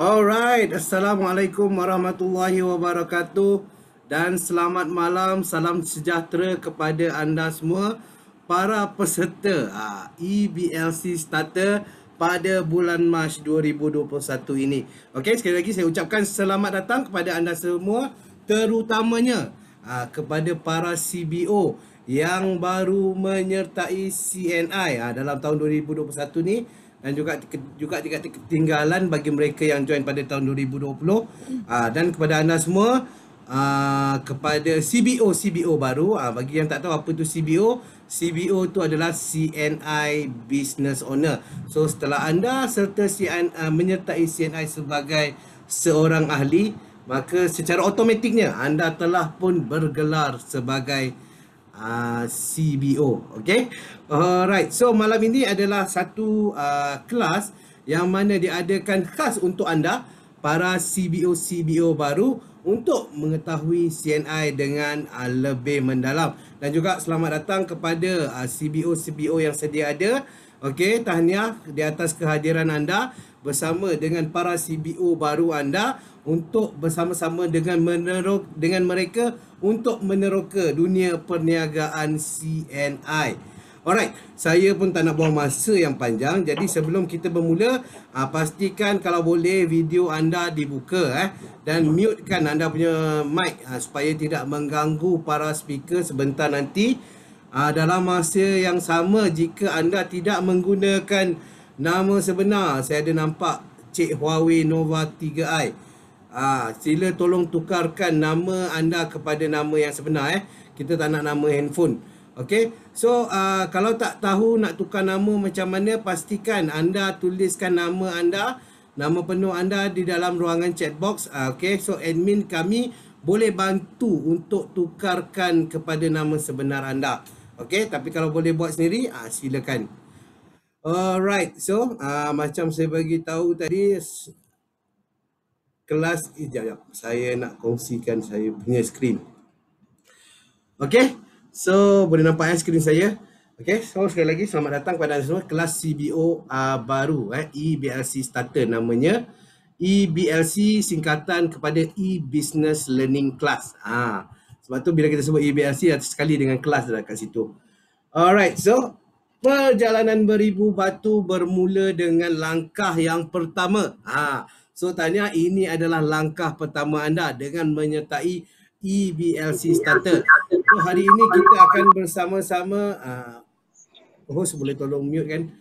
Alright, Assalamualaikum Warahmatullahi Wabarakatuh dan selamat malam, salam sejahtera kepada anda semua para peserta ah, EBLC Starter pada bulan Mac 2021 ini. Okay, sekali lagi saya ucapkan selamat datang kepada anda semua terutamanya ah, kepada para CBO yang baru menyertai CNI ah, dalam tahun 2021 ni dan juga juga juga ketinggalan bagi mereka yang join pada tahun 2020 uh, hmm. ah, dan kepada anda semua uh, kepada CBO CBO baru uh, bagi yang tak tahu apa tu CBO CBO tu adalah CNI Business Owner. So setelah anda serta CN, uh, menyertai CNI sebagai seorang ahli, maka secara automatiknya anda telah pun bergelar sebagai Ah, CBO. Okay. Alright. So malam ini adalah satu uh, kelas yang mana diadakan khas untuk anda para CBO-CBO baru untuk mengetahui CNI dengan uh, lebih mendalam. Dan juga selamat datang kepada uh, CBO-CBO yang sedia ada. Okey, tahniah di atas kehadiran anda bersama dengan para CBO baru anda untuk bersama-sama dengan menerok dengan mereka untuk meneroka dunia perniagaan CNI. Alright, saya pun tak nak buang masa yang panjang. Jadi sebelum kita bermula, ah, pastikan kalau boleh video anda dibuka eh dan mutekan anda punya mic ah, supaya tidak mengganggu para speaker sebentar nanti. Ah, dalam masa yang sama jika anda tidak menggunakan nama sebenar, saya ada nampak Cik Huawei Nova 3i. Ah, sila tolong tukarkan nama anda kepada nama yang sebenar eh. Kita tak nak nama handphone. Okay. So, ah, kalau tak tahu nak tukar nama macam mana, pastikan anda tuliskan nama anda, nama penuh anda di dalam ruangan chat box. Ah, okey. So, admin kami boleh bantu untuk tukarkan kepada nama sebenar anda. Okay. tapi kalau boleh buat sendiri, ah, silakan. Alright, so ah, macam saya bagi tahu tadi, kelas ijaya. Eh, saya nak kongsikan saya punya screen. Okey. So boleh nampak eh screen saya. Okey. So sekali lagi selamat datang kepada semua kelas CBO uh, ah, baru eh EBLC starter namanya. EBLC singkatan kepada e-business learning class. Ha. Sebab tu bila kita sebut EBLC ada sekali dengan kelas dah kat situ. Alright. So perjalanan beribu batu bermula dengan langkah yang pertama. Ha. So tanya ini adalah langkah pertama anda dengan menyertai EBLC e Starter. So hari ini kita akan bersama-sama uh, host boleh tolong mute kan.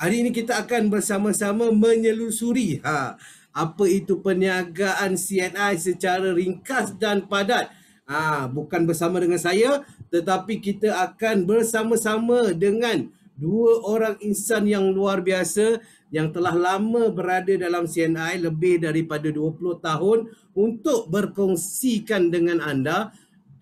Hari ini kita akan bersama-sama menyelusuri ha apa itu perniagaan CNI secara ringkas dan padat. Ha, bukan bersama dengan saya tetapi kita akan bersama-sama dengan dua orang insan yang luar biasa yang telah lama berada dalam CNI lebih daripada 20 tahun untuk berkongsikan dengan anda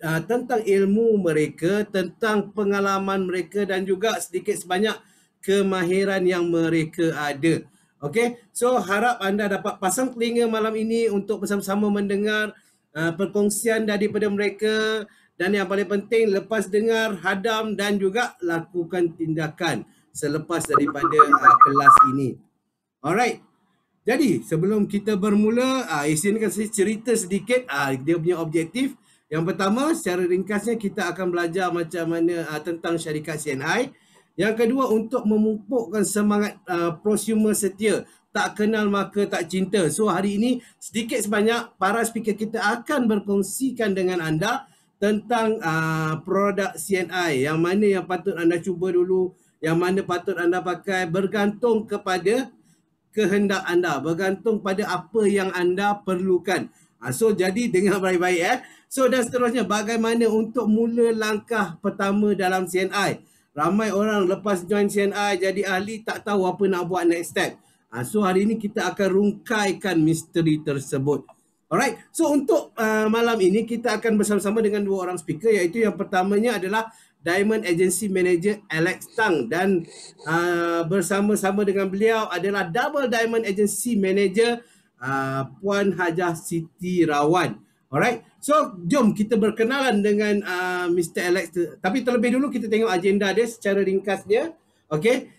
uh, tentang ilmu mereka, tentang pengalaman mereka dan juga sedikit sebanyak kemahiran yang mereka ada. Okey, so harap anda dapat pasang telinga malam ini untuk bersama-sama mendengar uh, perkongsian daripada mereka dan yang paling penting lepas dengar hadam dan juga lakukan tindakan selepas daripada uh, kelas ini. Alright. Jadi sebelum kita bermula, uh, ah, Isin saya cerita sedikit uh, dia punya objektif. Yang pertama, secara ringkasnya kita akan belajar macam mana uh, tentang syarikat CNI. Yang kedua, untuk memupukkan semangat uh, prosumer setia. Tak kenal maka tak cinta. So hari ini sedikit sebanyak para speaker kita akan berkongsikan dengan anda tentang uh, produk CNI. Yang mana yang patut anda cuba dulu, yang mana patut anda pakai bergantung kepada kehendak anda bergantung pada apa yang anda perlukan ha, so jadi dengar baik-baik eh so dan seterusnya bagaimana untuk mula langkah pertama dalam CNI ramai orang lepas join CNI jadi ahli tak tahu apa nak buat next step ha, so hari ini kita akan rungkaikan misteri tersebut Alright, so untuk uh, malam ini kita akan bersama-sama dengan dua orang speaker iaitu yang pertamanya adalah Diamond Agency Manager Alex Tang dan uh, bersama-sama dengan beliau adalah Double Diamond Agency Manager uh, Puan Hajah Siti Rawan. Alright. So, jom kita berkenalan dengan uh, Mr. Alex. Tapi terlebih dulu kita tengok agenda dia secara ringkasnya. Okay.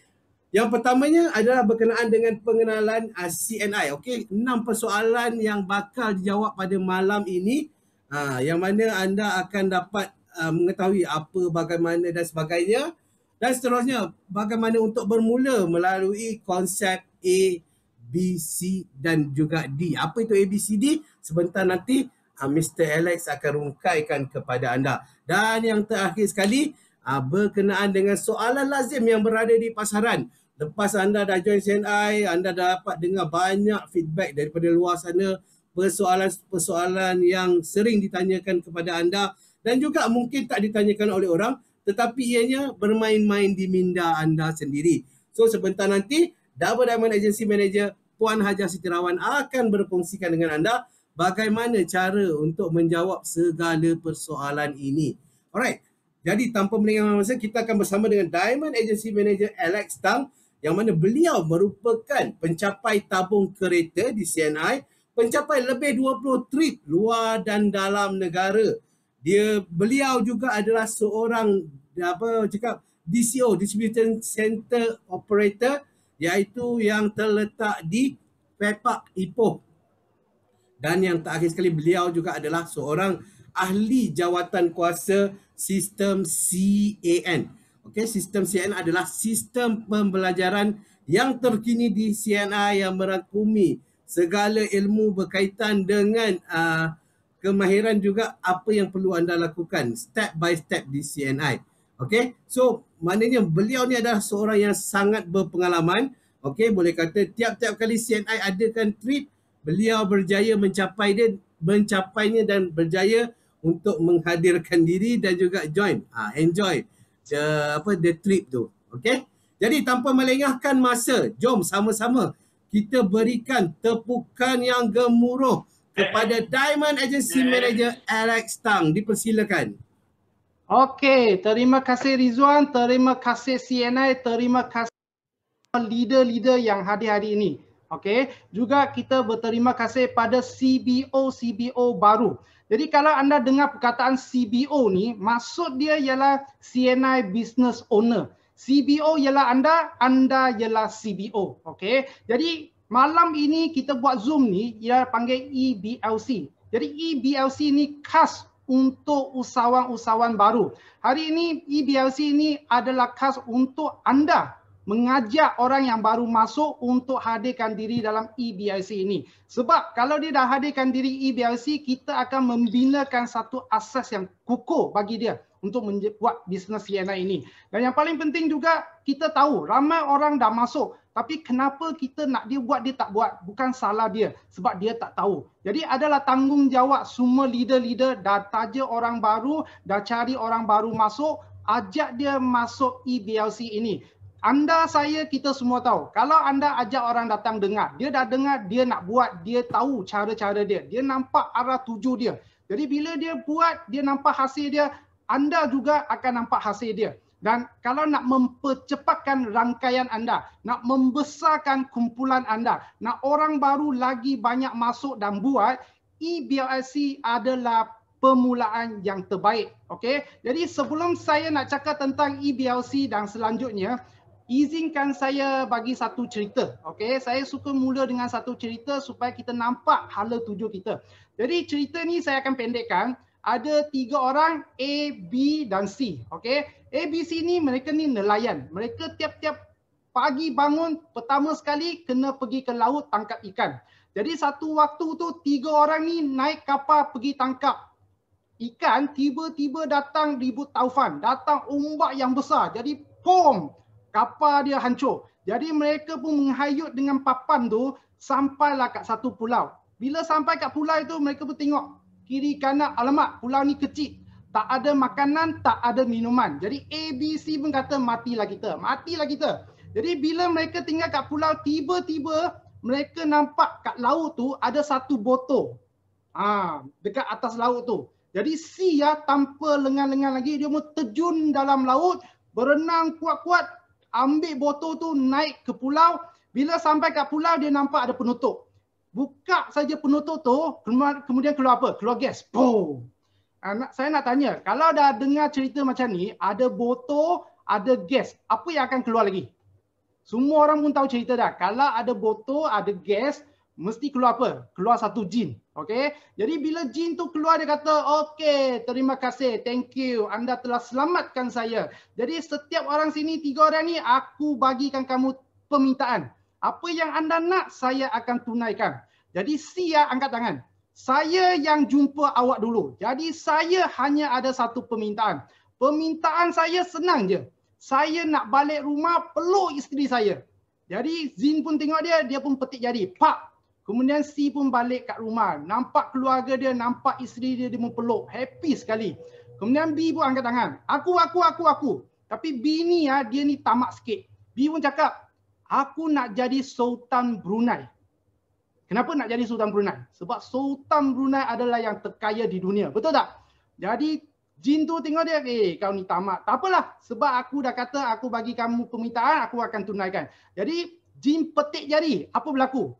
Yang pertamanya adalah berkenaan dengan pengenalan uh, CNI. Okay. Enam persoalan yang bakal dijawab pada malam ini. Uh, yang mana anda akan dapat Uh, mengetahui apa bagaimana dan sebagainya dan seterusnya bagaimana untuk bermula melalui konsep A B C dan juga D. Apa itu A B C D? Sebentar nanti uh, Mr Alex akan rungkaikan kepada anda. Dan yang terakhir sekali uh, berkenaan dengan soalan lazim yang berada di pasaran. Lepas anda dah join CNI, anda dah dapat dengar banyak feedback daripada luar sana persoalan-persoalan yang sering ditanyakan kepada anda dan juga mungkin tak ditanyakan oleh orang tetapi ianya bermain-main di minda anda sendiri. So sebentar nanti Double Diamond Agency Manager Puan Hajar Sitirawan akan berkongsikan dengan anda bagaimana cara untuk menjawab segala persoalan ini. Alright. Jadi tanpa melengahkan masa kita akan bersama dengan Diamond Agency Manager Alex Tang yang mana beliau merupakan pencapai tabung kereta di CNI pencapai lebih 20 trip luar dan dalam negara dia beliau juga adalah seorang apa cakap DCO distribution center operator iaitu yang terletak di Pepak Ipoh dan yang terakhir sekali beliau juga adalah seorang ahli jawatan kuasa sistem CAN. Okey, sistem CAN adalah sistem pembelajaran yang terkini di CNI yang merangkumi segala ilmu berkaitan dengan uh, kemahiran juga apa yang perlu anda lakukan step by step di CNI. Okay, so maknanya beliau ni adalah seorang yang sangat berpengalaman. Okay, boleh kata tiap-tiap kali CNI adakan trip, beliau berjaya mencapai dia, mencapainya dan berjaya untuk menghadirkan diri dan juga join, ha, enjoy the, apa the trip tu. Okay, jadi tanpa melengahkan masa, jom sama-sama kita berikan tepukan yang gemuruh kepada Diamond Agency Manager Alex Tang. Dipersilakan. Okey, terima kasih Rizwan, terima kasih CNI, terima kasih leader-leader yang hadir hari ini. Okey, juga kita berterima kasih pada CBO-CBO baru. Jadi kalau anda dengar perkataan CBO ni, maksud dia ialah CNI Business Owner. CBO ialah anda, anda ialah CBO. Okey, jadi Malam ini kita buat Zoom ni ia panggil EBLC. Jadi EBLC ni khas untuk usahawan-usahawan baru. Hari ini EBLC ni adalah khas untuk anda mengajak orang yang baru masuk untuk hadirkan diri dalam EBLC ini. Sebab kalau dia dah hadirkan diri EBLC, kita akan membinakan satu asas yang kukuh bagi dia untuk buat bisnes CNI ini. Dan yang paling penting juga, kita tahu ramai orang dah masuk. Tapi kenapa kita nak dia buat, dia tak buat. Bukan salah dia. Sebab dia tak tahu. Jadi adalah tanggungjawab semua leader-leader dah taja orang baru, dah cari orang baru masuk, ajak dia masuk EBLC ini. Anda, saya, kita semua tahu. Kalau anda ajak orang datang dengar, dia dah dengar, dia nak buat, dia tahu cara-cara dia. Dia nampak arah tuju dia. Jadi bila dia buat, dia nampak hasil dia, anda juga akan nampak hasil dia. Dan kalau nak mempercepatkan rangkaian anda, nak membesarkan kumpulan anda, nak orang baru lagi banyak masuk dan buat, EBRC adalah pemulaan yang terbaik. Okay? Jadi sebelum saya nak cakap tentang EBLC dan selanjutnya, izinkan saya bagi satu cerita. Okay? Saya suka mula dengan satu cerita supaya kita nampak hala tuju kita. Jadi cerita ni saya akan pendekkan ada tiga orang A, B dan C. Okay. A, B, C ni mereka ni nelayan. Mereka tiap-tiap pagi bangun pertama sekali kena pergi ke laut tangkap ikan. Jadi satu waktu tu tiga orang ni naik kapal pergi tangkap ikan tiba-tiba datang ribut taufan. Datang ombak yang besar. Jadi pom kapal dia hancur. Jadi mereka pun menghayut dengan papan tu sampailah kat satu pulau. Bila sampai kat pulau itu mereka pun tengok kiri kanan alamak pulau ni kecil tak ada makanan tak ada minuman jadi ABC pun kata matilah kita matilah kita jadi bila mereka tinggal kat pulau tiba-tiba mereka nampak kat laut tu ada satu botol ha, dekat atas laut tu jadi si ya tanpa lengan-lengan lagi dia mau terjun dalam laut berenang kuat-kuat ambil botol tu naik ke pulau bila sampai kat pulau dia nampak ada penutup buka saja penutup tu kemudian keluar apa keluar gas boom anak ah, saya nak tanya kalau dah dengar cerita macam ni ada botol ada gas apa yang akan keluar lagi semua orang pun tahu cerita dah kalau ada botol ada gas mesti keluar apa keluar satu jin okey jadi bila jin tu keluar dia kata okey terima kasih thank you anda telah selamatkan saya jadi setiap orang sini tiga orang ni aku bagikan kamu permintaan apa yang anda nak saya akan tunaikan. Jadi Sia angkat tangan. Saya yang jumpa awak dulu. Jadi saya hanya ada satu permintaan. Permintaan saya senang je. Saya nak balik rumah peluk isteri saya. Jadi Zin pun tengok dia, dia pun petik jari. Pak. Kemudian Si pun balik kat rumah. Nampak keluarga dia, nampak isteri dia, dia peluk. Happy sekali. Kemudian B pun angkat tangan. Aku, aku, aku, aku. Tapi B ni ya, dia ni tamak sikit. B pun cakap, aku nak jadi Sultan Brunei. Kenapa nak jadi Sultan Brunei? Sebab Sultan Brunei adalah yang terkaya di dunia. Betul tak? Jadi jin tu tengok dia, eh kau ni tamak. Tak apalah. Sebab aku dah kata aku bagi kamu permintaan, aku akan tunaikan. Jadi jin petik jari. Apa berlaku?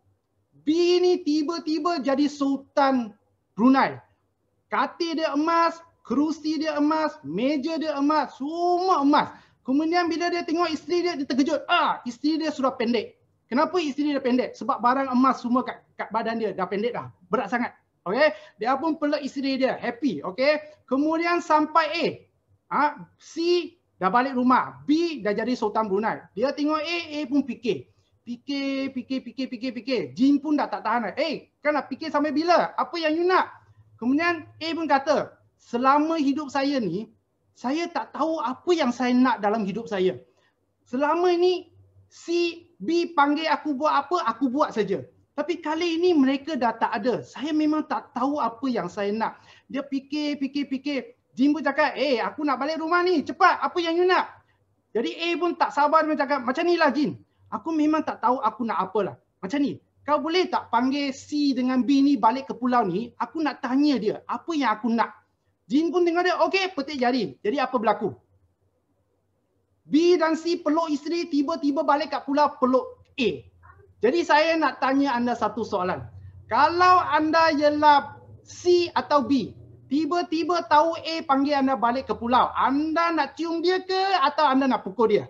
B ni tiba-tiba jadi Sultan Brunei. Katil dia emas, kerusi dia emas, meja dia emas, semua emas. Kemudian bila dia tengok isteri dia, dia terkejut. Ah, isteri dia sudah pendek. Kenapa isteri dia pendek? Sebab barang emas semua kat, kat badan dia dah pendek dah. Berat sangat. Okay. Dia pun peluk isteri dia. Happy. Okay. Kemudian sampai A. Ha? C dah balik rumah. B dah jadi Sultan Brunei. Dia tengok A, A pun fikir. Fikir, fikir, fikir, fikir, fikir. Jin pun dah tak tahan. Eh, hey, kan nak fikir sampai bila? Apa yang you nak? Kemudian A pun kata, selama hidup saya ni, saya tak tahu apa yang saya nak dalam hidup saya. Selama ini si B panggil aku buat apa, aku buat saja. Tapi kali ini mereka dah tak ada. Saya memang tak tahu apa yang saya nak. Dia fikir, fikir, fikir. Jim pun cakap, eh aku nak balik rumah ni. Cepat, apa yang you nak? Jadi A pun tak sabar dia cakap, macam ni lah Jim. Aku memang tak tahu aku nak apalah. Macam ni, kau boleh tak panggil C dengan B ni balik ke pulau ni? Aku nak tanya dia, apa yang aku nak? Jin pun dengar dia, okey petik jari. Jadi apa berlaku? B dan C peluk isteri tiba-tiba balik kat pula peluk A. Jadi saya nak tanya anda satu soalan. Kalau anda ialah C atau B, tiba-tiba tahu A panggil anda balik ke pulau, anda nak cium dia ke atau anda nak pukul dia?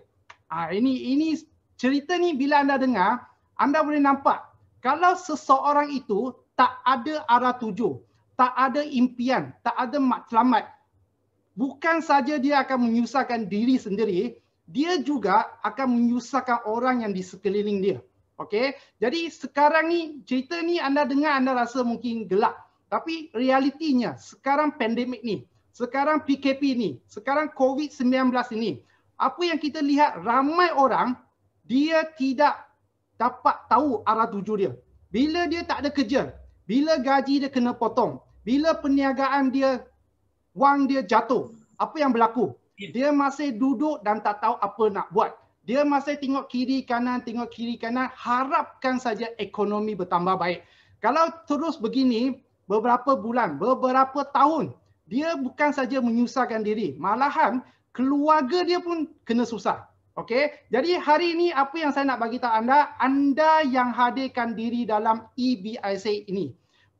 Ha, ini ini cerita ni bila anda dengar, anda boleh nampak kalau seseorang itu tak ada arah tuju tak ada impian, tak ada matlamat. Bukan saja dia akan menyusahkan diri sendiri, dia juga akan menyusahkan orang yang di sekeliling dia. Okey. Jadi sekarang ni cerita ni anda dengar anda rasa mungkin gelap. Tapi realitinya sekarang pandemik ni, sekarang PKP ni, sekarang COVID-19 ini, apa yang kita lihat ramai orang dia tidak dapat tahu arah tuju dia. Bila dia tak ada kerja, bila gaji dia kena potong, bila perniagaan dia wang dia jatuh apa yang berlaku dia masih duduk dan tak tahu apa nak buat dia masih tengok kiri kanan tengok kiri kanan harapkan saja ekonomi bertambah baik kalau terus begini beberapa bulan beberapa tahun dia bukan saja menyusahkan diri malahan keluarga dia pun kena susah okay jadi hari ini apa yang saya nak bagi tahu anda, anda yang hadirkan diri dalam EBIC ini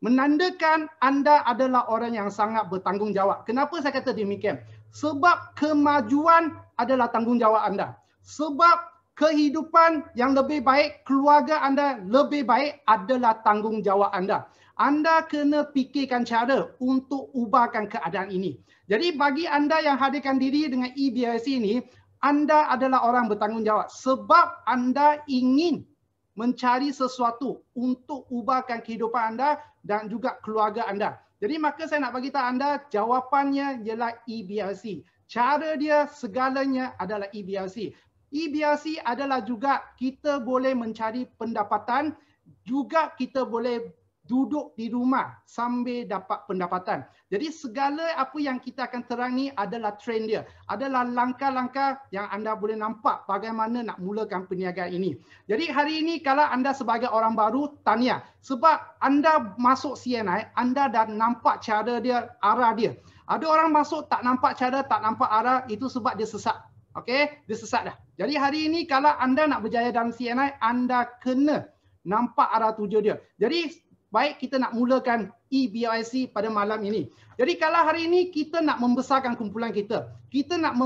menandakan anda adalah orang yang sangat bertanggungjawab. Kenapa saya kata demikian? Sebab kemajuan adalah tanggungjawab anda. Sebab kehidupan yang lebih baik, keluarga anda lebih baik adalah tanggungjawab anda. Anda kena fikirkan cara untuk ubahkan keadaan ini. Jadi bagi anda yang hadirkan diri dengan EBIC ini, anda adalah orang bertanggungjawab sebab anda ingin mencari sesuatu untuk ubahkan kehidupan anda dan juga keluarga anda. Jadi maka saya nak bagi tahu anda jawapannya ialah EBRC. Cara dia segalanya adalah EBRC. EBRC adalah juga kita boleh mencari pendapatan juga kita boleh duduk di rumah sambil dapat pendapatan. Jadi segala apa yang kita akan terang ni adalah trend dia. Adalah langkah-langkah yang anda boleh nampak bagaimana nak mulakan perniagaan ini. Jadi hari ini kalau anda sebagai orang baru, tanya. Sebab anda masuk CNI, anda dah nampak cara dia, arah dia. Ada orang masuk tak nampak cara, tak nampak arah, itu sebab dia sesak. Okey, dia sesat dah. Jadi hari ini kalau anda nak berjaya dalam CNI, anda kena nampak arah tujuh dia. Jadi baik kita nak mulakan EBIC pada malam ini. Jadi kalau hari ini kita nak membesarkan kumpulan kita, kita nak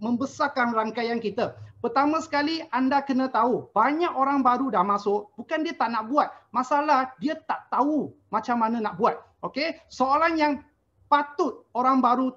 membesarkan rangkaian kita. Pertama sekali anda kena tahu banyak orang baru dah masuk, bukan dia tak nak buat. Masalah dia tak tahu macam mana nak buat. Okay? soalan yang patut orang baru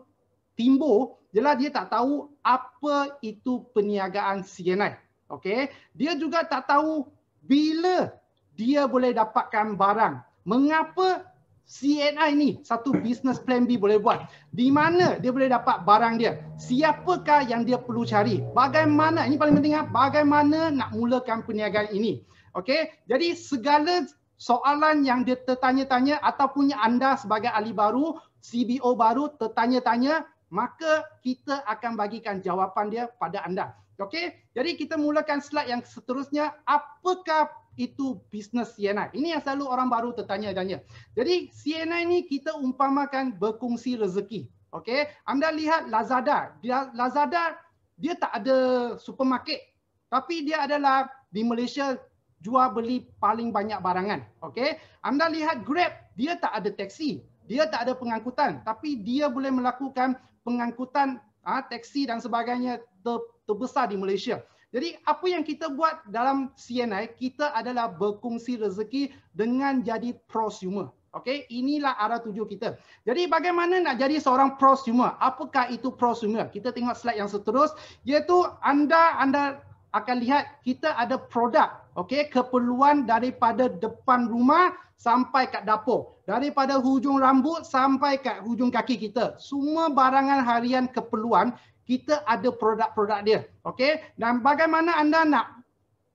timbul ialah dia tak tahu apa itu perniagaan CNI. Okay? dia juga tak tahu bila dia boleh dapatkan barang. Mengapa CNI ni satu business plan B boleh buat? Di mana dia boleh dapat barang dia? Siapakah yang dia perlu cari? Bagaimana, ini paling penting kan? Bagaimana nak mulakan perniagaan ini? Okay, jadi segala soalan yang dia tertanya-tanya atau punya anda sebagai ahli baru, CBO baru tertanya-tanya, maka kita akan bagikan jawapan dia pada anda. Okey, jadi kita mulakan slide yang seterusnya. Apakah itu bisnes CNI. Ini yang selalu orang baru tertanya tanya. Jadi CNI ni kita umpamakan berkongsi rezeki. Okey, anda lihat Lazada. Dia, Lazada dia tak ada supermarket tapi dia adalah di Malaysia jual beli paling banyak barangan. Okey, anda lihat Grab dia tak ada teksi. Dia tak ada pengangkutan tapi dia boleh melakukan pengangkutan ha, ah, teksi dan sebagainya ter, terbesar di Malaysia. Jadi apa yang kita buat dalam CNI, kita adalah berkongsi rezeki dengan jadi prosumer. Okey, inilah arah tuju kita. Jadi bagaimana nak jadi seorang prosumer? Apakah itu prosumer? Kita tengok slide yang seterus, iaitu anda anda akan lihat kita ada produk okey keperluan daripada depan rumah sampai kat dapur daripada hujung rambut sampai kat hujung kaki kita semua barangan harian keperluan kita ada produk-produk dia. Okey. Dan bagaimana anda nak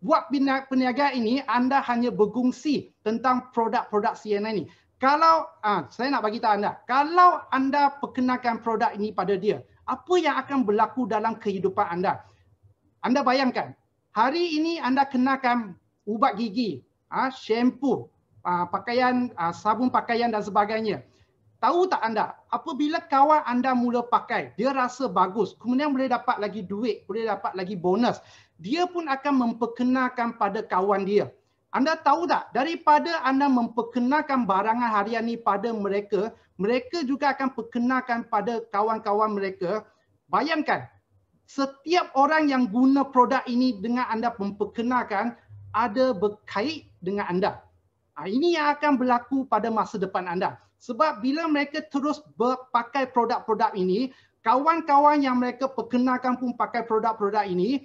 buat peniaga ini, anda hanya bergungsi tentang produk-produk CNI ini. Kalau ha, saya nak bagi tahu anda, kalau anda perkenalkan produk ini pada dia, apa yang akan berlaku dalam kehidupan anda? Anda bayangkan, hari ini anda kenakan ubat gigi, ah ha, shampoo, ha, pakaian ha, sabun pakaian dan sebagainya. Tahu tak anda, apabila kawan anda mula pakai, dia rasa bagus, kemudian boleh dapat lagi duit, boleh dapat lagi bonus, dia pun akan memperkenalkan pada kawan dia. Anda tahu tak, daripada anda memperkenalkan barangan harian ini pada mereka, mereka juga akan perkenalkan pada kawan-kawan mereka. Bayangkan, setiap orang yang guna produk ini dengan anda memperkenalkan, ada berkait dengan anda. Ha, ini yang akan berlaku pada masa depan anda. Sebab bila mereka terus berpakai produk-produk ini, kawan-kawan yang mereka perkenalkan pun pakai produk-produk ini,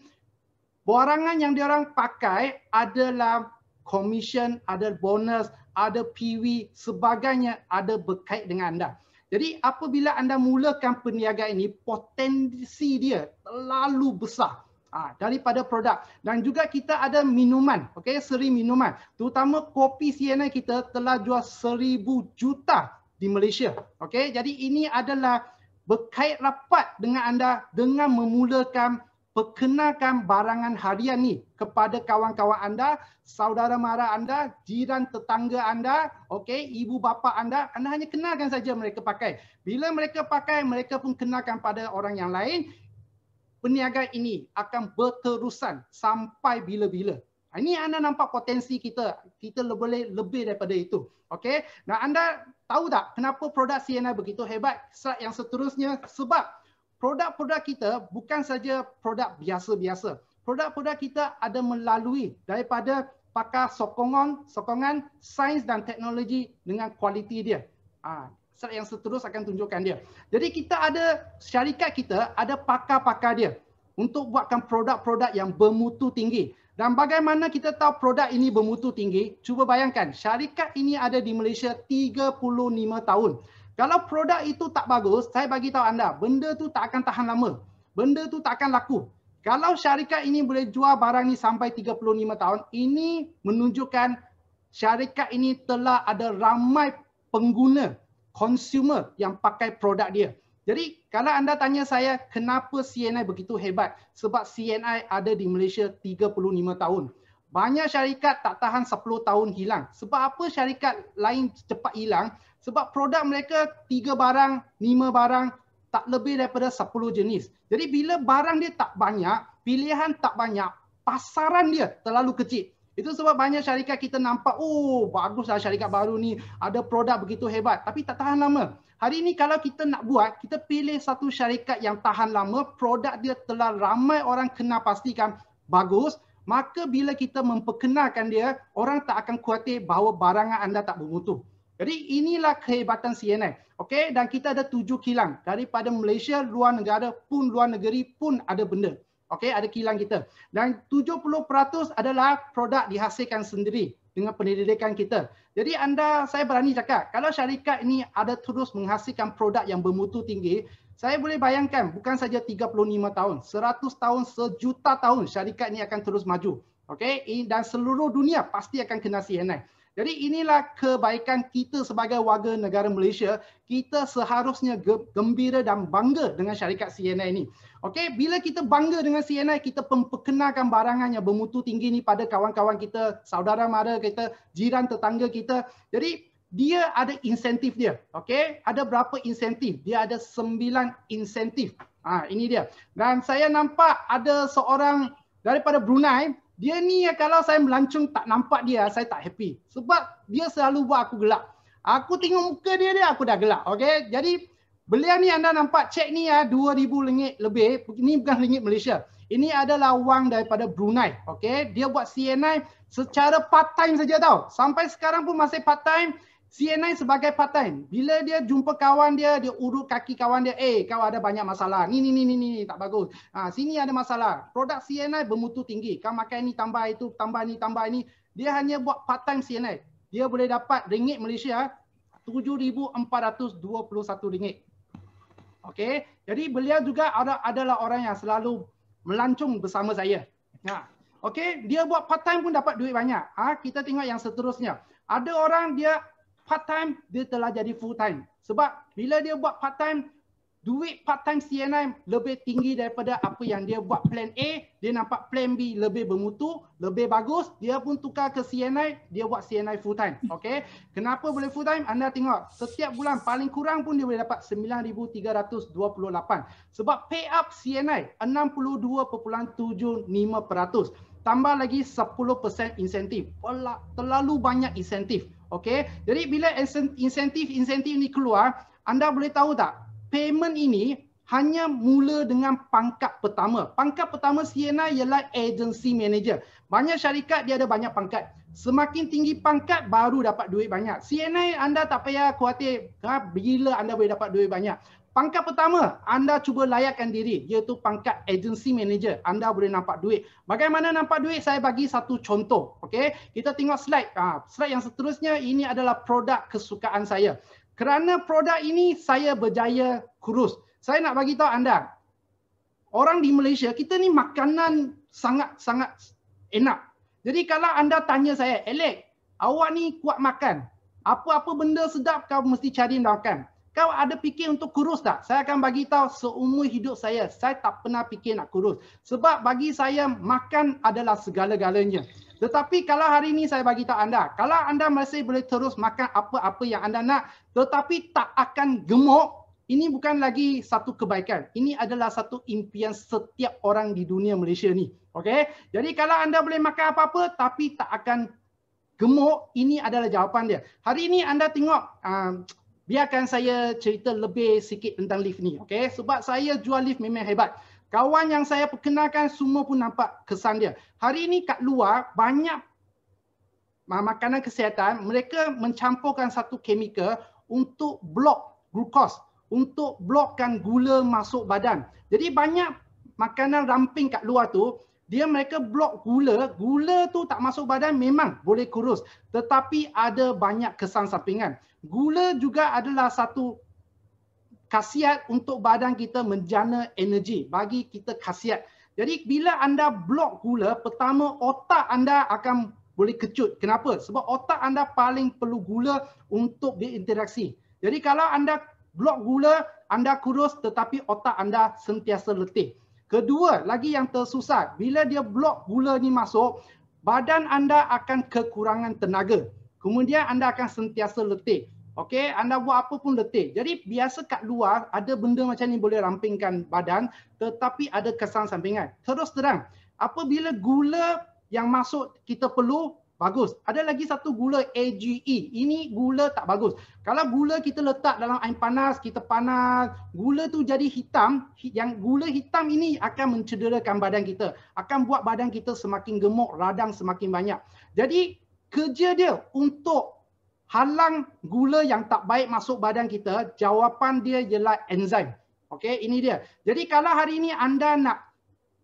barangan yang diorang pakai adalah komisen, ada bonus, ada PV, sebagainya ada berkait dengan anda. Jadi apabila anda mulakan perniagaan ini, potensi dia terlalu besar. Ah, daripada produk dan juga kita ada minuman, okey, seri minuman. Terutama kopi CNI kita telah jual seribu juta di Malaysia. Okey, jadi ini adalah berkait rapat dengan anda dengan memulakan perkenalkan barangan harian ni kepada kawan-kawan anda, saudara mara anda, jiran tetangga anda, okey, ibu bapa anda, anda hanya kenalkan saja mereka pakai. Bila mereka pakai, mereka pun kenalkan pada orang yang lain perniagaan ini akan berterusan sampai bila-bila. Ha, ini anda nampak potensi kita. Kita boleh lebih daripada itu. Okey. Nah anda tahu tak kenapa produk CNI begitu hebat? Slide yang seterusnya sebab produk-produk kita bukan saja produk biasa-biasa. Produk-produk kita ada melalui daripada pakar sokongan, sokongan sains dan teknologi dengan kualiti dia. Ah, slide yang seterus akan tunjukkan dia. Jadi kita ada syarikat kita ada pakar-pakar dia untuk buatkan produk-produk yang bermutu tinggi. Dan bagaimana kita tahu produk ini bermutu tinggi? Cuba bayangkan, syarikat ini ada di Malaysia 35 tahun. Kalau produk itu tak bagus, saya bagi tahu anda, benda tu tak akan tahan lama. Benda tu tak akan laku. Kalau syarikat ini boleh jual barang ni sampai 35 tahun, ini menunjukkan syarikat ini telah ada ramai pengguna consumer yang pakai produk dia. Jadi kalau anda tanya saya kenapa CNI begitu hebat? Sebab CNI ada di Malaysia 35 tahun. Banyak syarikat tak tahan 10 tahun hilang. Sebab apa syarikat lain cepat hilang? Sebab produk mereka 3 barang, 5 barang, tak lebih daripada 10 jenis. Jadi bila barang dia tak banyak, pilihan tak banyak, pasaran dia terlalu kecil. Itu sebab banyak syarikat kita nampak, oh baguslah syarikat baru ni, ada produk begitu hebat. Tapi tak tahan lama. Hari ini kalau kita nak buat, kita pilih satu syarikat yang tahan lama, produk dia telah ramai orang kena pastikan bagus, maka bila kita memperkenalkan dia, orang tak akan khuatir bahawa barangan anda tak bermutu. Jadi inilah kehebatan CNN. Okay? Dan kita ada tujuh kilang. Daripada Malaysia, luar negara pun luar negeri pun ada benda. Okey, ada kilang kita. Dan 70% adalah produk dihasilkan sendiri dengan pendidikan kita. Jadi anda, saya berani cakap, kalau syarikat ini ada terus menghasilkan produk yang bermutu tinggi, saya boleh bayangkan bukan saja 35 tahun, 100 tahun, sejuta tahun syarikat ini akan terus maju. Okey, dan seluruh dunia pasti akan kena CNI. Jadi inilah kebaikan kita sebagai warga negara Malaysia. Kita seharusnya gembira dan bangga dengan syarikat CNI ini. Okey, bila kita bangga dengan CNI, kita memperkenalkan barangan yang bermutu tinggi ini pada kawan-kawan kita, saudara mara kita, jiran tetangga kita. Jadi dia ada insentif dia. Okey, ada berapa insentif? Dia ada sembilan insentif. Ah, ha, ini dia. Dan saya nampak ada seorang daripada Brunei dia ni kalau saya melancung tak nampak dia, saya tak happy. Sebab dia selalu buat aku gelap. Aku tengok muka dia, dia aku dah gelap. Okay? Jadi beliau ni anda nampak cek ni ya ah, RM2,000 lebih. Ini bukan ringgit Malaysia. Ini adalah wang daripada Brunei. Okay? Dia buat CNI secara part time saja tau. Sampai sekarang pun masih part time. CNI sebagai part-time. Bila dia jumpa kawan dia, dia urut kaki kawan dia. Eh, kau ada banyak masalah. Ni, ni, ni, ni, ni. Tak bagus. Ha, sini ada masalah. Produk CNI bermutu tinggi. Kau makan ni, tambah itu, tambah ni, tambah ni. Dia hanya buat part-time CNI. Dia boleh dapat ringgit Malaysia rm ringgit. Okay. Jadi beliau juga ada adalah orang yang selalu melancung bersama saya. Ha. Okay. Dia buat part-time pun dapat duit banyak. Ha. Kita tengok yang seterusnya. Ada orang dia part time dia telah jadi full time sebab bila dia buat part time duit part time CNI lebih tinggi daripada apa yang dia buat plan A dia nampak plan B lebih bermutu lebih bagus dia pun tukar ke CNI dia buat CNI full time okey kenapa boleh full time anda tengok setiap bulan paling kurang pun dia boleh dapat 9328 sebab pay up CNI 62.75% tambah lagi 10% insentif. Terlalu banyak insentif. Okey. Jadi bila insentif-insentif ni keluar, anda boleh tahu tak payment ini hanya mula dengan pangkat pertama. Pangkat pertama Siena ialah agency manager. Banyak syarikat dia ada banyak pangkat. Semakin tinggi pangkat baru dapat duit banyak. CNI anda tak payah khuatir ha, bila anda boleh dapat duit banyak. Pangkat pertama, anda cuba layakkan diri. Iaitu pangkat agency manager. Anda boleh nampak duit. Bagaimana nampak duit? Saya bagi satu contoh. Okay? Kita tengok slide. Ha, slide yang seterusnya, ini adalah produk kesukaan saya. Kerana produk ini, saya berjaya kurus. Saya nak bagi tahu anda, orang di Malaysia, kita ni makanan sangat-sangat enak. Jadi kalau anda tanya saya, Alec, awak ni kuat makan. Apa-apa benda sedap kau mesti cari makan kau ada fikir untuk kurus tak? Saya akan bagi tahu seumur hidup saya, saya tak pernah fikir nak kurus. Sebab bagi saya makan adalah segala-galanya. Tetapi kalau hari ini saya bagi tahu anda, kalau anda masih boleh terus makan apa-apa yang anda nak tetapi tak akan gemuk, ini bukan lagi satu kebaikan. Ini adalah satu impian setiap orang di dunia Malaysia ni. Okey. Jadi kalau anda boleh makan apa-apa tapi tak akan gemuk, ini adalah jawapan dia. Hari ini anda tengok uh, biarkan saya cerita lebih sikit tentang lift ni. Okay? Sebab saya jual lift memang hebat. Kawan yang saya perkenalkan semua pun nampak kesan dia. Hari ini kat luar banyak ah, makanan kesihatan mereka mencampurkan satu kimia untuk blok glukos untuk blokkan gula masuk badan. Jadi banyak makanan ramping kat luar tu dia mereka blok gula, gula tu tak masuk badan memang boleh kurus tetapi ada banyak kesan sampingan. Gula juga adalah satu khasiat untuk badan kita menjana energi, bagi kita khasiat. Jadi bila anda blok gula, pertama otak anda akan boleh kecut. Kenapa? Sebab otak anda paling perlu gula untuk berinteraksi. Jadi kalau anda blok gula, anda kurus tetapi otak anda sentiasa letih. Kedua, lagi yang tersusat, bila dia blok gula ni masuk, badan anda akan kekurangan tenaga. Kemudian anda akan sentiasa letih. Okey, anda buat apa pun letih. Jadi biasa kat luar ada benda macam ni boleh rampingkan badan tetapi ada kesan sampingan. Terus terang, apabila gula yang masuk kita perlu Bagus. Ada lagi satu gula AGE. Ini gula tak bagus. Kalau gula kita letak dalam air panas, kita panas, gula tu jadi hitam. Yang gula hitam ini akan mencederakan badan kita. Akan buat badan kita semakin gemuk, radang semakin banyak. Jadi kerja dia untuk halang gula yang tak baik masuk badan kita, jawapan dia ialah enzim. Okey, ini dia. Jadi kalau hari ini anda nak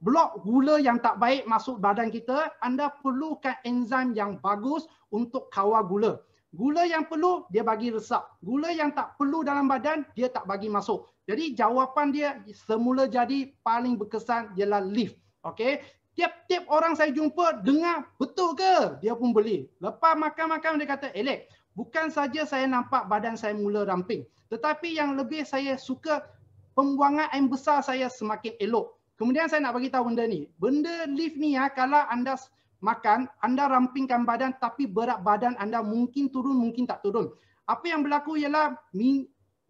blok gula yang tak baik masuk badan kita, anda perlukan enzim yang bagus untuk kawal gula. Gula yang perlu, dia bagi resap. Gula yang tak perlu dalam badan, dia tak bagi masuk. Jadi jawapan dia semula jadi paling berkesan ialah lift. Okay? Tiap-tiap orang saya jumpa dengar betul ke dia pun beli. Lepas makan-makan dia kata, Elek, bukan saja saya nampak badan saya mula ramping. Tetapi yang lebih saya suka, pembuangan air besar saya semakin elok. Kemudian saya nak bagi tahu benda ni. Benda lift ni ya kalau anda makan, anda rampingkan badan tapi berat badan anda mungkin turun mungkin tak turun. Apa yang berlaku ialah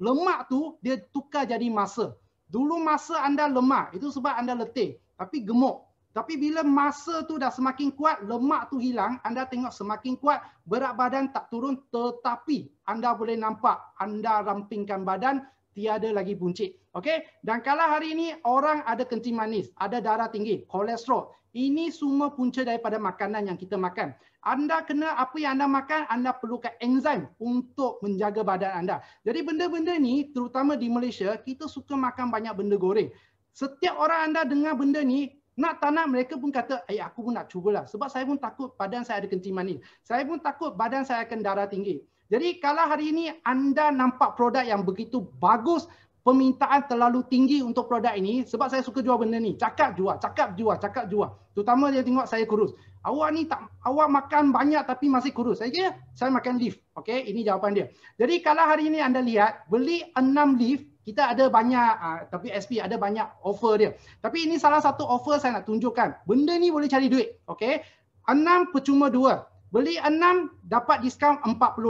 lemak tu dia tukar jadi masa. Dulu masa anda lemak itu sebab anda letih tapi gemuk. Tapi bila masa tu dah semakin kuat, lemak tu hilang, anda tengok semakin kuat, berat badan tak turun tetapi anda boleh nampak anda rampingkan badan tiada lagi buncit. Okey? Dan kalau hari ini orang ada kencing manis, ada darah tinggi, kolesterol, ini semua punca daripada makanan yang kita makan. Anda kena apa yang anda makan, anda perlukan enzim untuk menjaga badan anda. Jadi benda-benda ni terutama di Malaysia, kita suka makan banyak benda goreng. Setiap orang anda dengar benda ni, nak tak mereka pun kata, eh aku pun nak cubalah. Sebab saya pun takut badan saya ada kencing manis. Saya pun takut badan saya akan darah tinggi. Jadi kalau hari ini anda nampak produk yang begitu bagus, permintaan terlalu tinggi untuk produk ini sebab saya suka jual benda ni. Cakap jual, cakap jual, cakap jual. Terutama dia tengok saya kurus. Awak ni tak awak makan banyak tapi masih kurus. Saya kira saya makan leaf. Okey, ini jawapan dia. Jadi kalau hari ini anda lihat beli 6 leaf kita ada banyak ah, tapi SP ada banyak offer dia. Tapi ini salah satu offer saya nak tunjukkan. Benda ni boleh cari duit. Okay, enam percuma dua. Beli enam dapat diskaun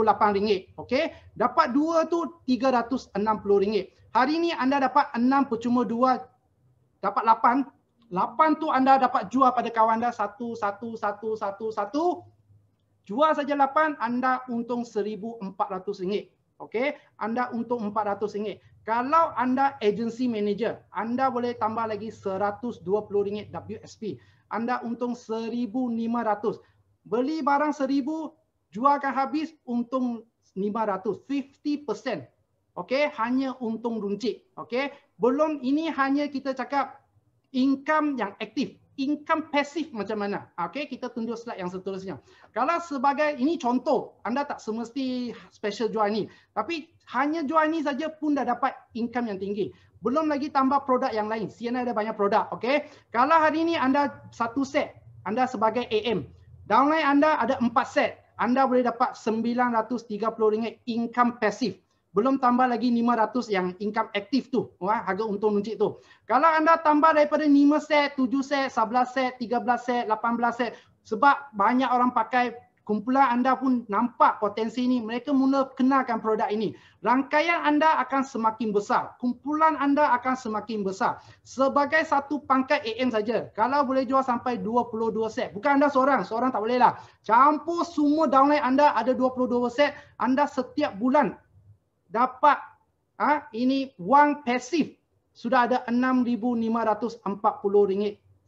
lapan ringgit, okay? Dapat dua tu tiga ratus enam puluh ringgit. Hari ini anda dapat enam percuma dua, dapat lapan, lapan tu anda dapat jual pada kawan anda satu satu satu satu satu, Jual saja lapan, anda untung seribu empat ratus ringgit, okay? Anda untung empat ratus ringgit. Kalau anda agency manager, anda boleh tambah lagi seratus dua puluh ringgit WSP. Anda untung seribu lima 1500 beli barang seribu, jualkan habis untung lima ratus, fifty percent, okay, hanya untung runcit. okay. belum ini hanya kita cakap income yang aktif. Income pasif macam mana? okay? kita tunjuk slide yang seterusnya. Kalau sebagai ini contoh, anda tak semesti special jual ni. Tapi hanya jual ni saja pun dah dapat income yang tinggi. Belum lagi tambah produk yang lain. CNI ada banyak produk. okay? kalau hari ini anda satu set, anda sebagai AM, Downline anda ada empat set. Anda boleh dapat RM930 income pasif, Belum tambah lagi RM500 yang income aktif tu. Wah, harga untung nuncik tu. Kalau anda tambah daripada 5 set, 7 set, 11 set, 13 set, 18 set. Sebab banyak orang pakai kumpulan anda pun nampak potensi ini, mereka mula kenalkan produk ini. Rangkaian anda akan semakin besar. Kumpulan anda akan semakin besar. Sebagai satu pangkat AM saja, kalau boleh jual sampai 22 set. Bukan anda seorang, seorang tak boleh lah. Campur semua downline anda ada 22 set, anda setiap bulan dapat ha, ini wang pasif. Sudah ada RM6,540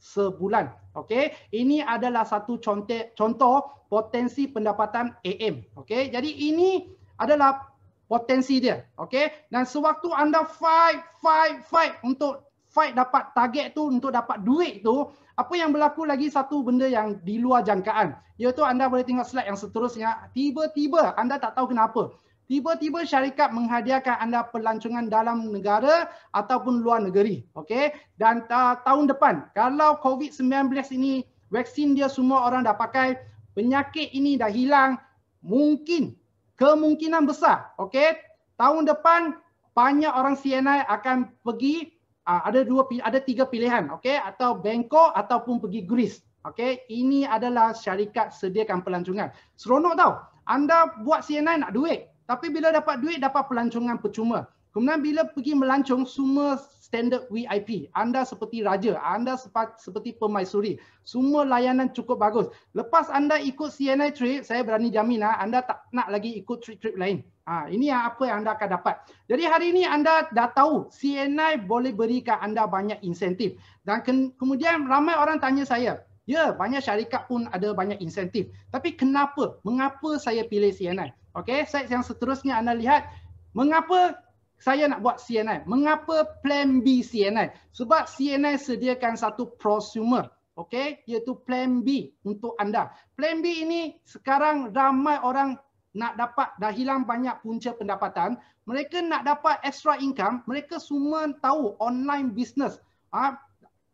sebulan. Okey, ini adalah satu contoh contoh potensi pendapatan AM. Okey, jadi ini adalah potensi dia. Okey, dan sewaktu anda fight fight fight untuk fight dapat target tu untuk dapat duit tu, apa yang berlaku lagi satu benda yang di luar jangkaan. Iaitu anda boleh tengok slide yang seterusnya, tiba-tiba anda tak tahu kenapa, tiba-tiba syarikat menghadiahkan anda pelancongan dalam negara ataupun luar negeri okay? dan uh, tahun depan kalau covid-19 ini vaksin dia semua orang dah pakai penyakit ini dah hilang mungkin kemungkinan besar okay? tahun depan banyak orang CNI akan pergi uh, ada dua ada tiga pilihan okay? atau Bangkok ataupun pergi Greece okay? ini adalah syarikat sediakan pelancongan seronok tau anda buat CNI nak duit tapi bila dapat duit, dapat pelancongan percuma. Kemudian bila pergi melancong, semua standard VIP. Anda seperti raja, anda seperti pemaisuri. Semua layanan cukup bagus. Lepas anda ikut CNI trip, saya berani jamin ah, anda tak nak lagi ikut trip-trip lain. Ha, ini yang apa yang anda akan dapat. Jadi hari ini anda dah tahu CNI boleh berikan anda banyak insentif. Dan ke- kemudian ramai orang tanya saya, ya banyak syarikat pun ada banyak insentif. Tapi kenapa? Mengapa saya pilih CNI? Okey, slide yang seterusnya anda lihat mengapa saya nak buat CNI? Mengapa plan B CNI? Sebab CNI sediakan satu prosumer. Okey, iaitu plan B untuk anda. Plan B ini sekarang ramai orang nak dapat dah hilang banyak punca pendapatan, mereka nak dapat extra income, mereka semua tahu online business. Ha,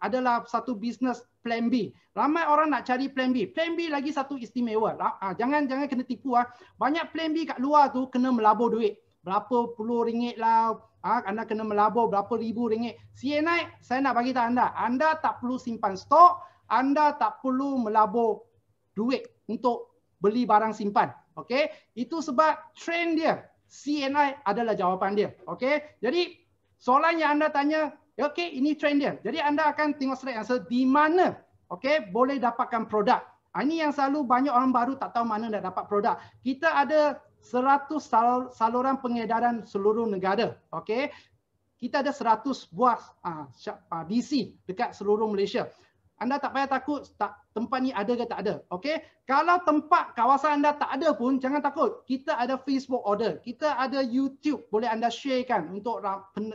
adalah satu bisnes plan B. Ramai orang nak cari plan B. Plan B lagi satu istimewa. Ha, jangan jangan kena tipu ah. Banyak plan B kat luar tu kena melabur duit. Berapa puluh ringgit lah Ha, anda kena melabur berapa ribu ringgit. CA naik, saya nak bagi tahu anda. Anda tak perlu simpan stok, anda tak perlu melabur duit untuk beli barang simpan. okay itu sebab trend dia. CNI adalah jawapan dia. okay jadi soalan yang anda tanya, Ya, okey, ini trend dia. Jadi anda akan tengok straight yang di mana okey boleh dapatkan produk. Ha, ini yang selalu banyak orang baru tak tahu mana nak dapat produk. Kita ada 100 saluran pengedaran seluruh negara. Okey. Kita ada 100 buah uh, ha, ha, DC dekat seluruh Malaysia. Anda tak payah takut tak tempat ni ada ke tak ada. okay? Kalau tempat kawasan anda tak ada pun jangan takut. Kita ada Facebook order, kita ada YouTube boleh anda sharekan untuk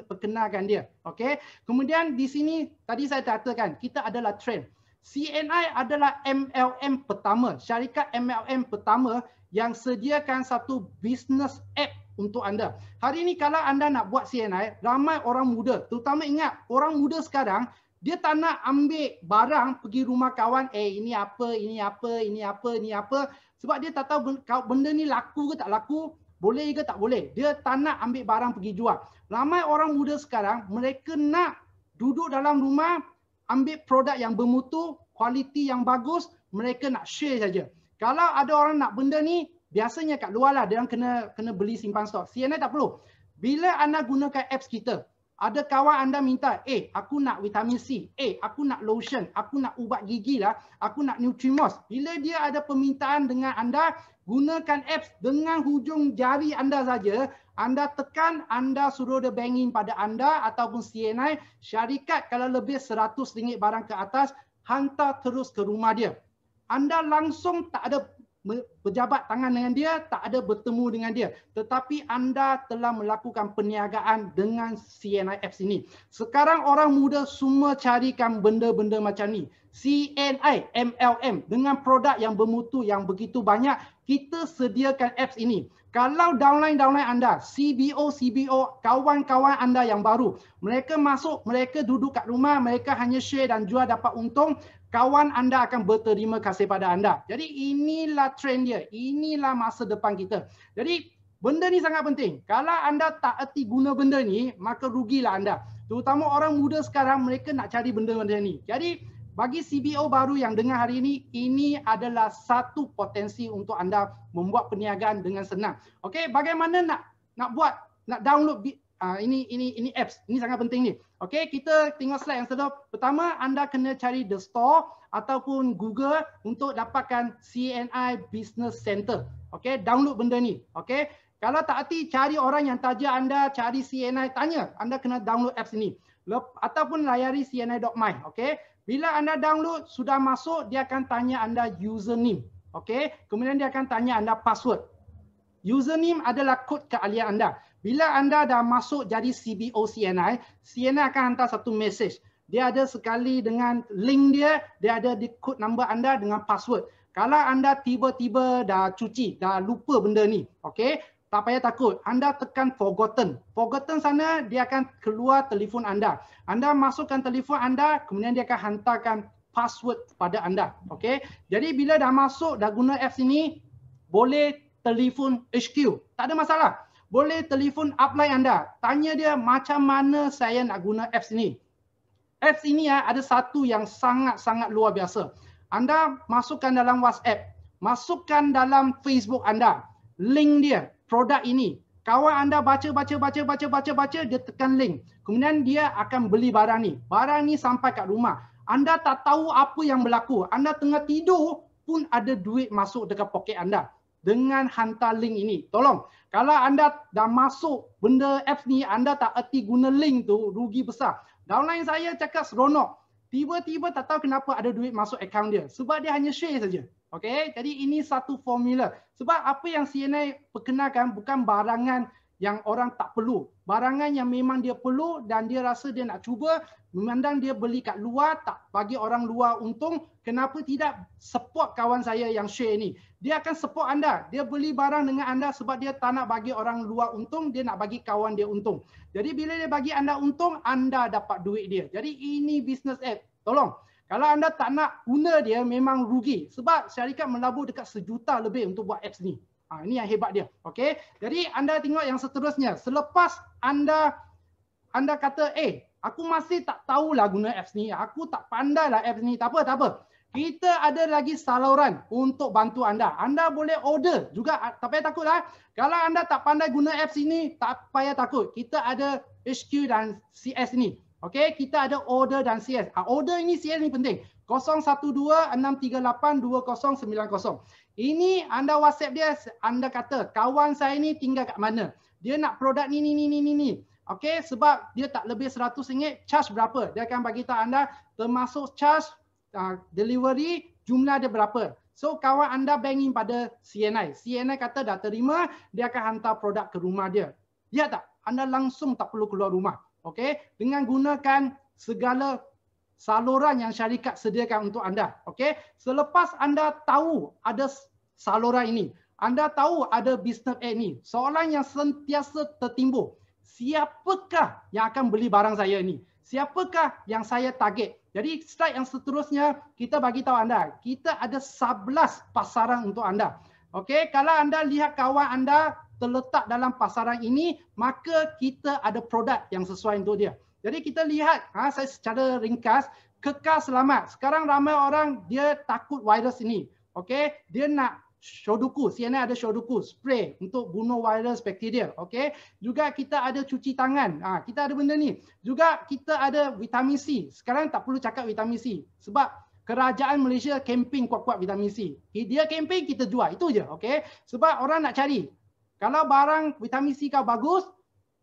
perkenalkan dia. okay? Kemudian di sini tadi saya katakan kita adalah trend. CNI adalah MLM pertama, syarikat MLM pertama yang sediakan satu business app untuk anda. Hari ini kalau anda nak buat CNI, ramai orang muda, terutama ingat orang muda sekarang dia tak nak ambil barang pergi rumah kawan, eh ini apa, ini apa, ini apa, ini apa. Sebab dia tak tahu benda ni laku ke tak laku, boleh ke tak boleh. Dia tak nak ambil barang pergi jual. Ramai orang muda sekarang, mereka nak duduk dalam rumah, ambil produk yang bermutu, kualiti yang bagus, mereka nak share saja. Kalau ada orang nak benda ni, biasanya kat luar lah, dia orang kena, kena beli simpan stok. CNN tak perlu. Bila anda gunakan apps kita, ada kawan anda minta, eh aku nak vitamin C, eh aku nak lotion, aku nak ubat gigi lah, aku nak Nutrimos. Bila dia ada permintaan dengan anda, gunakan apps dengan hujung jari anda saja, anda tekan, anda suruh dia banking pada anda ataupun CNI, syarikat kalau lebih RM100 barang ke atas, hantar terus ke rumah dia. Anda langsung tak ada berjabat tangan dengan dia, tak ada bertemu dengan dia. Tetapi anda telah melakukan perniagaan dengan CNIF sini. Sekarang orang muda semua carikan benda-benda macam ni. CNI, MLM dengan produk yang bermutu yang begitu banyak, kita sediakan apps ini. Kalau downline-downline anda, CBO, CBO, kawan-kawan anda yang baru, mereka masuk, mereka duduk kat rumah, mereka hanya share dan jual dapat untung, kawan anda akan berterima kasih pada anda. Jadi inilah trend dia. Inilah masa depan kita. Jadi benda ni sangat penting. Kalau anda tak erti guna benda ni, maka rugilah anda. Terutama orang muda sekarang mereka nak cari benda-benda ni. Jadi bagi CBO baru yang dengar hari ini, ini adalah satu potensi untuk anda membuat perniagaan dengan senang. Okey, bagaimana nak nak buat nak download uh, ini ini ini apps. Ini sangat penting ni. Okay, kita tengok slide yang sebelum. Pertama, anda kena cari The Store ataupun Google untuk dapatkan CNI Business Center. Okay, download benda ni. Okay, kalau tak hati cari orang yang tajam anda cari CNI tanya. Anda kena download apps ini. Lep, ataupun layari CNI.my. Okay, bila anda download sudah masuk dia akan tanya anda username. Okay, kemudian dia akan tanya anda password. Username adalah kod keahlian anda. Bila anda dah masuk jadi CBO CNI, CNI akan hantar satu message. Dia ada sekali dengan link dia, dia ada di code number anda dengan password. Kalau anda tiba-tiba dah cuci, dah lupa benda ni, okay? tak payah takut. Anda tekan forgotten. Forgotten sana, dia akan keluar telefon anda. Anda masukkan telefon anda, kemudian dia akan hantarkan password kepada anda. Okay? Jadi bila dah masuk, dah guna apps ini, boleh telefon HQ. Tak ada masalah boleh telefon upline anda. Tanya dia macam mana saya nak guna apps ini. Apps ini ya, ada satu yang sangat-sangat luar biasa. Anda masukkan dalam WhatsApp, masukkan dalam Facebook anda, link dia, produk ini. Kawan anda baca, baca, baca, baca, baca, baca, dia tekan link. Kemudian dia akan beli barang ni. Barang ni sampai kat rumah. Anda tak tahu apa yang berlaku. Anda tengah tidur pun ada duit masuk dekat poket anda dengan hantar link ini. Tolong, kalau anda dah masuk benda apps ni, anda tak erti guna link tu, rugi besar. Downline saya cakap seronok. Tiba-tiba tak tahu kenapa ada duit masuk account dia. Sebab dia hanya share saja. Okay, jadi ini satu formula. Sebab apa yang CNA perkenalkan bukan barangan yang orang tak perlu. Barangan yang memang dia perlu dan dia rasa dia nak cuba, memandang dia beli kat luar, tak bagi orang luar untung, kenapa tidak support kawan saya yang share ini? Dia akan support anda. Dia beli barang dengan anda sebab dia tak nak bagi orang luar untung, dia nak bagi kawan dia untung. Jadi bila dia bagi anda untung, anda dapat duit dia. Jadi ini business app. Tolong. Kalau anda tak nak guna dia, memang rugi. Sebab syarikat melabur dekat sejuta lebih untuk buat apps ni. Ha, ini yang hebat dia. Okey. Jadi anda tengok yang seterusnya. Selepas anda anda kata, eh, aku masih tak tahu tahulah guna apps ni. Aku tak pandai lah apps ni. Tak apa, tak apa. Kita ada lagi saluran untuk bantu anda. Anda boleh order juga. Ah, tak payah takut lah. Kalau anda tak pandai guna apps ini, tak payah takut. Kita ada HQ dan CS ni. Okey, kita ada order dan CS. Ah, order ini CS ni penting. 012 638 2090. Ini anda WhatsApp dia, anda kata kawan saya ni tinggal kat mana? Dia nak produk ni ni ni ni ni ni. Okey, sebab dia tak lebih RM100, charge berapa? Dia akan bagi tahu anda termasuk charge uh, delivery jumlah dia berapa. So kawan anda banking pada CNI. CNI kata dah terima, dia akan hantar produk ke rumah dia. Ya tak? Anda langsung tak perlu keluar rumah. Okey, dengan gunakan segala saluran yang syarikat sediakan untuk anda. Okey, selepas anda tahu ada saluran ini, anda tahu ada business ad ini, soalan yang sentiasa tertimbul, siapakah yang akan beli barang saya ini? Siapakah yang saya target? Jadi slide yang seterusnya kita bagi tahu anda, kita ada 11 pasaran untuk anda. Okey, kalau anda lihat kawan anda terletak dalam pasaran ini, maka kita ada produk yang sesuai untuk dia. Jadi kita lihat ha, saya secara ringkas kekal selamat. Sekarang ramai orang dia takut virus ini. Okey, dia nak Shodoku. CNN ada Shodoku spray untuk bunuh virus bakteria. okay? juga kita ada cuci tangan. Ha, kita ada benda ni. Juga kita ada vitamin C. Sekarang tak perlu cakap vitamin C sebab kerajaan Malaysia camping kuat-kuat vitamin C. Dia camping kita jual. Itu je. okay? sebab orang nak cari. Kalau barang vitamin C kau bagus,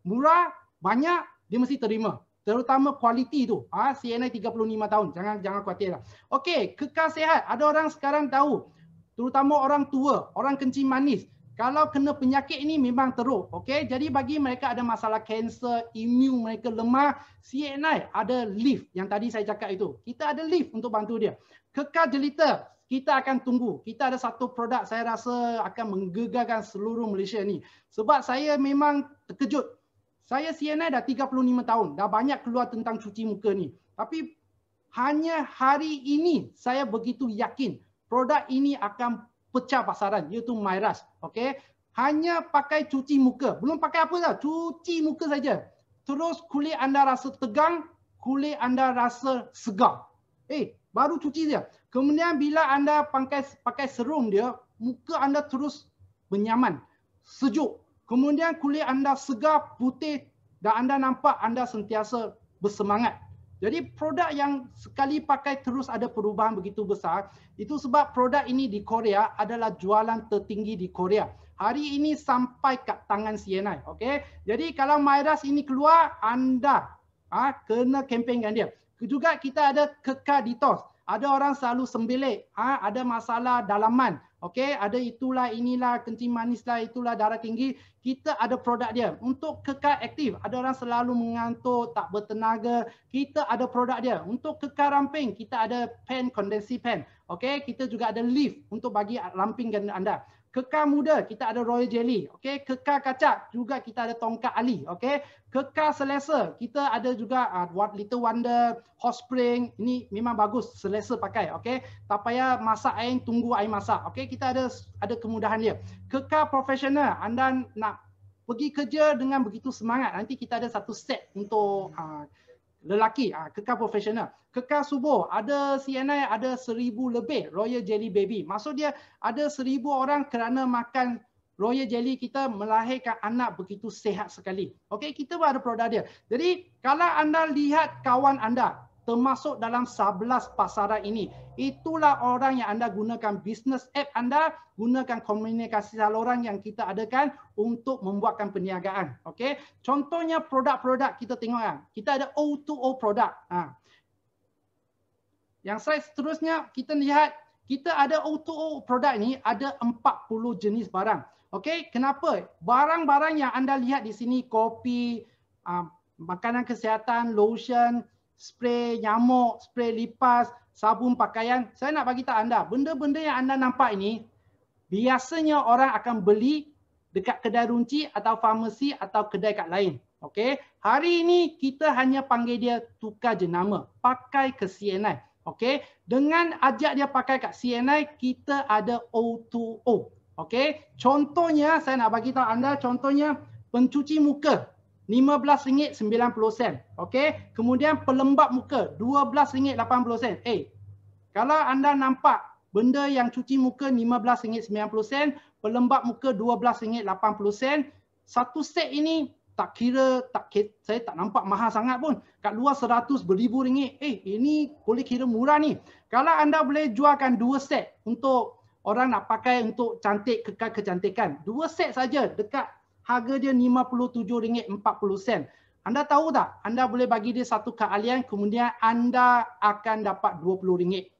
murah, banyak, dia mesti terima terutama kualiti tu ha CNI 35 tahun jangan jangan khawatirlah okey kekal sihat ada orang sekarang tahu terutama orang tua orang kencing manis kalau kena penyakit ini memang teruk okey jadi bagi mereka ada masalah kanser imun mereka lemah CNI ada lift yang tadi saya cakap itu kita ada lift untuk bantu dia kekal jelita kita akan tunggu. Kita ada satu produk saya rasa akan menggegarkan seluruh Malaysia ni. Sebab saya memang terkejut saya CNN dah 35 tahun, dah banyak keluar tentang cuci muka ni. Tapi hanya hari ini saya begitu yakin produk ini akan pecah pasaran iaitu Myras. okay? Hanya pakai cuci muka, belum pakai apa dah, cuci muka saja. Terus kulit anda rasa tegang, kulit anda rasa segar. Eh, baru cuci dia. Kemudian bila anda pakai pakai serum dia, muka anda terus menyaman, sejuk, Kemudian kulit anda segar, putih dan anda nampak anda sentiasa bersemangat. Jadi produk yang sekali pakai terus ada perubahan begitu besar, itu sebab produk ini di Korea adalah jualan tertinggi di Korea. Hari ini sampai kat tangan CNI. Okay? Jadi kalau Myras ini keluar, anda ha, kena kempenkan dia. Juga kita ada kekal detox. Ada orang selalu sembelik, ha, ada masalah dalaman, Okey, ada itulah inilah kencing manislah itulah darah tinggi, kita ada produk dia. Untuk kekal aktif, ada orang selalu mengantuk, tak bertenaga, kita ada produk dia. Untuk kekal ramping, kita ada pen kondensi pen. Okey, kita juga ada lift untuk bagi ramping anda. Kekal muda, kita ada royal jelly. Okay. Kekal kacak, juga kita ada tongkat ali. Okay. Kekal selesa, kita ada juga uh, little wonder, hot spring. Ini memang bagus, selesa pakai. Okay. Tak payah masak air, tunggu air masak. Okay. Kita ada ada kemudahan dia. Kekal profesional, anda nak pergi kerja dengan begitu semangat. Nanti kita ada satu set untuk uh, lelaki ah kekal profesional kekal subuh ada CNI ada seribu lebih royal jelly baby maksud dia ada seribu orang kerana makan royal jelly kita melahirkan anak begitu sehat sekali okey kita pun ada produk dia jadi kalau anda lihat kawan anda termasuk dalam 11 pasaran ini. Itulah orang yang anda gunakan business app anda, gunakan komunikasi saluran yang kita adakan untuk membuatkan perniagaan. Okay Contohnya produk-produk kita tengok kan. Kita ada O2O produk. Ha. Yang slide seterusnya kita lihat kita ada O2O produk ini ada 40 jenis barang. Okay kenapa? Barang-barang yang anda lihat di sini kopi, ah, makanan kesihatan, lotion, spray nyamuk, spray lipas, sabun pakaian. Saya nak bagi tahu anda, benda-benda yang anda nampak ini biasanya orang akan beli dekat kedai runci atau farmasi atau kedai kat lain. Okey, hari ini kita hanya panggil dia tukar jenama, pakai ke CNI. Okey, dengan ajak dia pakai kat CNI, kita ada O2O. Okey, contohnya saya nak bagi tahu anda contohnya pencuci muka. RM15.90. Okey. Kemudian pelembap muka RM12.80. Eh. Kalau anda nampak benda yang cuci muka RM15.90, pelembap muka RM12.80, satu set ini tak kira tak saya tak nampak mahal sangat pun. Kat luar seratus beribu ringgit. Eh, ini boleh kira murah ni. Kalau anda boleh jualkan dua set untuk orang nak pakai untuk cantik kekal kecantikan. Dua set saja dekat harga dia RM57.40. Anda tahu tak? Anda boleh bagi dia satu keahlian kemudian anda akan dapat RM20.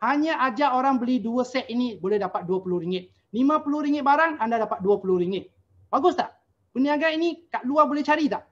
Hanya ajak orang beli dua set ini boleh dapat RM20. RM50 barang anda dapat RM20. Bagus tak? Peniaga ini kat luar boleh cari tak?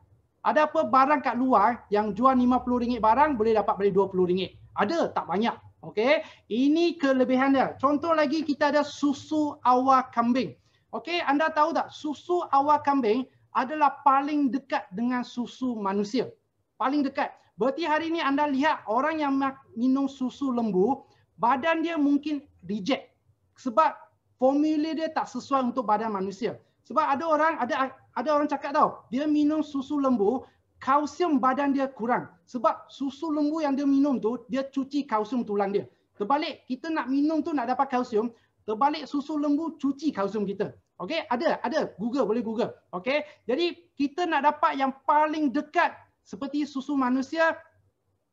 Ada apa barang kat luar yang jual RM50 barang boleh dapat beli RM20? Ada tak banyak? Okay, Ini kelebihan dia. Contoh lagi kita ada susu awar kambing. Okey, anda tahu tak susu awal kambing adalah paling dekat dengan susu manusia. Paling dekat. Berarti hari ini anda lihat orang yang minum susu lembu, badan dia mungkin reject. Sebab formula dia tak sesuai untuk badan manusia. Sebab ada orang ada ada orang cakap tau, dia minum susu lembu, kalsium badan dia kurang. Sebab susu lembu yang dia minum tu, dia cuci kalsium tulang dia. Terbalik, kita nak minum tu nak dapat kalsium, terbalik susu lembu cuci kalsium kita. Okey, ada, ada. Google, boleh Google. Okey, jadi kita nak dapat yang paling dekat seperti susu manusia,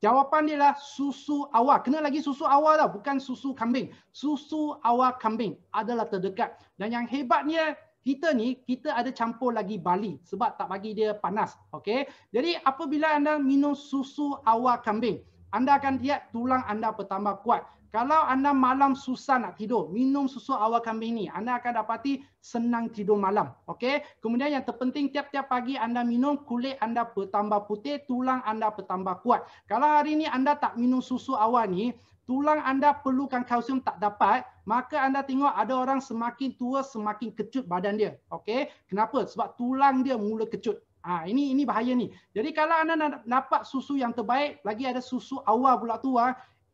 jawapan dia lah susu awak. Kena lagi susu awak lah, bukan susu kambing. Susu awak kambing adalah terdekat. Dan yang hebatnya, kita ni, kita ada campur lagi bali sebab tak bagi dia panas. Okey, jadi apabila anda minum susu awak kambing, anda akan lihat tulang anda bertambah kuat. Kalau anda malam susah nak tidur, minum susu awal kambing ni. Anda akan dapati senang tidur malam. Okey. Kemudian yang terpenting, tiap-tiap pagi anda minum, kulit anda bertambah putih, tulang anda bertambah kuat. Kalau hari ni anda tak minum susu awal ni, tulang anda perlukan kalsium tak dapat, maka anda tengok ada orang semakin tua, semakin kecut badan dia. Okey. Kenapa? Sebab tulang dia mula kecut. Ha, ini ini bahaya ni. Jadi kalau anda nak dapat susu yang terbaik, lagi ada susu awal pula tua. Ah,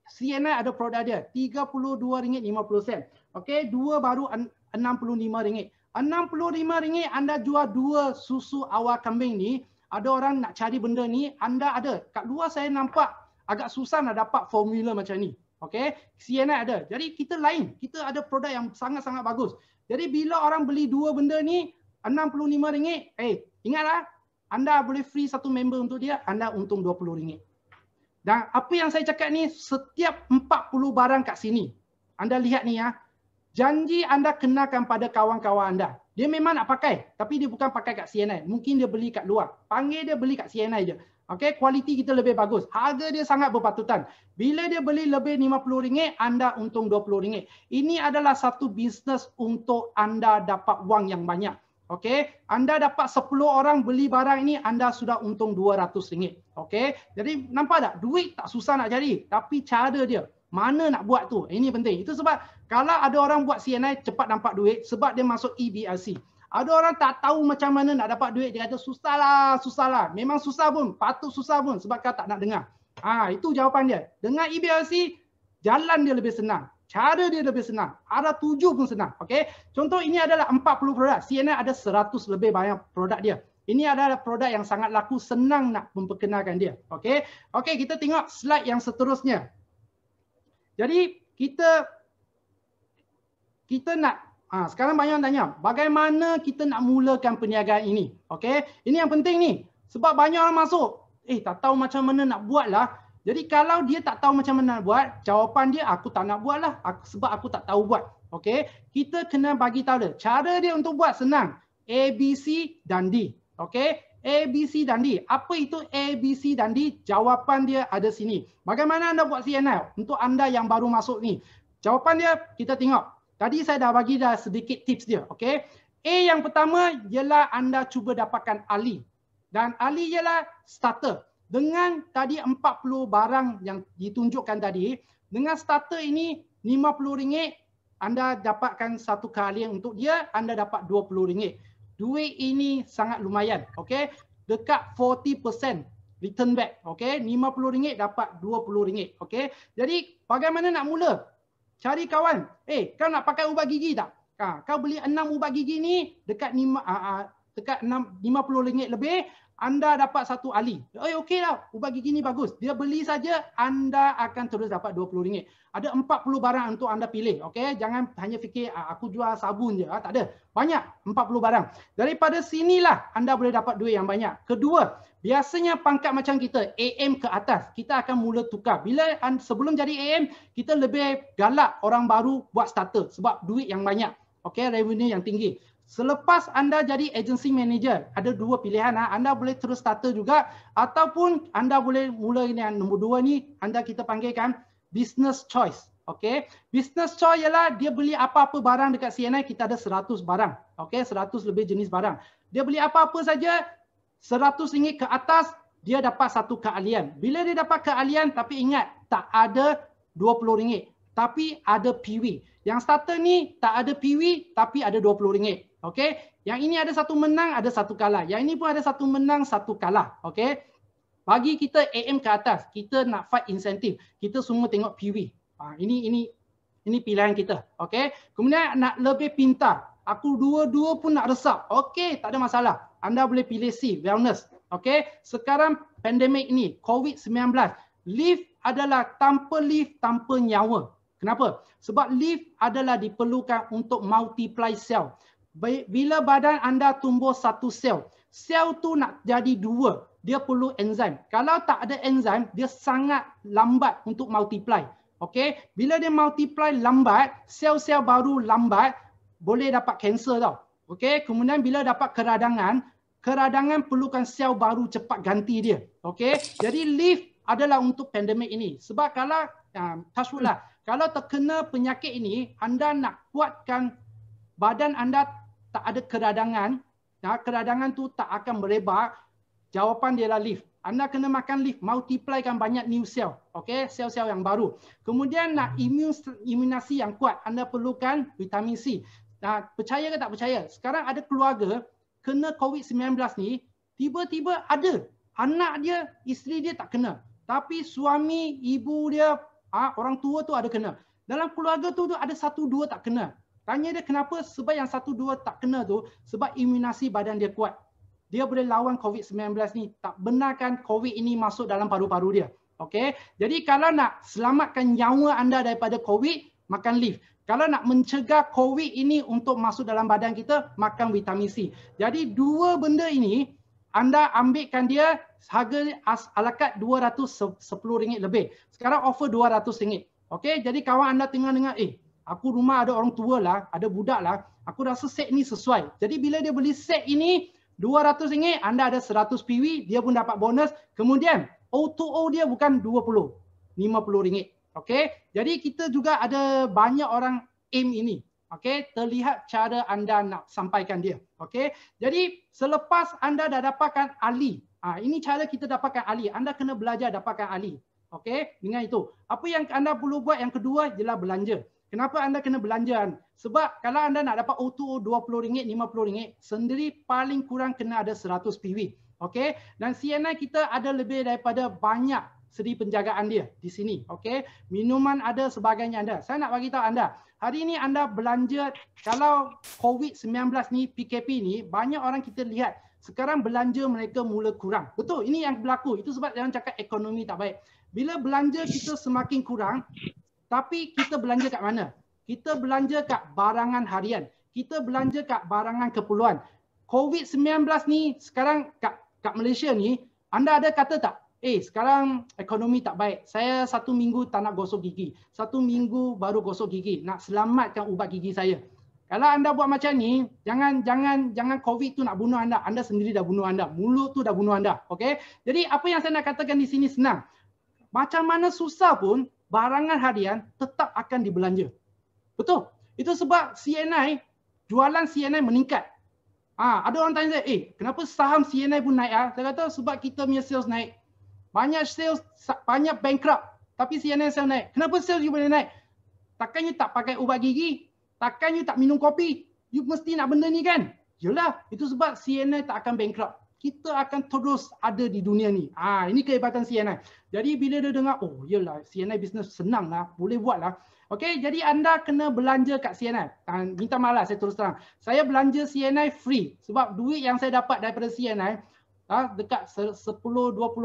CNI ada produk dia RM32.50. Okey, dua baru RM65. RM65 anda jual dua susu awal kambing ni, ada orang nak cari benda ni, anda ada. Kat luar saya nampak agak susah nak dapat formula macam ni. Okey, CNI ada. Jadi kita lain. Kita ada produk yang sangat-sangat bagus. Jadi bila orang beli dua benda ni RM65, eh ingatlah anda boleh free satu member untuk dia, anda untung RM20. Dan apa yang saya cakap ni setiap 40 barang kat sini. Anda lihat ni ya. Janji anda kenakan pada kawan-kawan anda. Dia memang nak pakai tapi dia bukan pakai kat CNI. Mungkin dia beli kat luar. Panggil dia beli kat CNI je. Okay, kualiti kita lebih bagus. Harga dia sangat berpatutan. Bila dia beli lebih RM50, anda untung RM20. Ini adalah satu bisnes untuk anda dapat wang yang banyak. Okey, anda dapat 10 orang beli barang ini anda sudah untung RM200. Okey. Jadi nampak tak duit tak susah nak cari tapi cara dia mana nak buat tu. Ini penting. Itu sebab kalau ada orang buat CNI cepat nampak duit sebab dia masuk EBLC. Ada orang tak tahu macam mana nak dapat duit dia kata susahlah, susahlah. Memang susah pun, patut susah pun sebab kau tak nak dengar. Ah, ha, itu jawapan dia. Dengan EBLC jalan dia lebih senang. Cara dia lebih senang. Ada tujuh pun senang. Okay. Contoh ini adalah empat puluh produk. CNN ada seratus lebih banyak produk dia. Ini adalah produk yang sangat laku, senang nak memperkenalkan dia. Okay. Okay, kita tengok slide yang seterusnya. Jadi kita kita nak Ha, sekarang banyak yang tanya, bagaimana kita nak mulakan perniagaan ini? Okay. Ini yang penting ni. Sebab banyak orang masuk. Eh, tak tahu macam mana nak buat lah. Jadi kalau dia tak tahu macam mana buat, jawapan dia aku tak nak buatlah aku, sebab aku tak tahu buat. Okay, kita kena bagi tahu dia. Cara dia untuk buat senang. A, B, C dan D. Okay, A, B, C dan D. Apa itu A, B, C dan D? Jawapan dia ada sini. Bagaimana anda buat CNL untuk anda yang baru masuk ni? Jawapan dia kita tengok. Tadi saya dah bagi dah sedikit tips dia. Okay, A yang pertama ialah anda cuba dapatkan Ali. Dan Ali ialah starter dengan tadi 40 barang yang ditunjukkan tadi dengan starter ini RM50 anda dapatkan satu kali untuk dia anda dapat RM20 duit ini sangat lumayan okay dekat 40% return back okay lima puluh ringgit dapat dua puluh ringgit okay jadi bagaimana nak mula cari kawan eh kau nak pakai ubat gigi tak ah, kau beli enam ubat gigi ni dekat lima ah, ah, dekat enam lima puluh ringgit lebih anda dapat satu ali. oh okey lah, ubat gigi ni bagus. Dia beli saja anda akan terus dapat RM20. Ada 40 barang untuk anda pilih. Okey, jangan hanya fikir ah, aku jual sabun je. Ah, tak ada. Banyak 40 barang. Daripada sinilah anda boleh dapat duit yang banyak. Kedua, biasanya pangkat macam kita AM ke atas, kita akan mula tukar. Bila sebelum jadi AM, kita lebih galak orang baru buat starter sebab duit yang banyak. Okey, revenue yang tinggi. Selepas anda jadi agency manager, ada dua pilihan. Ah. Anda boleh terus starter juga ataupun anda boleh mula dengan ah, nombor dua ni, anda kita panggilkan business choice. Okay. Business choice ialah dia beli apa-apa barang dekat CNI, kita ada 100 barang. Okay. 100 lebih jenis barang. Dia beli apa-apa saja, rm ringgit ke atas, dia dapat satu keahlian. Bila dia dapat keahlian, tapi ingat, tak ada rm ringgit Tapi ada PW. Yang starter ni tak ada PW tapi ada rm ringgit. Okey, yang ini ada satu menang, ada satu kalah. Yang ini pun ada satu menang, satu kalah. Okey. Bagi kita AM ke atas, kita nak fight insentif. Kita semua tengok PV. Ha, ini ini ini pilihan kita. Okey. Kemudian nak lebih pintar. Aku dua-dua pun nak resap. Okey, tak ada masalah. Anda boleh pilih C, wellness. Okey. Sekarang pandemik ini, COVID-19. Lift adalah tanpa lift, tanpa nyawa. Kenapa? Sebab lift adalah diperlukan untuk multiply cell bila badan anda tumbuh satu sel, sel tu nak jadi dua, dia perlu enzim. Kalau tak ada enzim, dia sangat lambat untuk multiply. Okay, bila dia multiply lambat, sel-sel baru lambat, boleh dapat kanser tau. Okay, kemudian bila dapat keradangan, keradangan perlukan sel baru cepat ganti dia. Okay, jadi leaf adalah untuk pandemik ini. Sebab kalau, um, lah, kalau terkena penyakit ini, anda nak kuatkan badan anda tak ada keradangan, ya, keradangan tu tak akan berebak. jawapan dia adalah lift. Anda kena makan leaf, multiplykan banyak new cell. Okay, sel-sel yang baru. Kemudian nak hmm. imun, imunasi yang kuat, anda perlukan vitamin C. Nah, ha, percaya ke tak percaya? Sekarang ada keluarga kena COVID-19 ni, tiba-tiba ada. Anak dia, isteri dia tak kena. Tapi suami, ibu dia, ha, orang tua tu ada kena. Dalam keluarga tu, tu ada satu dua tak kena. Tanya dia kenapa sebab yang satu dua tak kena tu sebab imunasi badan dia kuat. Dia boleh lawan COVID-19 ni. Tak benarkan COVID ini masuk dalam paru-paru dia. Okay. Jadi kalau nak selamatkan nyawa anda daripada COVID, makan leaf. Kalau nak mencegah COVID ini untuk masuk dalam badan kita, makan vitamin C. Jadi dua benda ini, anda ambilkan dia harga alakat RM210 lebih. Sekarang offer RM200. Okay, jadi kawan anda tengah tengah eh aku rumah ada orang tua lah, ada budak lah, aku rasa set ni sesuai. Jadi bila dia beli set ini, RM200, anda ada 100 PW, dia pun dapat bonus. Kemudian O2O dia bukan RM20, RM50. Okay? Jadi kita juga ada banyak orang aim ini. Okay? Terlihat cara anda nak sampaikan dia. Okay? Jadi selepas anda dah dapatkan Ali, ha, ini cara kita dapatkan Ali. Anda kena belajar dapatkan Ali. Okay? Dengan itu. Apa yang anda perlu buat yang kedua ialah belanja. Kenapa anda kena belanja? Sebab kalau anda nak dapat O2O RM20, RM50, sendiri paling kurang kena ada 100 PV. Okay? Dan CNI kita ada lebih daripada banyak seri penjagaan dia di sini. Okay? Minuman ada sebagainya anda. Saya nak bagi tahu anda, hari ini anda belanja kalau COVID-19 ni, PKP ni, banyak orang kita lihat sekarang belanja mereka mula kurang. Betul, ini yang berlaku. Itu sebab orang cakap ekonomi tak baik. Bila belanja kita semakin kurang, tapi kita belanja kat mana? Kita belanja kat barangan harian. Kita belanja kat barangan keperluan. COVID-19 ni sekarang kat, kat Malaysia ni, anda ada kata tak? Eh, sekarang ekonomi tak baik. Saya satu minggu tak nak gosok gigi. Satu minggu baru gosok gigi. Nak selamatkan ubat gigi saya. Kalau anda buat macam ni, jangan jangan jangan COVID tu nak bunuh anda. Anda sendiri dah bunuh anda. Mulut tu dah bunuh anda. Okay? Jadi apa yang saya nak katakan di sini senang. Macam mana susah pun, barangan harian tetap akan dibelanja. Betul? Itu sebab CNI, jualan CNI meningkat. Ha, ada orang tanya saya, eh kenapa saham CNI pun naik? Ha? Saya kata sebab kita punya sales naik. Banyak sales, banyak bankrupt. Tapi CNI sales naik. Kenapa sales you boleh naik? Takkan you tak pakai ubat gigi? Takkan you tak minum kopi? You mesti nak benda ni kan? Yalah, itu sebab CNI tak akan bankrupt kita akan terus ada di dunia ni. Ah, ha, ini kehebatan CNI. Jadi bila dia dengar, oh yelah CNI business senang lah, boleh buat lah. Okay, jadi anda kena belanja kat CNI. Ha, minta maaf lah, saya terus terang. Saya belanja CNI free sebab duit yang saya dapat daripada CNI ah ha, dekat 10-20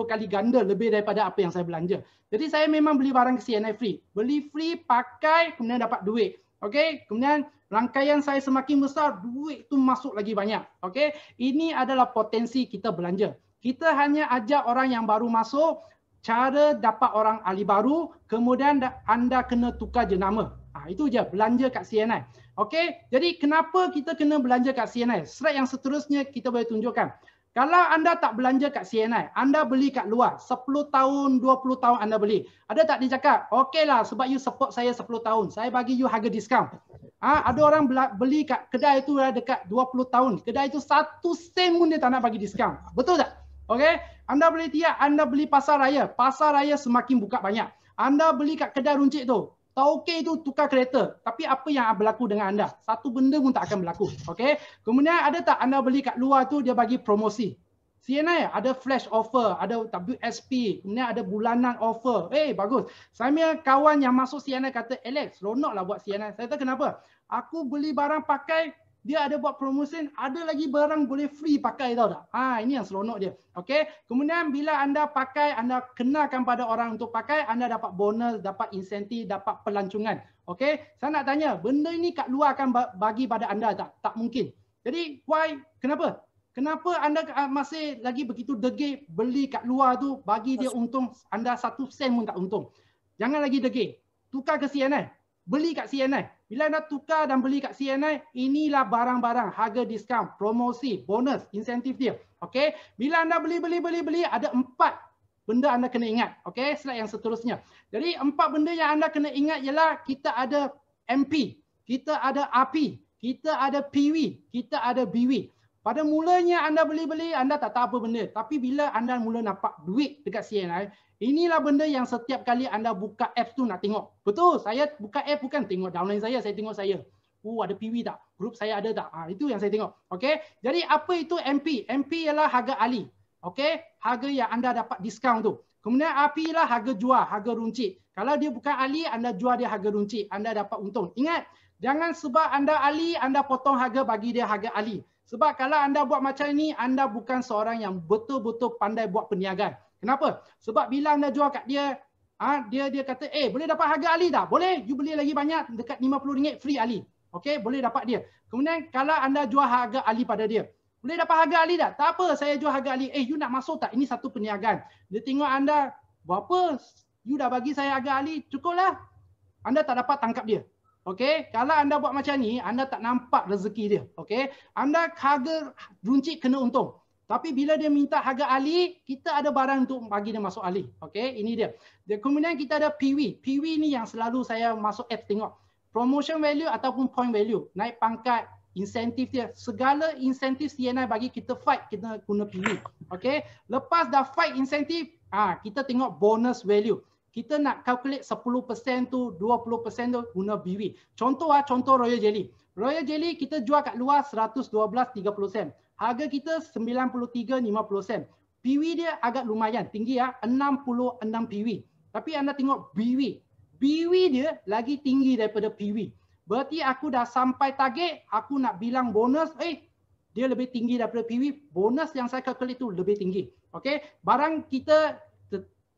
kali ganda lebih daripada apa yang saya belanja. Jadi saya memang beli barang ke CNI free. Beli free, pakai, kemudian dapat duit. Okay, kemudian rangkaian saya semakin besar, duit tu masuk lagi banyak. Okey, ini adalah potensi kita belanja. Kita hanya ajak orang yang baru masuk, cara dapat orang ahli baru, kemudian anda kena tukar jenama. Ha, itu je, belanja kat CNI. Okey, jadi kenapa kita kena belanja kat CNI? Slide yang seterusnya kita boleh tunjukkan. Kalau anda tak belanja kat CNI, anda beli kat luar. 10 tahun, 20 tahun anda beli. Ada tak dia cakap, okey lah sebab you support saya 10 tahun. Saya bagi you harga diskaun. Ha, ada orang beli kat kedai itu lah dekat 20 tahun. Kedai itu satu sen pun dia tak nak bagi diskaun. Betul tak? Okey. Anda beli tiap, anda beli pasar raya. Pasar raya semakin buka banyak. Anda beli kat kedai runcit tu. Tak Tauke tu tukar kereta. Tapi apa yang berlaku dengan anda? Satu benda pun tak akan berlaku. Okay? Kemudian ada tak anda beli kat luar tu dia bagi promosi. CNI ada flash offer, ada WSP, kemudian ada bulanan offer. Eh, hey, bagus. Saya kawan yang masuk CNI kata, Alex, lah buat CNI. Saya kata, kenapa? Aku beli barang pakai, dia ada buat promotion, ada lagi barang boleh free pakai tau tak? Ha, ini yang seronok dia. Okay. Kemudian bila anda pakai, anda kenalkan pada orang untuk pakai, anda dapat bonus, dapat insentif, dapat pelancongan. Okay. Saya nak tanya, benda ini kat luar akan bagi pada anda tak? Tak mungkin. Jadi, why? Kenapa? Kenapa anda ah, masih lagi begitu degil beli kat luar tu, bagi dia untung, anda satu sen pun tak untung. Jangan lagi degil. Tukar ke CNN. Beli kat CNN. Bila anda tukar dan beli kat CNI, inilah barang-barang harga diskaun, promosi, bonus, insentif dia. Okay? Bila anda beli beli beli beli ada empat benda anda kena ingat. Okay? slide yang seterusnya. Jadi empat benda yang anda kena ingat ialah kita ada MP, kita ada RP, kita ada PW, kita ada BW. Pada mulanya anda beli-beli, anda tak tahu apa benda. Tapi bila anda mula nampak duit dekat CNI, Inilah benda yang setiap kali anda buka app tu nak tengok. Betul, saya buka app bukan tengok downline saya, saya tengok saya. Oh, ada PW tak? Grup saya ada tak? ha, itu yang saya tengok. Okay? Jadi apa itu MP? MP ialah harga ahli. Okay? harga yang anda dapat diskaun tu. Kemudian RP ialah harga jual, harga runcit. Kalau dia bukan ahli, anda jual dia harga runcit, anda dapat untung. Ingat, jangan sebab anda ahli, anda potong harga bagi dia harga ahli. Sebab kalau anda buat macam ini, anda bukan seorang yang betul-betul pandai buat perniagaan. Kenapa? Sebab bila anda jual kat dia, ha, dia dia kata, eh boleh dapat harga Ali dah, Boleh, you beli lagi banyak dekat RM50 free Ali. Okay, boleh dapat dia. Kemudian kalau anda jual harga Ali pada dia, boleh dapat harga Ali dah. Tak apa, saya jual harga Ali. Eh, you nak masuk tak? Ini satu perniagaan. Dia tengok anda, berapa you dah bagi saya harga Ali, cukuplah. Anda tak dapat tangkap dia. Okay, kalau anda buat macam ni, anda tak nampak rezeki dia. Okay, anda harga runcit kena untung. Tapi bila dia minta harga ahli, kita ada barang untuk bagi dia masuk ahli. Okay, ini dia. Dan kemudian kita ada PW. PW ni yang selalu saya masuk app tengok. Promotion value ataupun point value. Naik pangkat, insentif dia. Segala insentif CNI bagi kita fight, kita guna PW. Okay. lepas dah fight insentif, ah kita tengok bonus value. Kita nak calculate 10% tu, 20% tu guna BW. Contoh ah, contoh Royal Jelly. Royal Jelly kita jual kat luar 112.30 sen harga kita 93.50 sen. PW dia agak lumayan tinggi ya, 66 PW. Tapi anda tengok BW. BW dia lagi tinggi daripada PW. Berarti aku dah sampai target, aku nak bilang bonus, eh dia lebih tinggi daripada PW, bonus yang saya calculate tu lebih tinggi. Okey, barang kita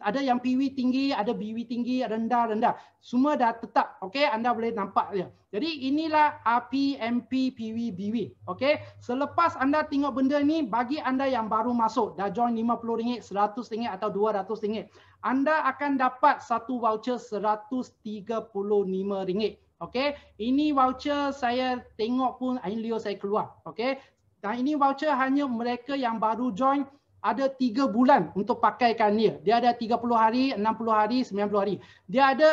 ada yang PV tinggi, ada BV tinggi, rendah rendah. Semua dah tetap. Okey, anda boleh nampak dia. Jadi inilah RP, MP, PV, BV. Okey. Selepas anda tengok benda ni, bagi anda yang baru masuk, dah join RM50, RM100 atau RM200, anda akan dapat satu voucher RM135. Okey. Ini voucher saya tengok pun Ain saya keluar. Okey. Dan ini voucher hanya mereka yang baru join ada 3 bulan untuk pakaikan dia. Dia ada 30 hari, 60 hari, 90 hari. Dia ada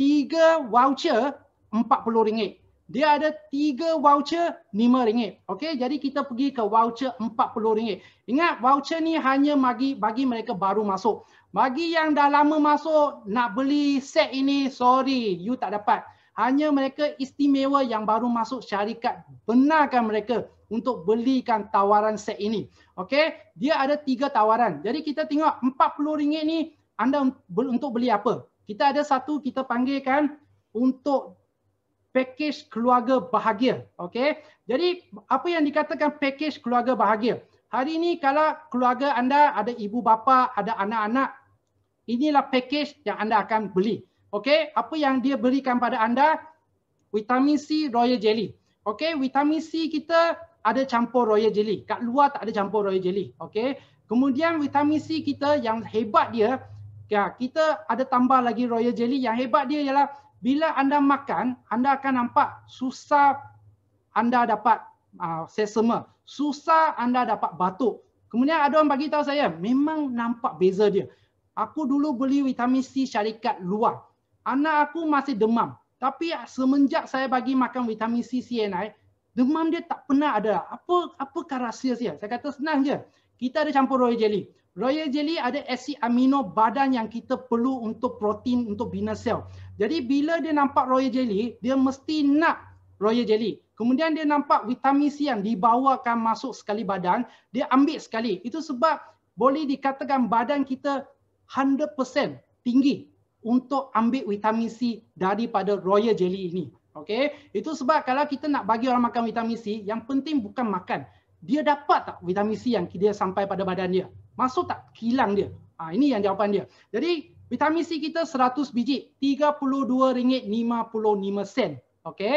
3 voucher RM40. Dia ada 3 voucher RM5. Okey, jadi kita pergi ke voucher RM40. Ingat voucher ni hanya bagi bagi mereka baru masuk. Bagi yang dah lama masuk nak beli set ini, sorry, you tak dapat. Hanya mereka istimewa yang baru masuk syarikat benarkan mereka untuk belikan tawaran set ini. Okey, dia ada tiga tawaran. Jadi kita tengok RM40 ni anda untuk beli apa? Kita ada satu kita panggilkan untuk pakej keluarga bahagia. Okey. Jadi apa yang dikatakan pakej keluarga bahagia? Hari ini kalau keluarga anda ada ibu bapa, ada anak-anak, inilah pakej yang anda akan beli. Okey, apa yang dia berikan pada anda? Vitamin C Royal Jelly. Okey, vitamin C kita ada campur royal jelly. Kat luar tak ada campur royal jelly. okay? Kemudian vitamin C kita yang hebat dia, ya, kita ada tambah lagi royal jelly. Yang hebat dia ialah bila anda makan, anda akan nampak susah anda dapat uh, sesama. Susah anda dapat batuk. Kemudian ada orang bagi tahu saya, memang nampak beza dia. Aku dulu beli vitamin C syarikat luar. Anak aku masih demam. Tapi semenjak saya bagi makan vitamin C CNI, Demam dia tak pernah ada. Apa apakah rahsia dia? Saya kata senang je. Kita ada campur royal jelly. Royal jelly ada asid amino badan yang kita perlu untuk protein untuk bina sel. Jadi bila dia nampak royal jelly, dia mesti nak royal jelly. Kemudian dia nampak vitamin C yang dibawakan masuk sekali badan, dia ambil sekali. Itu sebab boleh dikatakan badan kita 100% tinggi untuk ambil vitamin C daripada royal jelly ini. Okey, itu sebab kalau kita nak bagi orang makan vitamin C, yang penting bukan makan. Dia dapat tak vitamin C yang dia sampai pada badan dia? Masuk tak kilang dia? Ha, ini yang jawapan dia. Jadi vitamin C kita 100 biji, RM32.55. Okey.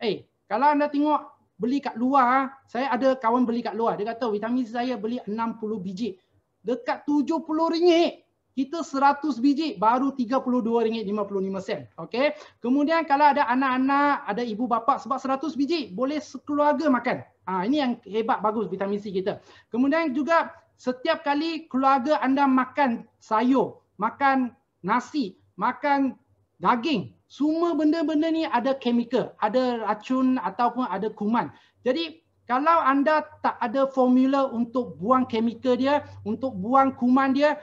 Eh, kalau anda tengok beli kat luar, saya ada kawan beli kat luar. Dia kata vitamin C saya beli 60 biji. Dekat RM70 kita 100 biji baru RM32.55. Okey. Kemudian kalau ada anak-anak, ada ibu bapa sebab 100 biji boleh sekeluarga makan. Ha, ini yang hebat bagus vitamin C kita. Kemudian juga setiap kali keluarga anda makan sayur, makan nasi, makan daging, semua benda-benda ni ada kimia, ada racun ataupun ada kuman. Jadi kalau anda tak ada formula untuk buang kimia dia, untuk buang kuman dia,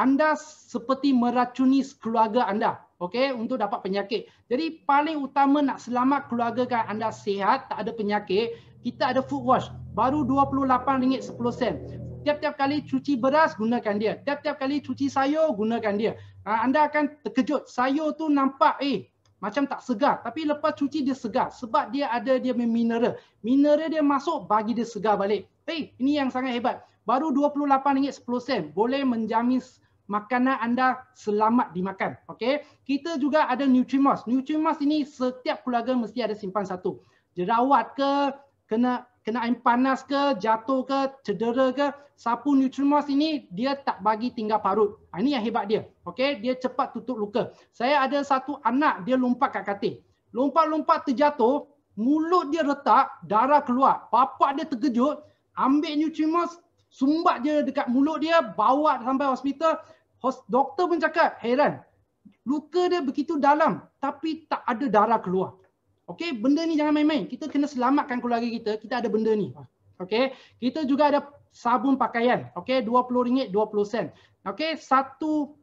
anda seperti meracuni keluarga anda okay? untuk dapat penyakit jadi paling utama nak selamat keluarga kan anda sehat tak ada penyakit kita ada food wash baru RM28.10 tiap-tiap kali cuci beras gunakan dia tiap-tiap kali cuci sayur gunakan dia ha, anda akan terkejut sayur tu nampak eh macam tak segar tapi lepas cuci dia segar sebab dia ada dia mineral mineral dia masuk bagi dia segar balik eh ini yang sangat hebat baru RM28.10 boleh menjamin makanan anda selamat dimakan. Okay, Kita juga ada Nutrimas. Nutrimas ini setiap keluarga mesti ada simpan satu. Jerawat ke, kena kena air panas ke, jatuh ke, cedera ke, sapu Nutrimas ini dia tak bagi tinggal parut. Ah, ini yang hebat dia. Okay, dia cepat tutup luka. Saya ada satu anak dia lompat kat katil. Lompat-lompat terjatuh, mulut dia retak, darah keluar. Bapak dia terkejut, ambil Nutrimas, sumbat je dekat mulut dia bawa sampai hospital doktor pun cakap heran luka dia begitu dalam tapi tak ada darah keluar Okay, benda ni jangan main-main kita kena selamatkan keluarga kita kita ada benda ni Okay, kita juga ada sabun pakaian Okay, okey 20 ringgit 20 sen okey satu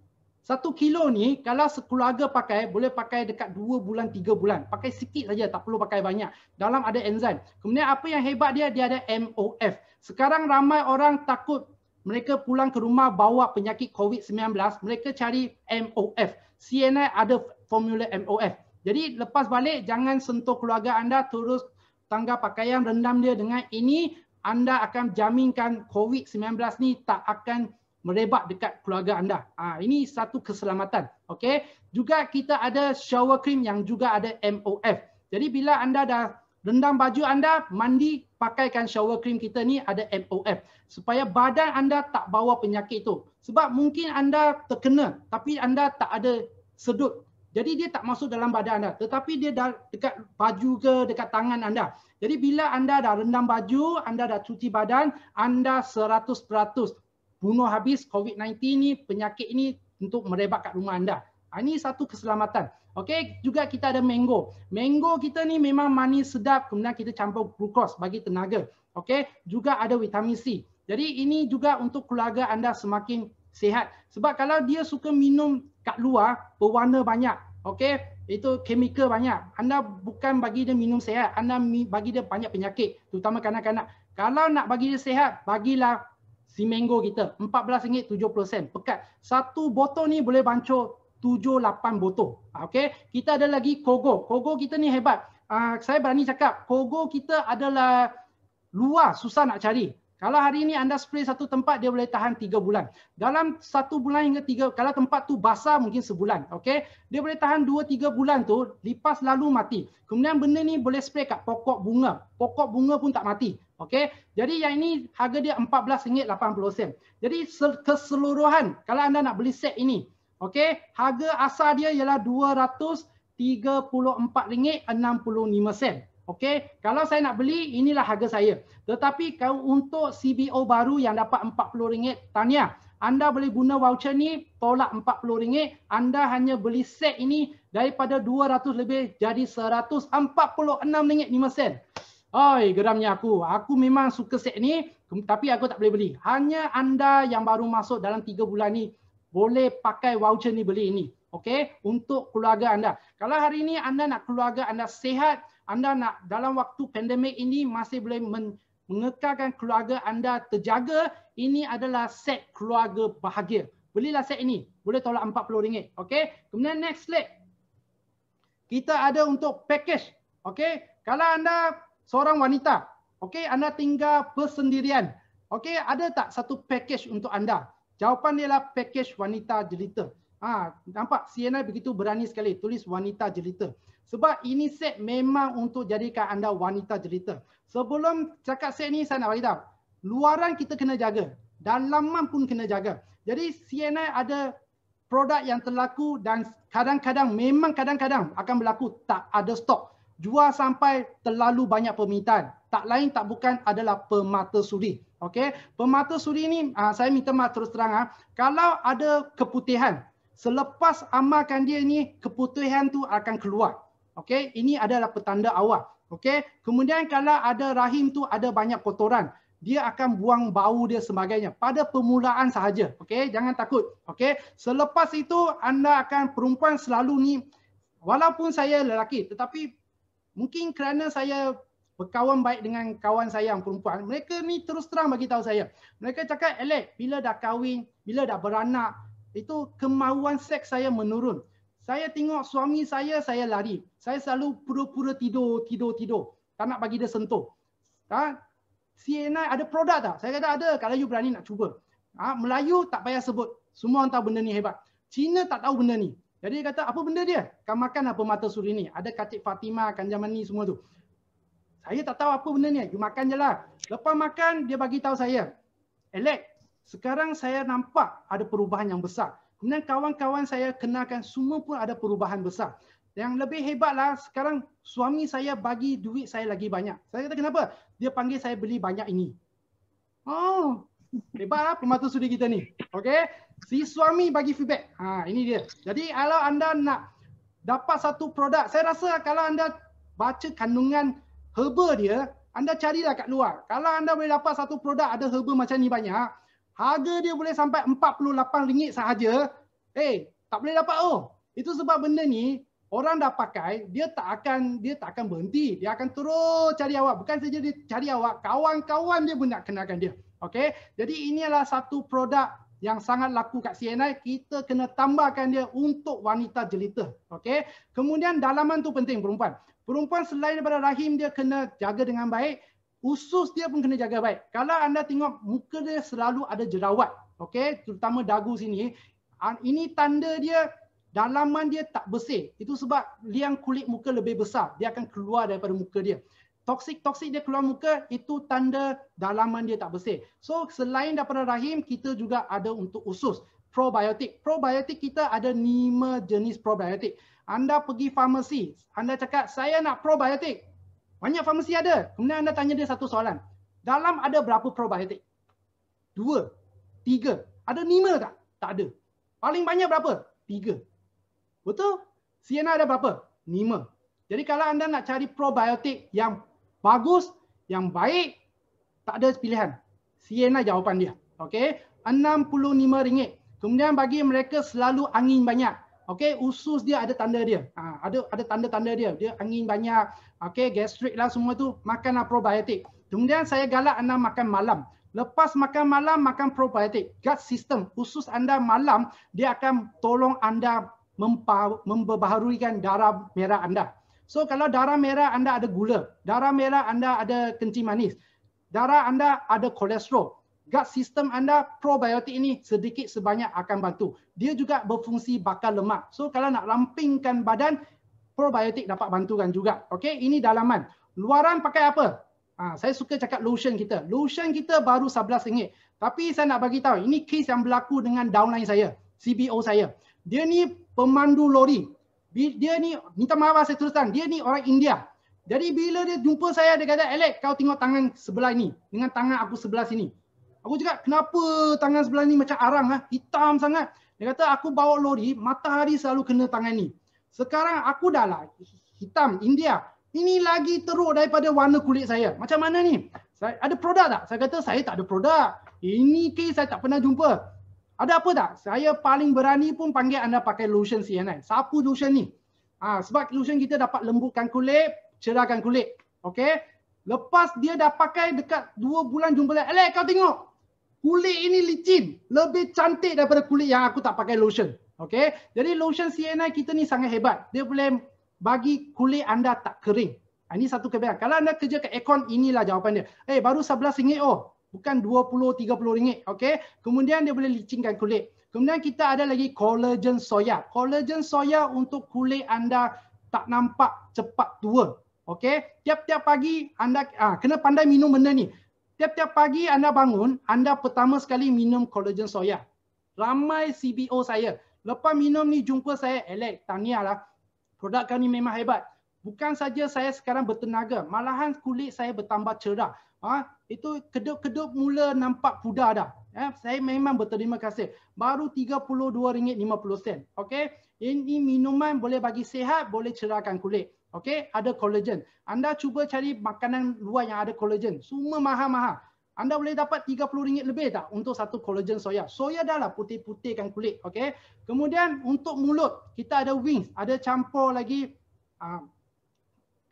satu kilo ni kalau sekeluarga pakai boleh pakai dekat 2 bulan 3 bulan. Pakai sikit saja tak perlu pakai banyak. Dalam ada enzim. Kemudian apa yang hebat dia dia ada MOF. Sekarang ramai orang takut mereka pulang ke rumah bawa penyakit COVID-19, mereka cari MOF. CNI ada formula MOF. Jadi lepas balik jangan sentuh keluarga anda terus tangga pakaian rendam dia dengan ini anda akan jaminkan COVID-19 ni tak akan merebak dekat keluarga anda. Ha, ini satu keselamatan. okay? Juga kita ada shower cream yang juga ada MOF. Jadi bila anda dah rendam baju anda, mandi, pakaikan shower cream kita ni ada MOF. Supaya badan anda tak bawa penyakit itu. Sebab mungkin anda terkena tapi anda tak ada sedut. Jadi dia tak masuk dalam badan anda. Tetapi dia dah dekat baju ke dekat tangan anda. Jadi bila anda dah rendam baju, anda dah cuci badan, anda 100% bunuh habis COVID-19 ni, penyakit ini untuk merebak kat rumah anda. Ha, ini satu keselamatan. Okey, juga kita ada mango. Mango kita ni memang manis sedap kemudian kita campur glukos bagi tenaga. Okey, juga ada vitamin C. Jadi ini juga untuk keluarga anda semakin sihat. Sebab kalau dia suka minum kat luar, berwarna banyak. Okey, itu kimia banyak. Anda bukan bagi dia minum sihat, anda bagi dia banyak penyakit, terutama kanak-kanak. Kalau nak bagi dia sihat, bagilah si mango kita RM14.70 pekat. Satu botol ni boleh bancuh 7-8 botol. Ah, okay. Kita ada lagi Kogo. Kogo kita ni hebat. Uh, saya berani cakap Kogo kita adalah luar susah nak cari. Kalau hari ini anda spray satu tempat, dia boleh tahan tiga bulan. Dalam satu bulan hingga tiga, kalau tempat tu basah mungkin sebulan. Okay? Dia boleh tahan dua tiga bulan tu, lipas lalu mati. Kemudian benda ni boleh spray kat pokok bunga. Pokok bunga pun tak mati. Okay? Jadi yang ini harga dia empat belas lapan puluh sen. Jadi keseluruhan, kalau anda nak beli set ini, okay? harga asal dia ialah dua ratus tiga puluh puluh empat enam lima sen. Okey, kalau saya nak beli inilah harga saya. Tetapi kalau untuk CBO baru yang dapat RM40, tanya anda boleh guna voucher ni tolak RM40, anda hanya beli set ini daripada 200 lebih jadi RM146.5. Oi, geramnya aku. Aku memang suka set ni tapi aku tak boleh beli. Hanya anda yang baru masuk dalam 3 bulan ni boleh pakai voucher ni beli ini. Okey, untuk keluarga anda. Kalau hari ini anda nak keluarga anda sehat, anda nak dalam waktu pandemik ini masih boleh men- mengekalkan keluarga anda terjaga, ini adalah set keluarga bahagia. Belilah set ini. Boleh tolak RM40. Okay? Kemudian next slide. Kita ada untuk package. Okay? Kalau anda seorang wanita, okay, anda tinggal persendirian. Okay, ada tak satu package untuk anda? Jawapan dia ialah package wanita jelita. Ha, nampak CNI begitu berani sekali tulis wanita jelita. Sebab ini set memang untuk jadikan anda wanita jelita. Sebelum cakap set ni saya nak bagi tahu. Luaran kita kena jaga. Dalaman pun kena jaga. Jadi CNI ada produk yang terlaku dan kadang-kadang memang kadang-kadang akan berlaku tak ada stok. Jual sampai terlalu banyak permintaan. Tak lain tak bukan adalah permata suri. Okay, permata suri ni ah, saya minta maaf terus terang ah. Kalau ada keputihan, selepas amalkan dia ni keputihan tu akan keluar. Okey, ini adalah petanda awal. Okey, kemudian kalau ada rahim tu ada banyak kotoran, dia akan buang bau dia sebagainya pada permulaan sahaja. Okey, jangan takut. Okey, selepas itu anda akan perempuan selalu ni walaupun saya lelaki tetapi mungkin kerana saya berkawan baik dengan kawan saya yang perempuan, mereka ni terus terang bagi tahu saya. Mereka cakap, elek bila dah kahwin, bila dah beranak, itu kemauan seks saya menurun." Saya tengok suami saya, saya lari. Saya selalu pura-pura tidur, tidur, tidur. Tak nak bagi dia sentuh. Ha? CNI ada produk tak? Saya kata ada kalau you berani nak cuba. Ha? Melayu tak payah sebut. Semua orang tahu benda ni hebat. Cina tak tahu benda ni. Jadi dia kata apa benda dia? Kan makan apa mata suri ni? Ada katik Fatima, kan zaman ni semua tu. Saya tak tahu apa benda ni. You makan je lah. Lepas makan dia bagi tahu saya. Elek, sekarang saya nampak ada perubahan yang besar. Kemudian kawan-kawan saya kenalkan semua pun ada perubahan besar. Yang lebih hebatlah sekarang suami saya bagi duit saya lagi banyak. Saya kata kenapa? Dia panggil saya beli banyak ini. Oh, hebatlah pembantu sudi kita ni. Okay. Si suami bagi feedback. Ha, ini dia. Jadi kalau anda nak dapat satu produk, saya rasa kalau anda baca kandungan herba dia, anda carilah kat luar. Kalau anda boleh dapat satu produk ada herba macam ni banyak, harga dia boleh sampai RM48 sahaja, eh tak boleh dapat oh. Itu sebab benda ni orang dah pakai, dia tak akan dia tak akan berhenti. Dia akan terus cari awak. Bukan saja dia cari awak, kawan-kawan dia pun nak kenalkan dia. Okey. Jadi ini adalah satu produk yang sangat laku kat CNI. Kita kena tambahkan dia untuk wanita jelita. Okey. Kemudian dalaman tu penting perempuan. Perempuan selain daripada rahim dia kena jaga dengan baik usus dia pun kena jaga baik. Kalau anda tengok muka dia selalu ada jerawat, okay, terutama dagu sini, ini tanda dia dalaman dia tak bersih. Itu sebab liang kulit muka lebih besar, dia akan keluar daripada muka dia. Toksik-toksik dia keluar muka, itu tanda dalaman dia tak bersih. So selain daripada rahim, kita juga ada untuk usus. Probiotik. Probiotik kita ada lima jenis probiotik. Anda pergi farmasi, anda cakap saya nak probiotik. Banyak farmasi ada. Kemudian anda tanya dia satu soalan. Dalam ada berapa probiotik? Dua. Tiga. Ada lima tak? Tak ada. Paling banyak berapa? Tiga. Betul? Siena ada berapa? Lima. Jadi kalau anda nak cari probiotik yang bagus, yang baik, tak ada pilihan. Siena jawapan dia. Okey. RM65. Kemudian bagi mereka selalu angin banyak. Okey, usus dia ada tanda dia. Ha, ada ada tanda-tanda dia. Dia angin banyak, okey, gastrik lah semua tu, makanlah probiotik. Kemudian saya galak anda makan malam. Lepas makan malam, makan probiotik. Gut system, usus anda malam, dia akan tolong anda memperbaharuikan darah merah anda. So kalau darah merah anda ada gula, darah merah anda ada kencing manis, darah anda ada kolesterol, gut system anda probiotik ini sedikit sebanyak akan bantu. Dia juga berfungsi bakal lemak. So kalau nak rampingkan badan, probiotik dapat bantukan juga. Okey, ini dalaman. Luaran pakai apa? Ha, saya suka cakap lotion kita. Lotion kita baru RM11. Tapi saya nak bagi tahu, ini kes yang berlaku dengan downline saya, CBO saya. Dia ni pemandu lori. Dia ni, minta maaf saya teruskan, dia ni orang India. Jadi bila dia jumpa saya, dia kata, Alec kau tengok tangan sebelah ini Dengan tangan aku sebelah sini. Aku cakap, kenapa tangan sebelah ni macam arang lah, hitam sangat. Dia kata, aku bawa lori, matahari selalu kena tangan ni. Sekarang aku dah lah hitam, India. Ini lagi teruk daripada warna kulit saya. Macam mana ni? Saya, ada produk tak? Saya kata, saya tak ada produk. Ini ke? saya tak pernah jumpa. Ada apa tak? Saya paling berani pun panggil anda pakai lotion CNN. Sapu lotion ni. Ha, sebab lotion kita dapat lembutkan kulit, cerahkan kulit. Okay? Lepas dia dah pakai dekat 2 bulan jumpa lagi. Alek kau tengok kulit ini licin lebih cantik daripada kulit yang aku tak pakai lotion Okay, jadi lotion CNI kita ni sangat hebat dia boleh bagi kulit anda tak kering ah, ini satu kebaikan kalau anda kerja ke aircon inilah jawapan dia eh hey, baru 11 ringgit oh bukan 20 30 ringgit okey kemudian dia boleh licinkan kulit kemudian kita ada lagi collagen soya collagen soya untuk kulit anda tak nampak cepat tua okey tiap-tiap pagi anda ah, kena pandai minum benda ni Tiap-tiap pagi anda bangun, anda pertama sekali minum collagen soya. Ramai CBO saya. Lepas minum ni jumpa saya, Alex, tahniah lah. Produk kami memang hebat. Bukan saja saya sekarang bertenaga, malahan kulit saya bertambah cerah. Ha? Itu kedup-kedup mula nampak pudar dah. Ya, saya memang berterima kasih. Baru RM32.50. Okay? Ini minuman boleh bagi sehat, boleh cerahkan kulit. Okey, ada collagen. Anda cuba cari makanan luar yang ada collagen. Semua mahal-mahal. Anda boleh dapat RM30 lebih tak untuk satu collagen soya. Soya dah lah putih-putihkan kulit. Okey. Kemudian untuk mulut, kita ada wings. Ada campur lagi um,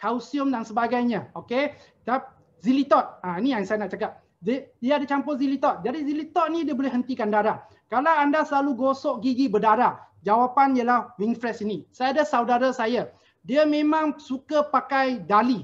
kalsium dan sebagainya. Okey. Zilitot. Ah, ha, ini yang saya nak cakap. Dia, dia ada campur zilitot. Jadi zilitot ni dia boleh hentikan darah. Kalau anda selalu gosok gigi berdarah, jawapan ialah wing fresh ini. Saya ada saudara saya dia memang suka pakai dali.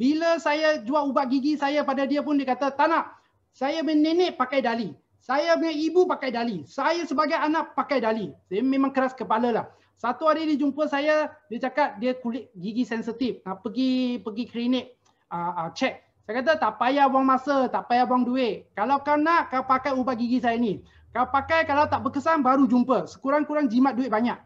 Bila saya jual ubat gigi saya pada dia pun dia kata tak nak. Saya punya nenek pakai dali. Saya punya ibu pakai dali. Saya sebagai anak pakai dali. Dia memang keras kepala lah. Satu hari dia jumpa saya, dia cakap dia kulit gigi sensitif. Nak pergi pergi klinik, uh, uh, check. Saya kata tak payah buang masa, tak payah buang duit. Kalau kau nak, kau pakai ubat gigi saya ni. Kau pakai kalau tak berkesan baru jumpa. Sekurang-kurang jimat duit banyak.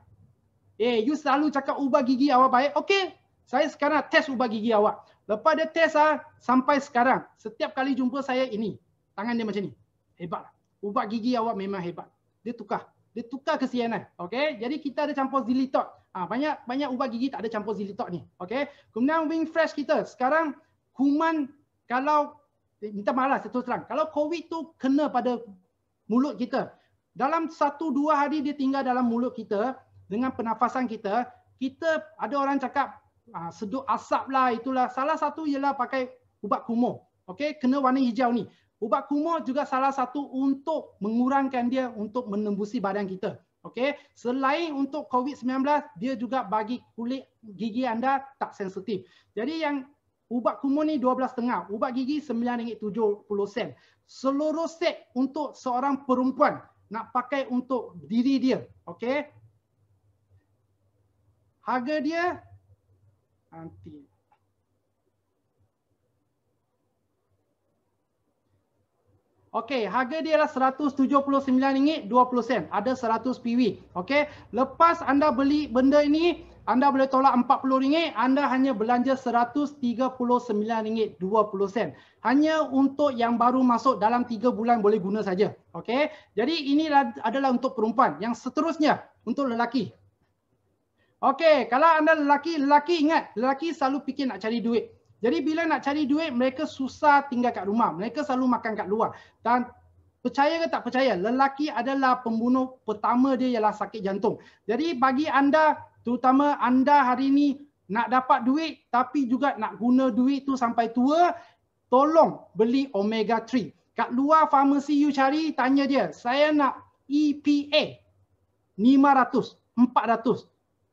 Eh, you selalu cakap ubah gigi awak baik. Okey, saya sekarang test ubah gigi awak. Lepas dia test ah sampai sekarang, setiap kali jumpa saya ini, tangan dia macam ni. Hebat. Ubah gigi awak memang hebat. Dia tukar. Dia tukar ke kesianan. Okey, jadi kita ada campur Zilitok. Ah, ha, banyak banyak ubah gigi tak ada campur Zilitok ni. Okey. Kemudian Wing Fresh kita. Sekarang kuman kalau eh, minta malas lah, terus terang. Kalau COVID tu kena pada mulut kita, dalam satu dua hari dia tinggal dalam mulut kita, dengan pernafasan kita, kita ada orang cakap uh, ah, seduk asap lah itulah. Salah satu ialah pakai ubat kumur. Okey, kena warna hijau ni. Ubat kumur juga salah satu untuk mengurangkan dia untuk menembusi badan kita. Okey, selain untuk COVID-19, dia juga bagi kulit gigi anda tak sensitif. Jadi yang ubat kumur ni 12.5, ubat gigi rm sen. Seluruh set untuk seorang perempuan nak pakai untuk diri dia. Okey, harga dia nanti Okey, harga dia adalah RM179.20. Ada 100 piwi, Okey, lepas anda beli benda ini, anda boleh tolak RM40. Anda hanya belanja RM139.20. Hanya untuk yang baru masuk dalam 3 bulan boleh guna saja. Okey, jadi ini adalah untuk perempuan. Yang seterusnya, untuk lelaki. Okey, kalau anda lelaki, lelaki ingat, lelaki selalu fikir nak cari duit. Jadi bila nak cari duit, mereka susah tinggal kat rumah. Mereka selalu makan kat luar. Dan percaya ke tak percaya, lelaki adalah pembunuh pertama dia ialah sakit jantung. Jadi bagi anda, terutama anda hari ini nak dapat duit tapi juga nak guna duit tu sampai tua, tolong beli omega 3. Kat luar farmasi you cari, tanya dia, saya nak EPA 500, 400.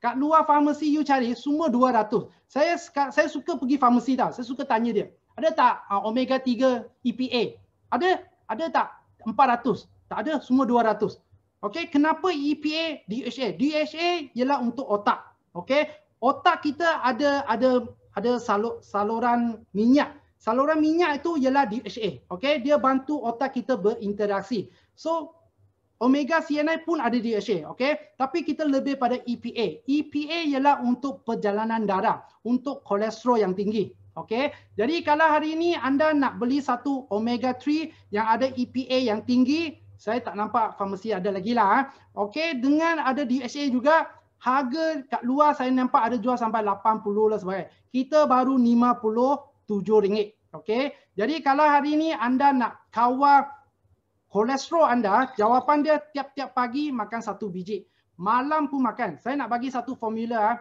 Kat luar farmasi you cari semua 200. Saya saya suka pergi farmasi tau. Saya suka tanya dia. Ada tak uh, omega 3 EPA? Ada? Ada tak 400? Tak ada, semua 200. Okey, kenapa EPA, DHA? DHA ialah untuk otak. Okey, otak kita ada ada ada salur, saluran minyak. Saluran minyak itu ialah DHA. Okey, dia bantu otak kita berinteraksi. So, Omega CNI pun ada di DHA, okay? Tapi kita lebih pada EPA. EPA ialah untuk perjalanan darah, untuk kolesterol yang tinggi. Okay, jadi kalau hari ini anda nak beli satu omega 3 yang ada EPA yang tinggi, saya tak nampak farmasi ada lagi lah. Eh. Okay, dengan ada DHA juga, harga kat luar saya nampak ada jual sampai 80 lah sebagainya. Kita baru 57 ringgit. Okay, jadi kalau hari ini anda nak kawal kolesterol anda, jawapan dia tiap-tiap pagi makan satu biji. Malam pun makan. Saya nak bagi satu formula. Ah.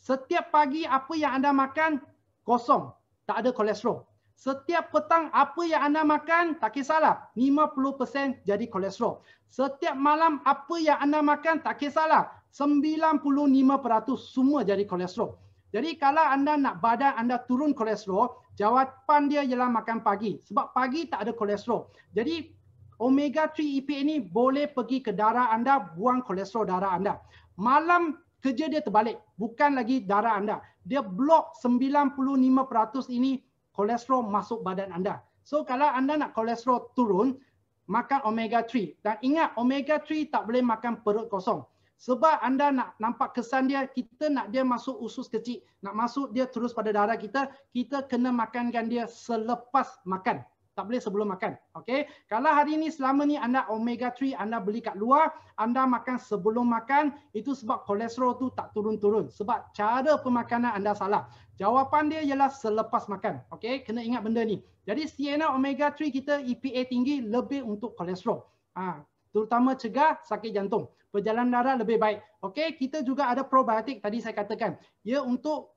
Setiap pagi apa yang anda makan, kosong. Tak ada kolesterol. Setiap petang apa yang anda makan, tak kisahlah. 50% jadi kolesterol. Setiap malam apa yang anda makan, tak kisahlah. 95% semua jadi kolesterol. Jadi kalau anda nak badan anda turun kolesterol, jawapan dia ialah makan pagi. Sebab pagi tak ada kolesterol. Jadi omega 3 EPA ni boleh pergi ke darah anda buang kolesterol darah anda. Malam kerja dia terbalik, bukan lagi darah anda. Dia blok 95% ini kolesterol masuk badan anda. So kalau anda nak kolesterol turun, makan omega 3. Dan ingat omega 3 tak boleh makan perut kosong. Sebab anda nak nampak kesan dia, kita nak dia masuk usus kecil, nak masuk dia terus pada darah kita, kita kena makankan dia selepas makan. Tak boleh sebelum makan. okay? Kalau hari ini selama ni anda omega 3 anda beli kat luar, anda makan sebelum makan, itu sebab kolesterol tu tak turun-turun. Sebab cara pemakanan anda salah. Jawapan dia ialah selepas makan. okay? kena ingat benda ni. Jadi CNN omega 3 kita EPA tinggi lebih untuk kolesterol. Ha, terutama cegah sakit jantung. Perjalanan darah lebih baik. okay? kita juga ada probiotik tadi saya katakan. Ia untuk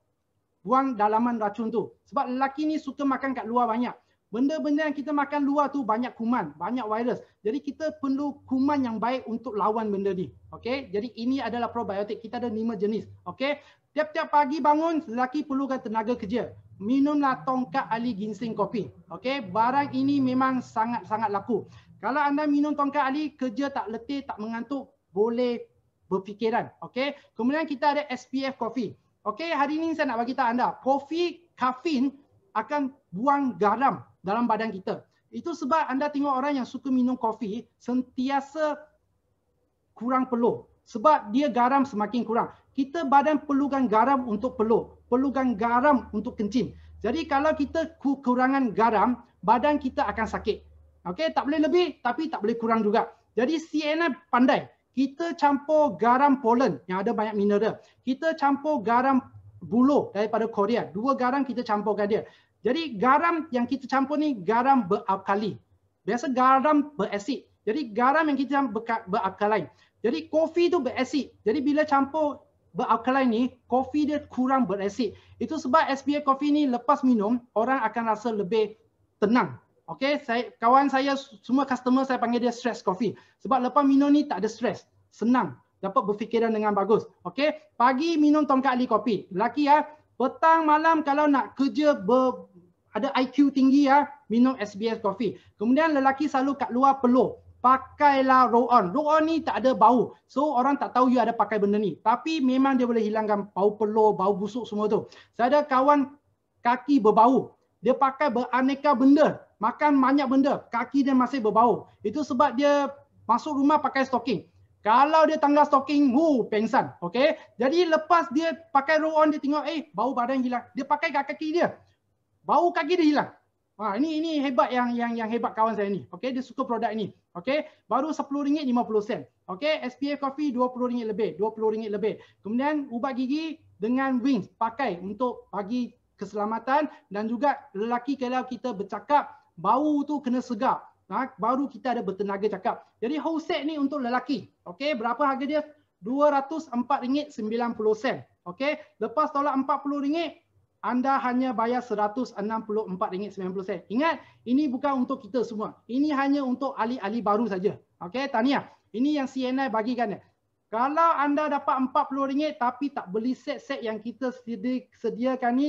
buang dalaman racun tu. Sebab lelaki ni suka makan kat luar banyak. Benda-benda yang kita makan luar tu banyak kuman, banyak virus. Jadi kita perlu kuman yang baik untuk lawan benda ni. Okey? Jadi ini adalah probiotik. Kita ada lima jenis. Okey? Tiap-tiap pagi bangun, lelaki perlukan tenaga kerja. Minumlah tongkat ahli ginseng kopi. Okey? Barang ini memang sangat-sangat laku. Kalau anda minum tongkat ahli, kerja tak letih, tak mengantuk, boleh berfikiran. Okey? Kemudian kita ada SPF kopi. Okey? Hari ini saya nak bagi tahu anda. Kopi, kafein akan buang garam dalam badan kita. Itu sebab anda tengok orang yang suka minum kopi sentiasa kurang peluh. Sebab dia garam semakin kurang. Kita badan perlukan garam untuk peluh. Perlukan garam untuk kencing. Jadi kalau kita kekurangan garam, badan kita akan sakit. Okey, tak boleh lebih tapi tak boleh kurang juga. Jadi CNN pandai. Kita campur garam polen yang ada banyak mineral. Kita campur garam buluh daripada Korea. Dua garam kita campurkan dia. Jadi garam yang kita campur ni garam beralkali. Biasa garam berasid. Jadi garam yang kita campur beralkali. Jadi kopi tu berasid. Jadi bila campur beralkali ni, kopi dia kurang berasid. Itu sebab SPA kopi ni lepas minum, orang akan rasa lebih tenang. Okay, saya, kawan saya, semua customer saya panggil dia stress coffee. Sebab lepas minum ni tak ada stress. Senang. Dapat berfikiran dengan bagus. Okay, pagi minum tongkat ahli kopi. Lelaki ya, petang malam kalau nak kerja ber, ada IQ tinggi ya, minum SBS coffee. Kemudian lelaki selalu kat luar peluh. Pakailah roll on. Roll on ni tak ada bau. So orang tak tahu you ada pakai benda ni. Tapi memang dia boleh hilangkan bau peluh, bau busuk semua tu. Saya ada kawan kaki berbau. Dia pakai beraneka benda. Makan banyak benda. Kaki dia masih berbau. Itu sebab dia masuk rumah pakai stocking. Kalau dia tangga stocking, hu, pengsan. Okay? Jadi lepas dia pakai roll on, dia tengok, eh, bau badan hilang. Dia pakai kat kaki dia bau kaki dia hilang. Ha ini ini hebat yang yang yang hebat kawan saya ni. Okey dia suka produk ni. Okey baru RM10.50. Okey SPF coffee RM20 lebih, RM20 lebih. Kemudian ubat gigi dengan wings pakai untuk bagi keselamatan dan juga lelaki kalau kita bercakap bau tu kena segar. Ha, baru kita ada bertenaga cakap. Jadi whole set ni untuk lelaki. Okey berapa harga dia? RM204.90. Okey lepas tolak RM40 anda hanya bayar RM164.90. Ingat, ini bukan untuk kita semua. Ini hanya untuk ahli-ahli baru saja. Okey, tahniah. Ini yang CNI bagikan. Kalau anda dapat RM40 tapi tak beli set-set yang kita sediakan ni,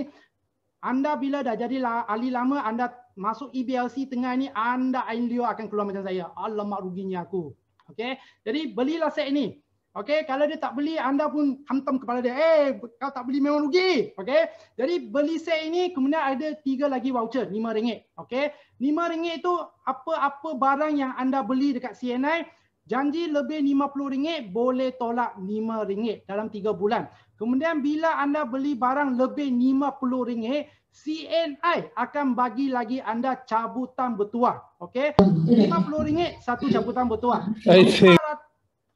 anda bila dah jadi ahli lama, anda masuk EBLC tengah ni, anda Ailio akan keluar macam saya. Alamak ruginya aku. Okey, jadi belilah set ini. Okey, kalau dia tak beli anda pun hantam kepala dia. Eh, kau tak beli memang rugi. Okey. Jadi beli set ini kemudian ada tiga lagi voucher RM5. Okey. RM5 tu apa-apa barang yang anda beli dekat CNI janji lebih RM50 boleh tolak RM5 dalam tiga bulan. Kemudian bila anda beli barang lebih RM50 CNI akan bagi lagi anda cabutan bertuah. Okey. RM50 satu cabutan bertuah. 500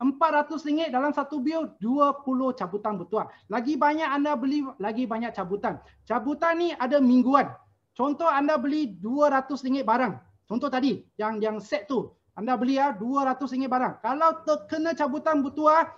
RM400 dalam satu bill, 20 cabutan bertuah. Lagi banyak anda beli, lagi banyak cabutan. Cabutan ni ada mingguan. Contoh anda beli RM200 barang. Contoh tadi yang yang set tu. Anda beli ya ah, RM200 barang. Kalau terkena cabutan bertuah,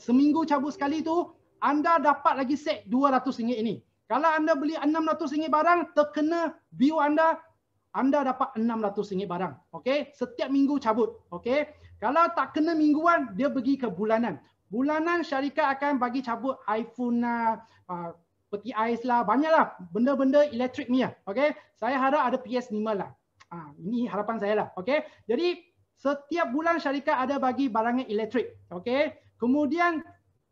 seminggu cabut sekali tu, anda dapat lagi set RM200 ini. Kalau anda beli RM600 barang, terkena bill anda, anda dapat RM600 barang. Okey, setiap minggu cabut. Okey. Kalau tak kena mingguan, dia pergi ke bulanan. Bulanan syarikat akan bagi cabut iPhone lah, ah, peti ais lah, banyaklah benda-benda elektrik ni lah. Okay? Saya harap ada PS5 lah. Ha, ini harapan saya lah. Okay? Jadi setiap bulan syarikat ada bagi barangan elektrik. Okay? Kemudian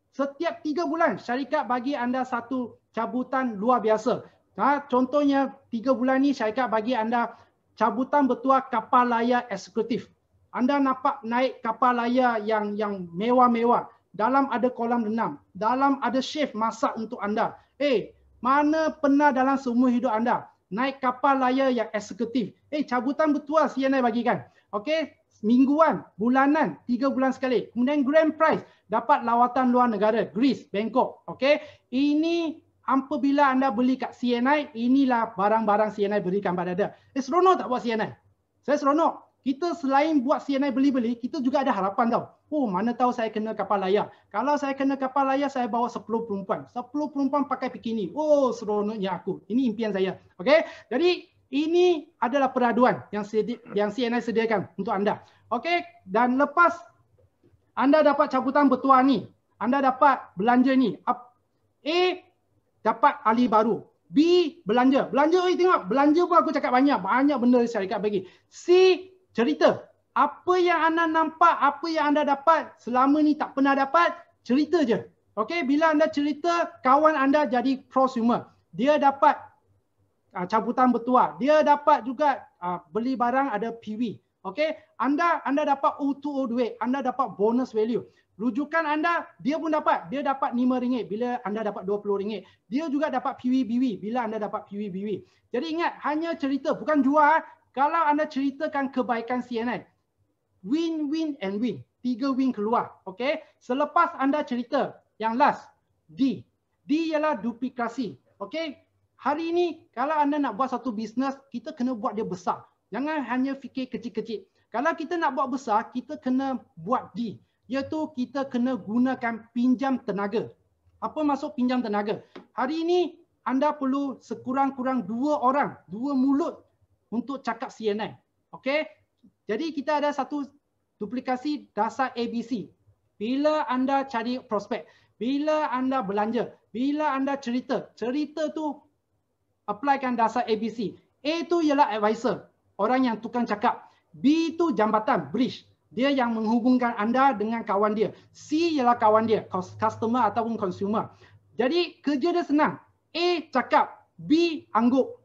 setiap tiga bulan syarikat bagi anda satu cabutan luar biasa. Ha, contohnya tiga bulan ni syarikat bagi anda cabutan bertuah kapal layar eksekutif. Anda nampak naik kapal layar yang yang mewah-mewah. Dalam ada kolam renang. Dalam ada chef masak untuk anda. Eh, mana pernah dalam semua hidup anda naik kapal layar yang eksekutif. Eh, cabutan bertuah CNI bagikan. Okey, mingguan, bulanan, tiga bulan sekali. Kemudian grand prize dapat lawatan luar negara, Greece, Bangkok. Okey, ini apabila anda beli kat CNI, inilah barang-barang CNI berikan kepada anda. Eh, seronok tak buat CNI? Saya seronok kita selain buat CNI beli-beli, kita juga ada harapan tau. Oh, mana tahu saya kena kapal layar. Kalau saya kena kapal layar, saya bawa 10 perempuan. 10 perempuan pakai bikini. Oh, seronoknya aku. Ini impian saya. Okay. Jadi, ini adalah peraduan yang sedi- yang CNI sediakan untuk anda. Okay. Dan lepas anda dapat cabutan bertuah ni, anda dapat belanja ni. A, dapat ahli baru. B, belanja. Belanja, oi tengok. Belanja pun aku cakap banyak. Banyak benda syarikat bagi. C, cerita apa yang anda nampak, apa yang anda dapat selama ni tak pernah dapat, cerita je. Okay, bila anda cerita, kawan anda jadi prosumer. Dia dapat uh, cabutan bertuah. Dia dapat juga uh, beli barang ada PV. Okay, anda anda dapat O2O duit. Anda dapat bonus value. Rujukan anda, dia pun dapat. Dia dapat RM5 bila anda dapat RM20. Dia juga dapat PWBW bila anda dapat PWBW. Jadi ingat, hanya cerita. Bukan jual. Ah. Kalau anda ceritakan kebaikan CNN, win, win and win. Tiga win keluar. Okay. Selepas anda cerita yang last, D. D ialah duplikasi. Okay. Hari ini kalau anda nak buat satu bisnes, kita kena buat dia besar. Jangan hanya fikir kecil-kecil. Kalau kita nak buat besar, kita kena buat D. Iaitu kita kena gunakan pinjam tenaga. Apa maksud pinjam tenaga? Hari ini anda perlu sekurang-kurang dua orang, dua mulut untuk cakap CNN. Okey. Jadi kita ada satu duplikasi dasar ABC. Bila anda cari prospek, bila anda belanja, bila anda cerita, cerita tu applykan dasar ABC. A tu ialah advisor, orang yang tukang cakap. B tu jambatan, bridge. Dia yang menghubungkan anda dengan kawan dia. C ialah kawan dia, customer ataupun consumer. Jadi kerja dia senang. A cakap, B angguk,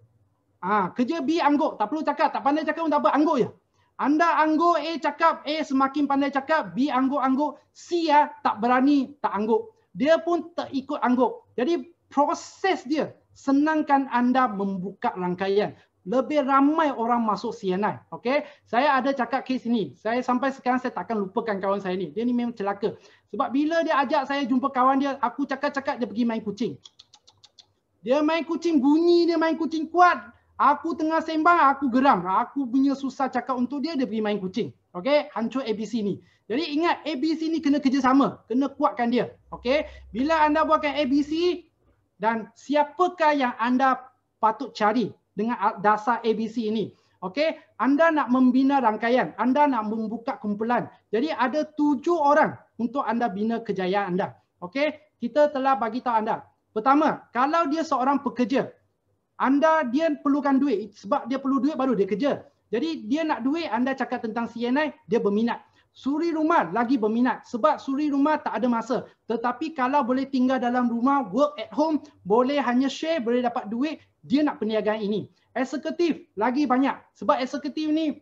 Ha, kerja B angguk. Tak perlu cakap. Tak pandai cakap pun tak apa. Angguk je. Anda angguk A cakap. A semakin pandai cakap. B angguk-angguk. C ya, tak berani. Tak angguk. Dia pun tak ikut angguk. Jadi proses dia. Senangkan anda membuka rangkaian. Lebih ramai orang masuk CNI. Okay? Saya ada cakap kes ni. Saya sampai sekarang saya takkan lupakan kawan saya ni. Dia ni memang celaka. Sebab bila dia ajak saya jumpa kawan dia. Aku cakap-cakap dia pergi main kucing. Dia main kucing bunyi dia main kucing kuat. Aku tengah sembang, aku geram. Aku punya susah cakap untuk dia, dia pergi main kucing. Okay, hancur ABC ni. Jadi ingat ABC ni kena kerjasama. Kena kuatkan dia. Okay, bila anda buatkan ABC dan siapakah yang anda patut cari dengan dasar ABC ini. Okay, anda nak membina rangkaian. Anda nak membuka kumpulan. Jadi ada tujuh orang untuk anda bina kejayaan anda. Okay, kita telah bagi tahu anda. Pertama, kalau dia seorang pekerja, anda dia perlukan duit sebab dia perlu duit baru dia kerja. Jadi dia nak duit anda cakap tentang CNI dia berminat. Suri rumah lagi berminat sebab suri rumah tak ada masa. Tetapi kalau boleh tinggal dalam rumah work at home boleh hanya share boleh dapat duit dia nak perniagaan ini. Eksekutif lagi banyak sebab eksekutif ni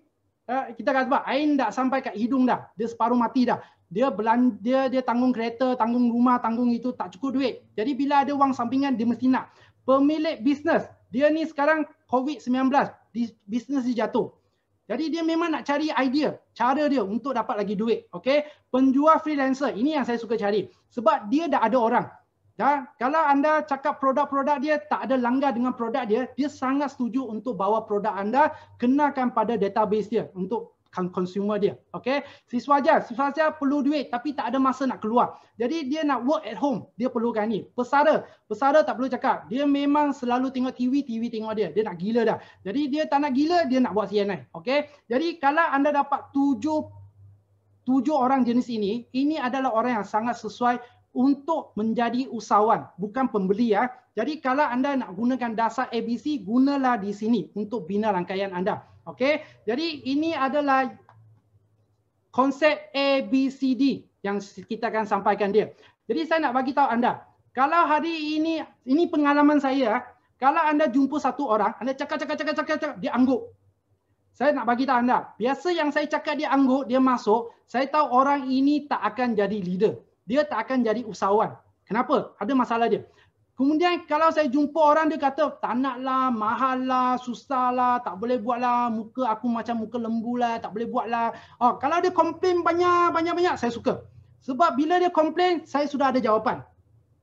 eh, kita kata sebab air tak sampai kat hidung dah. Dia separuh mati dah. Dia belanja dia, dia tanggung kereta, tanggung rumah, tanggung itu tak cukup duit. Jadi bila ada wang sampingan dia mesti nak. Pemilik bisnes dia ni sekarang COVID-19, bisnes dia jatuh. Jadi dia memang nak cari idea, cara dia untuk dapat lagi duit. Okay? Penjual freelancer, ini yang saya suka cari. Sebab dia dah ada orang. Ya? Kalau anda cakap produk-produk dia tak ada langgar dengan produk dia, dia sangat setuju untuk bawa produk anda, kenakan pada database dia untuk Kan consumer dia. Okay. Siswa ajar. Siswa ajar perlu duit tapi tak ada masa nak keluar. Jadi dia nak work at home. Dia perlukan ni. Pesara. Pesara tak perlu cakap. Dia memang selalu tengok TV. TV tengok dia. Dia nak gila dah. Jadi dia tak nak gila. Dia nak buat CNI. Okay. Jadi kalau anda dapat tujuh tujuh orang jenis ini, ini adalah orang yang sangat sesuai untuk menjadi usahawan, bukan pembeli ya. Jadi kalau anda nak gunakan dasar ABC, gunalah di sini untuk bina rangkaian anda. Okey, jadi ini adalah konsep A B C D yang kita akan sampaikan dia. Jadi saya nak bagi tahu anda, kalau hari ini ini pengalaman saya, kalau anda jumpa satu orang, anda cakap cakap cakap cakap cakap dia angguk. Saya nak bagi tahu anda, biasa yang saya cakap dia angguk, dia masuk, saya tahu orang ini tak akan jadi leader. Dia tak akan jadi usahawan. Kenapa? Ada masalah dia. Kemudian kalau saya jumpa orang dia kata tak nak lah mahal lah, susah lah, tak boleh buat lah, muka aku macam muka lembu lah, tak boleh buat lah. Oh, kalau dia komplain banyak-banyak-banyak saya suka. Sebab bila dia komplain saya sudah ada jawapan.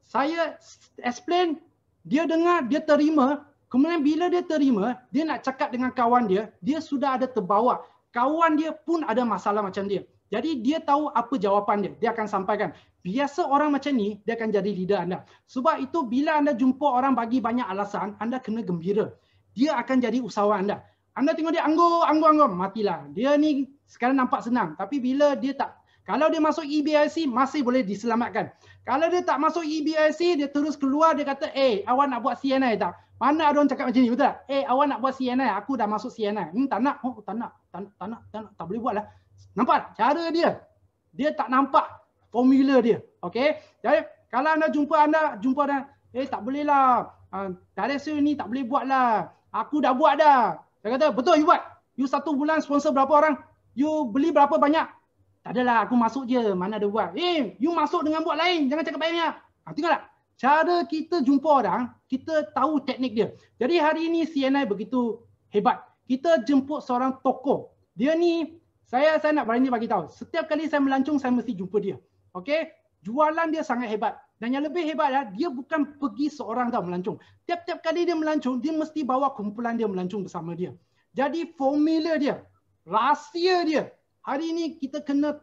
Saya explain, dia dengar, dia terima. Kemudian bila dia terima, dia nak cakap dengan kawan dia, dia sudah ada terbawa. Kawan dia pun ada masalah macam dia. Jadi dia tahu apa jawapan dia. Dia akan sampaikan. Biasa orang macam ni, dia akan jadi leader anda. Sebab itu bila anda jumpa orang bagi banyak alasan, anda kena gembira. Dia akan jadi usahawan anda. Anda tengok dia anggur, anggur, anggur. Matilah. Dia ni sekarang nampak senang. Tapi bila dia tak kalau dia masuk EBIC masih boleh diselamatkan. Kalau dia tak masuk EBIC dia terus keluar dia kata eh awak nak buat CNI tak? Mana ada orang cakap macam ni betul tak? Eh awak nak buat CNI aku dah masuk CNI. Hmm, tak nak. Oh, tak nak. Tak, tak nak. Tak, tak boleh buat lah. Nampak? Cara dia. Dia tak nampak formula dia. Okay? Jadi, kalau anda jumpa anda, jumpa anda, eh tak boleh lah. Uh, tak rasa ni tak boleh buat lah. Aku dah buat dah. Dia kata, betul you buat. You satu bulan sponsor berapa orang? You beli berapa banyak? Tak adalah, aku masuk je. Mana ada buat. Eh, you masuk dengan buat lain. Jangan cakap banyak. Ha, ah, tengok tak? Cara kita jumpa orang, kita tahu teknik dia. Jadi hari ini CNI begitu hebat. Kita jemput seorang tokoh. Dia ni saya saya nak berani bagi tahu. Setiap kali saya melancung saya mesti jumpa dia. Okey? Jualan dia sangat hebat. Dan yang lebih hebat adalah ya, dia bukan pergi seorang tau melancung. Tiap-tiap kali dia melancung, dia mesti bawa kumpulan dia melancung bersama dia. Jadi formula dia, rahsia dia. Hari ini kita kena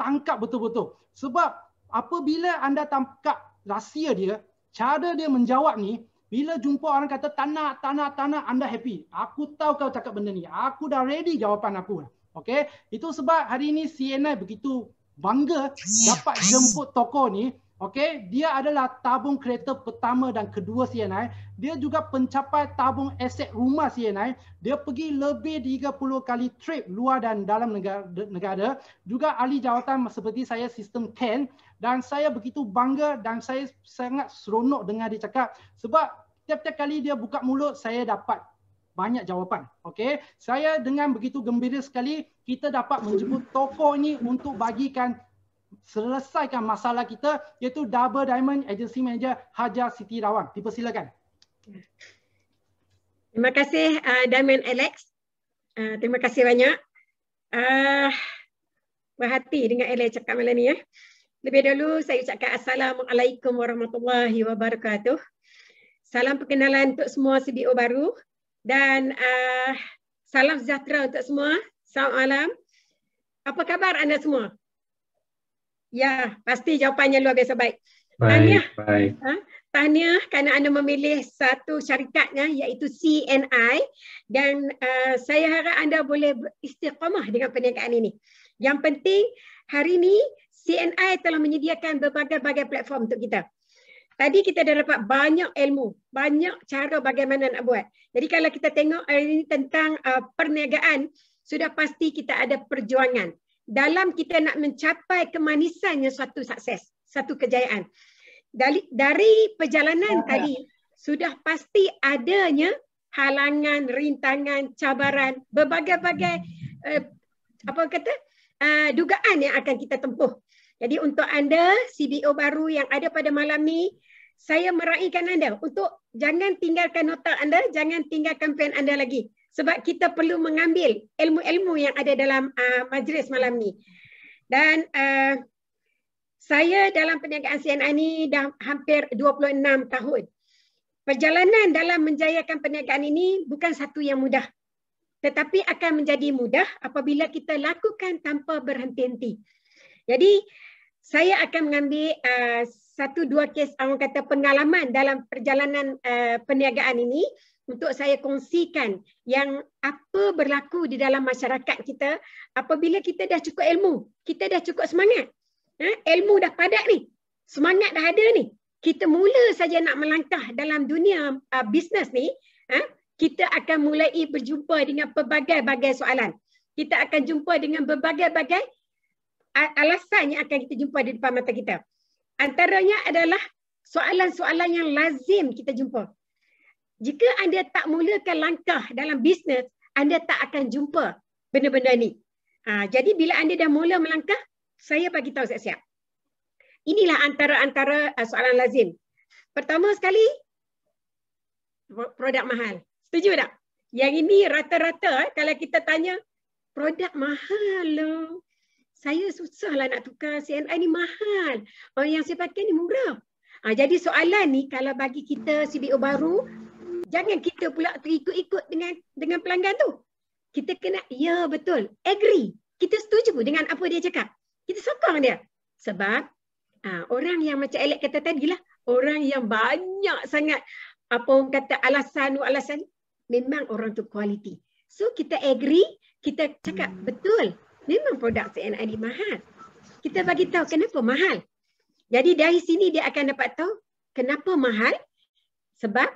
tangkap betul-betul. Sebab apabila anda tangkap rahsia dia, cara dia menjawab ni, bila jumpa orang kata tanah tanah tanah anda happy. Aku tahu kau cakap benda ni. Aku dah ready jawapan aku. Okay, itu sebab hari ini CNI begitu bangga dapat jemput toko ni. Okay, dia adalah tabung kereta pertama dan kedua CNI. Dia juga pencapai tabung aset rumah CNI. Dia pergi lebih 30 kali trip luar dan dalam negara. negara. Juga ahli jawatan seperti saya sistem ten dan saya begitu bangga dan saya sangat seronok dengar dia cakap sebab setiap kali dia buka mulut saya dapat banyak jawapan. Okey. Saya dengan begitu gembira sekali kita dapat menjemput tokoh ini untuk bagikan selesaikan masalah kita iaitu Double Diamond Agency Manager Haja Siti Rawang. Dipersilakan. Terima kasih uh, Diamond Alex. Uh, terima kasih banyak. Uh, berhati dengan Alex cakap malam ni. Eh. Lebih dahulu saya ucapkan Assalamualaikum warahmatullahi wabarakatuh. Salam perkenalan untuk semua CBO baru dan uh, salam sejahtera untuk semua. Salam. malam. Apa khabar anda semua? Ya, pasti jawapannya luar biasa baik. baik tahniah. Baik. Ha? Tahniah kerana anda memilih satu syarikatnya iaitu CNI dan uh, saya harap anda boleh istiqamah dengan perniagaan ini. Yang penting hari ini CNI telah menyediakan berbagai-bagai platform untuk kita. Tadi kita dah dapat banyak ilmu, banyak cara bagaimana nak buat. Jadi kalau kita tengok hari ini tentang uh, perniagaan, sudah pasti kita ada perjuangan dalam kita nak mencapai kemanisannya suatu sukses, satu kejayaan. Dari, dari perjalanan ya. tadi, sudah pasti adanya halangan, rintangan, cabaran, berbagai-bagai uh, apa kata uh, dugaan yang akan kita tempuh. Jadi untuk anda CBO baru yang ada pada malam ini, saya meraihkan anda untuk jangan tinggalkan nota anda, jangan tinggalkan pen anda lagi. Sebab kita perlu mengambil ilmu-ilmu yang ada dalam uh, majlis malam ni. Dan uh, saya dalam perniagaan CNI ni dah hampir 26 tahun. Perjalanan dalam menjayakan perniagaan ini bukan satu yang mudah. Tetapi akan menjadi mudah apabila kita lakukan tanpa berhenti-henti. Jadi saya akan mengambil uh, satu dua kes ah, orang kata pengalaman dalam perjalanan uh, perniagaan ini untuk saya kongsikan yang apa berlaku di dalam masyarakat kita apabila kita dah cukup ilmu, kita dah cukup semangat. Ha? Ilmu dah padat ni, semangat dah ada ni. Kita mula saja nak melangkah dalam dunia uh, bisnes ni, ha? kita akan mulai berjumpa dengan pelbagai-bagai soalan. Kita akan jumpa dengan berbagai-bagai alasan yang akan kita jumpa di depan mata kita. Antaranya adalah soalan-soalan yang lazim kita jumpa. Jika anda tak mulakan langkah dalam bisnes, anda tak akan jumpa benda-benda ni. Ha, jadi bila anda dah mula melangkah, saya bagi tahu siap-siap. Inilah antara-antara uh, soalan lazim. Pertama sekali, produk mahal. Setuju tak? Yang ini rata-rata eh, kalau kita tanya, produk mahal loh saya susahlah nak tukar CNI ni mahal. Oh, yang saya pakai ni murah. Ha, jadi soalan ni kalau bagi kita CBO baru, jangan kita pula terikut-ikut dengan dengan pelanggan tu. Kita kena, ya betul, agree. Kita setuju dengan apa dia cakap. Kita sokong dia. Sebab ha, orang yang macam Alec kata tadi lah, orang yang banyak sangat apa orang kata alasan alasan memang orang tu quality. So kita agree, kita cakap betul memang produk CNID mahal. Kita bagi tahu kenapa mahal. Jadi dari sini dia akan dapat tahu kenapa mahal sebab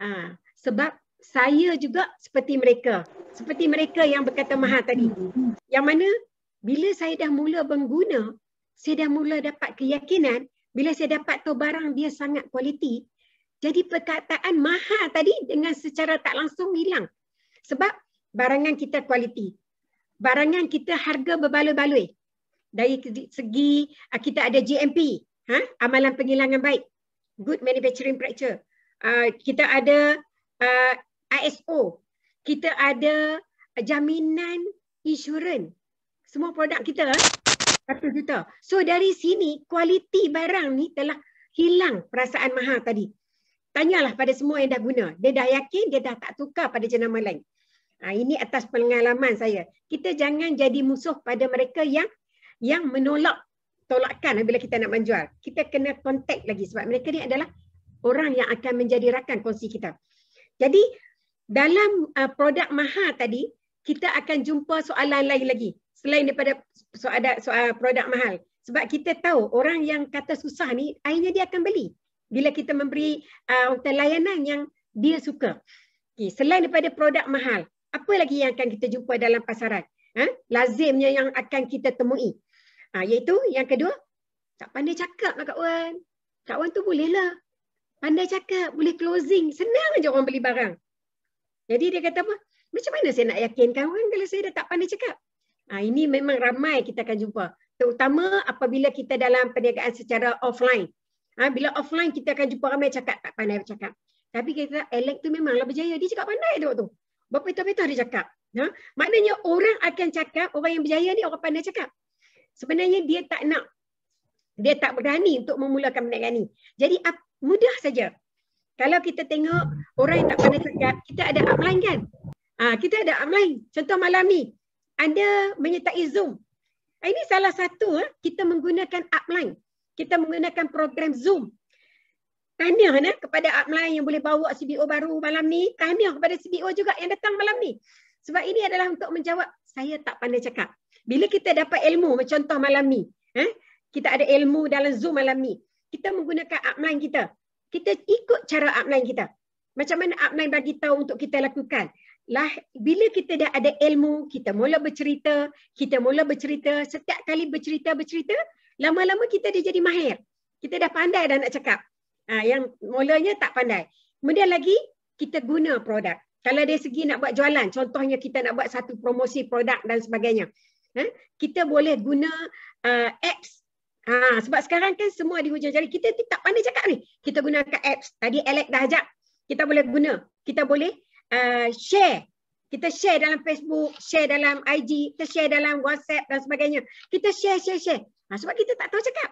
aa, ah, sebab saya juga seperti mereka. Seperti mereka yang berkata mahal tadi. Yang mana bila saya dah mula mengguna, saya dah mula dapat keyakinan, bila saya dapat tahu barang dia sangat kualiti, jadi perkataan mahal tadi dengan secara tak langsung hilang. Sebab barangan kita kualiti. Barangan kita harga berbaloi-baloi. Dari segi ah, kita ada GMP, ha? amalan penghilangan baik, good manufacturing practice. Uh, kita ada uh, ah, ISO, kita ada jaminan insurans. Semua produk kita satu juta. So dari sini kualiti barang ni telah hilang perasaan mahal tadi. Tanyalah pada semua yang dah guna. Dia dah yakin dia dah tak tukar pada jenama lain. Ha, ini atas pengalaman saya. Kita jangan jadi musuh pada mereka yang yang menolak tolakkan bila kita nak menjual. Kita kena kontak lagi sebab mereka ni adalah orang yang akan menjadi rakan kongsi kita. Jadi dalam uh, produk maha tadi kita akan jumpa soalan lain lagi selain daripada soalan soal produk mahal. Sebab kita tahu orang yang kata susah ni akhirnya dia akan beli bila kita memberi uh, layanan yang dia suka. Okay, selain daripada produk mahal, apa lagi yang akan kita jumpa dalam pasaran? Ha? Lazimnya yang akan kita temui. Ha, iaitu yang kedua, tak pandai cakap lah Kak Wan. Kak Wan tu boleh lah. Pandai cakap, boleh closing. Senang je orang beli barang. Jadi dia kata apa? Macam mana saya nak yakinkan orang kalau saya dah tak pandai cakap? Ha, ini memang ramai kita akan jumpa. Terutama apabila kita dalam perniagaan secara offline. Ha, bila offline kita akan jumpa ramai cakap tak pandai cakap. Tapi kita Alex tu memanglah berjaya. Dia cakap pandai tu tu. Bapak berpetah betul dia cakap. Ya? Maknanya orang akan cakap, orang yang berjaya ni orang pandai cakap. Sebenarnya dia tak nak. Dia tak berani untuk memulakan perniagaan ni. Jadi mudah saja. Kalau kita tengok orang yang tak pandai cakap, kita ada upline kan? Ha, kita ada upline. Contoh malam ni. Anda menyertai Zoom. Ha, ini salah satu ha, kita menggunakan upline. Kita menggunakan program Zoom tahniah nah, eh, kepada art Melayu yang boleh bawa CBO baru malam ni. Tahniah kepada CBO juga yang datang malam ni. Sebab ini adalah untuk menjawab, saya tak pandai cakap. Bila kita dapat ilmu, macam contoh malam ni. Eh, kita ada ilmu dalam Zoom malam ni. Kita menggunakan upline kita. Kita ikut cara upline kita. Macam mana upline bagi tahu untuk kita lakukan. Lah, bila kita dah ada ilmu, kita mula bercerita, kita mula bercerita, setiap kali bercerita-bercerita, lama-lama kita dah jadi mahir. Kita dah pandai dah nak cakap. Ah, yang mulanya tak pandai. Kemudian lagi, kita guna produk. Kalau dari segi nak buat jualan, contohnya kita nak buat satu promosi produk dan sebagainya. Ha, kita boleh guna uh, apps. Ha, sebab sekarang kan semua di hujung jari. Kita tak pandai cakap ni. Kita gunakan apps. Tadi Alex dah ajak. Kita boleh guna. Kita boleh uh, share. Kita share dalam Facebook, share dalam IG, kita share dalam WhatsApp dan sebagainya. Kita share, share, share. Ha, sebab kita tak tahu cakap.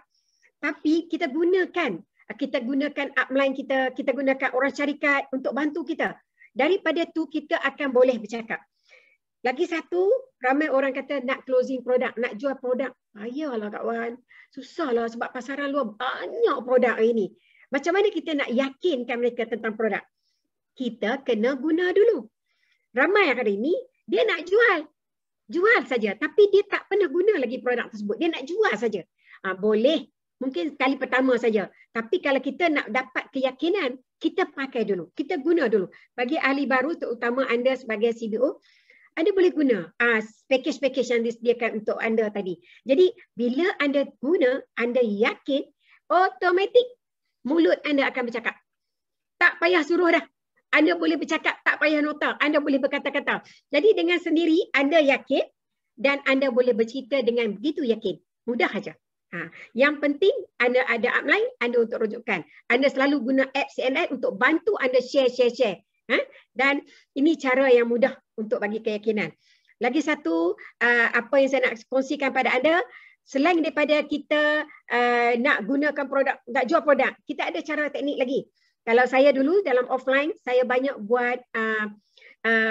Tapi kita gunakan kita gunakan upline kita, kita gunakan orang syarikat untuk bantu kita. Daripada tu kita akan boleh bercakap. Lagi satu, ramai orang kata nak closing produk, nak jual produk. Payahlah kawan. Susahlah sebab pasaran luar banyak produk hari ini. Macam mana kita nak yakinkan mereka tentang produk? Kita kena guna dulu. Ramai hari ini, dia nak jual. Jual saja. Tapi dia tak pernah guna lagi produk tersebut. Dia nak jual saja. Ha, boleh mungkin kali pertama saja tapi kalau kita nak dapat keyakinan kita pakai dulu kita guna dulu bagi ahli baru terutama anda sebagai CBO anda boleh guna ah uh, package-package yang disediakan untuk anda tadi jadi bila anda guna anda yakin otomatik mulut anda akan bercakap tak payah suruh dah anda boleh bercakap tak payah nota anda boleh berkata-kata jadi dengan sendiri anda yakin dan anda boleh bercerita dengan begitu yakin mudah saja Ha. Yang penting anda ada app lain, anda untuk rujukkan. Anda selalu guna app CNI untuk bantu anda share, share, share. Ha? Dan ini cara yang mudah untuk bagi keyakinan. Lagi satu, uh, apa yang saya nak kongsikan pada anda, selain daripada kita uh, nak gunakan produk, nak jual produk, kita ada cara teknik lagi. Kalau saya dulu dalam offline, saya banyak buat uh,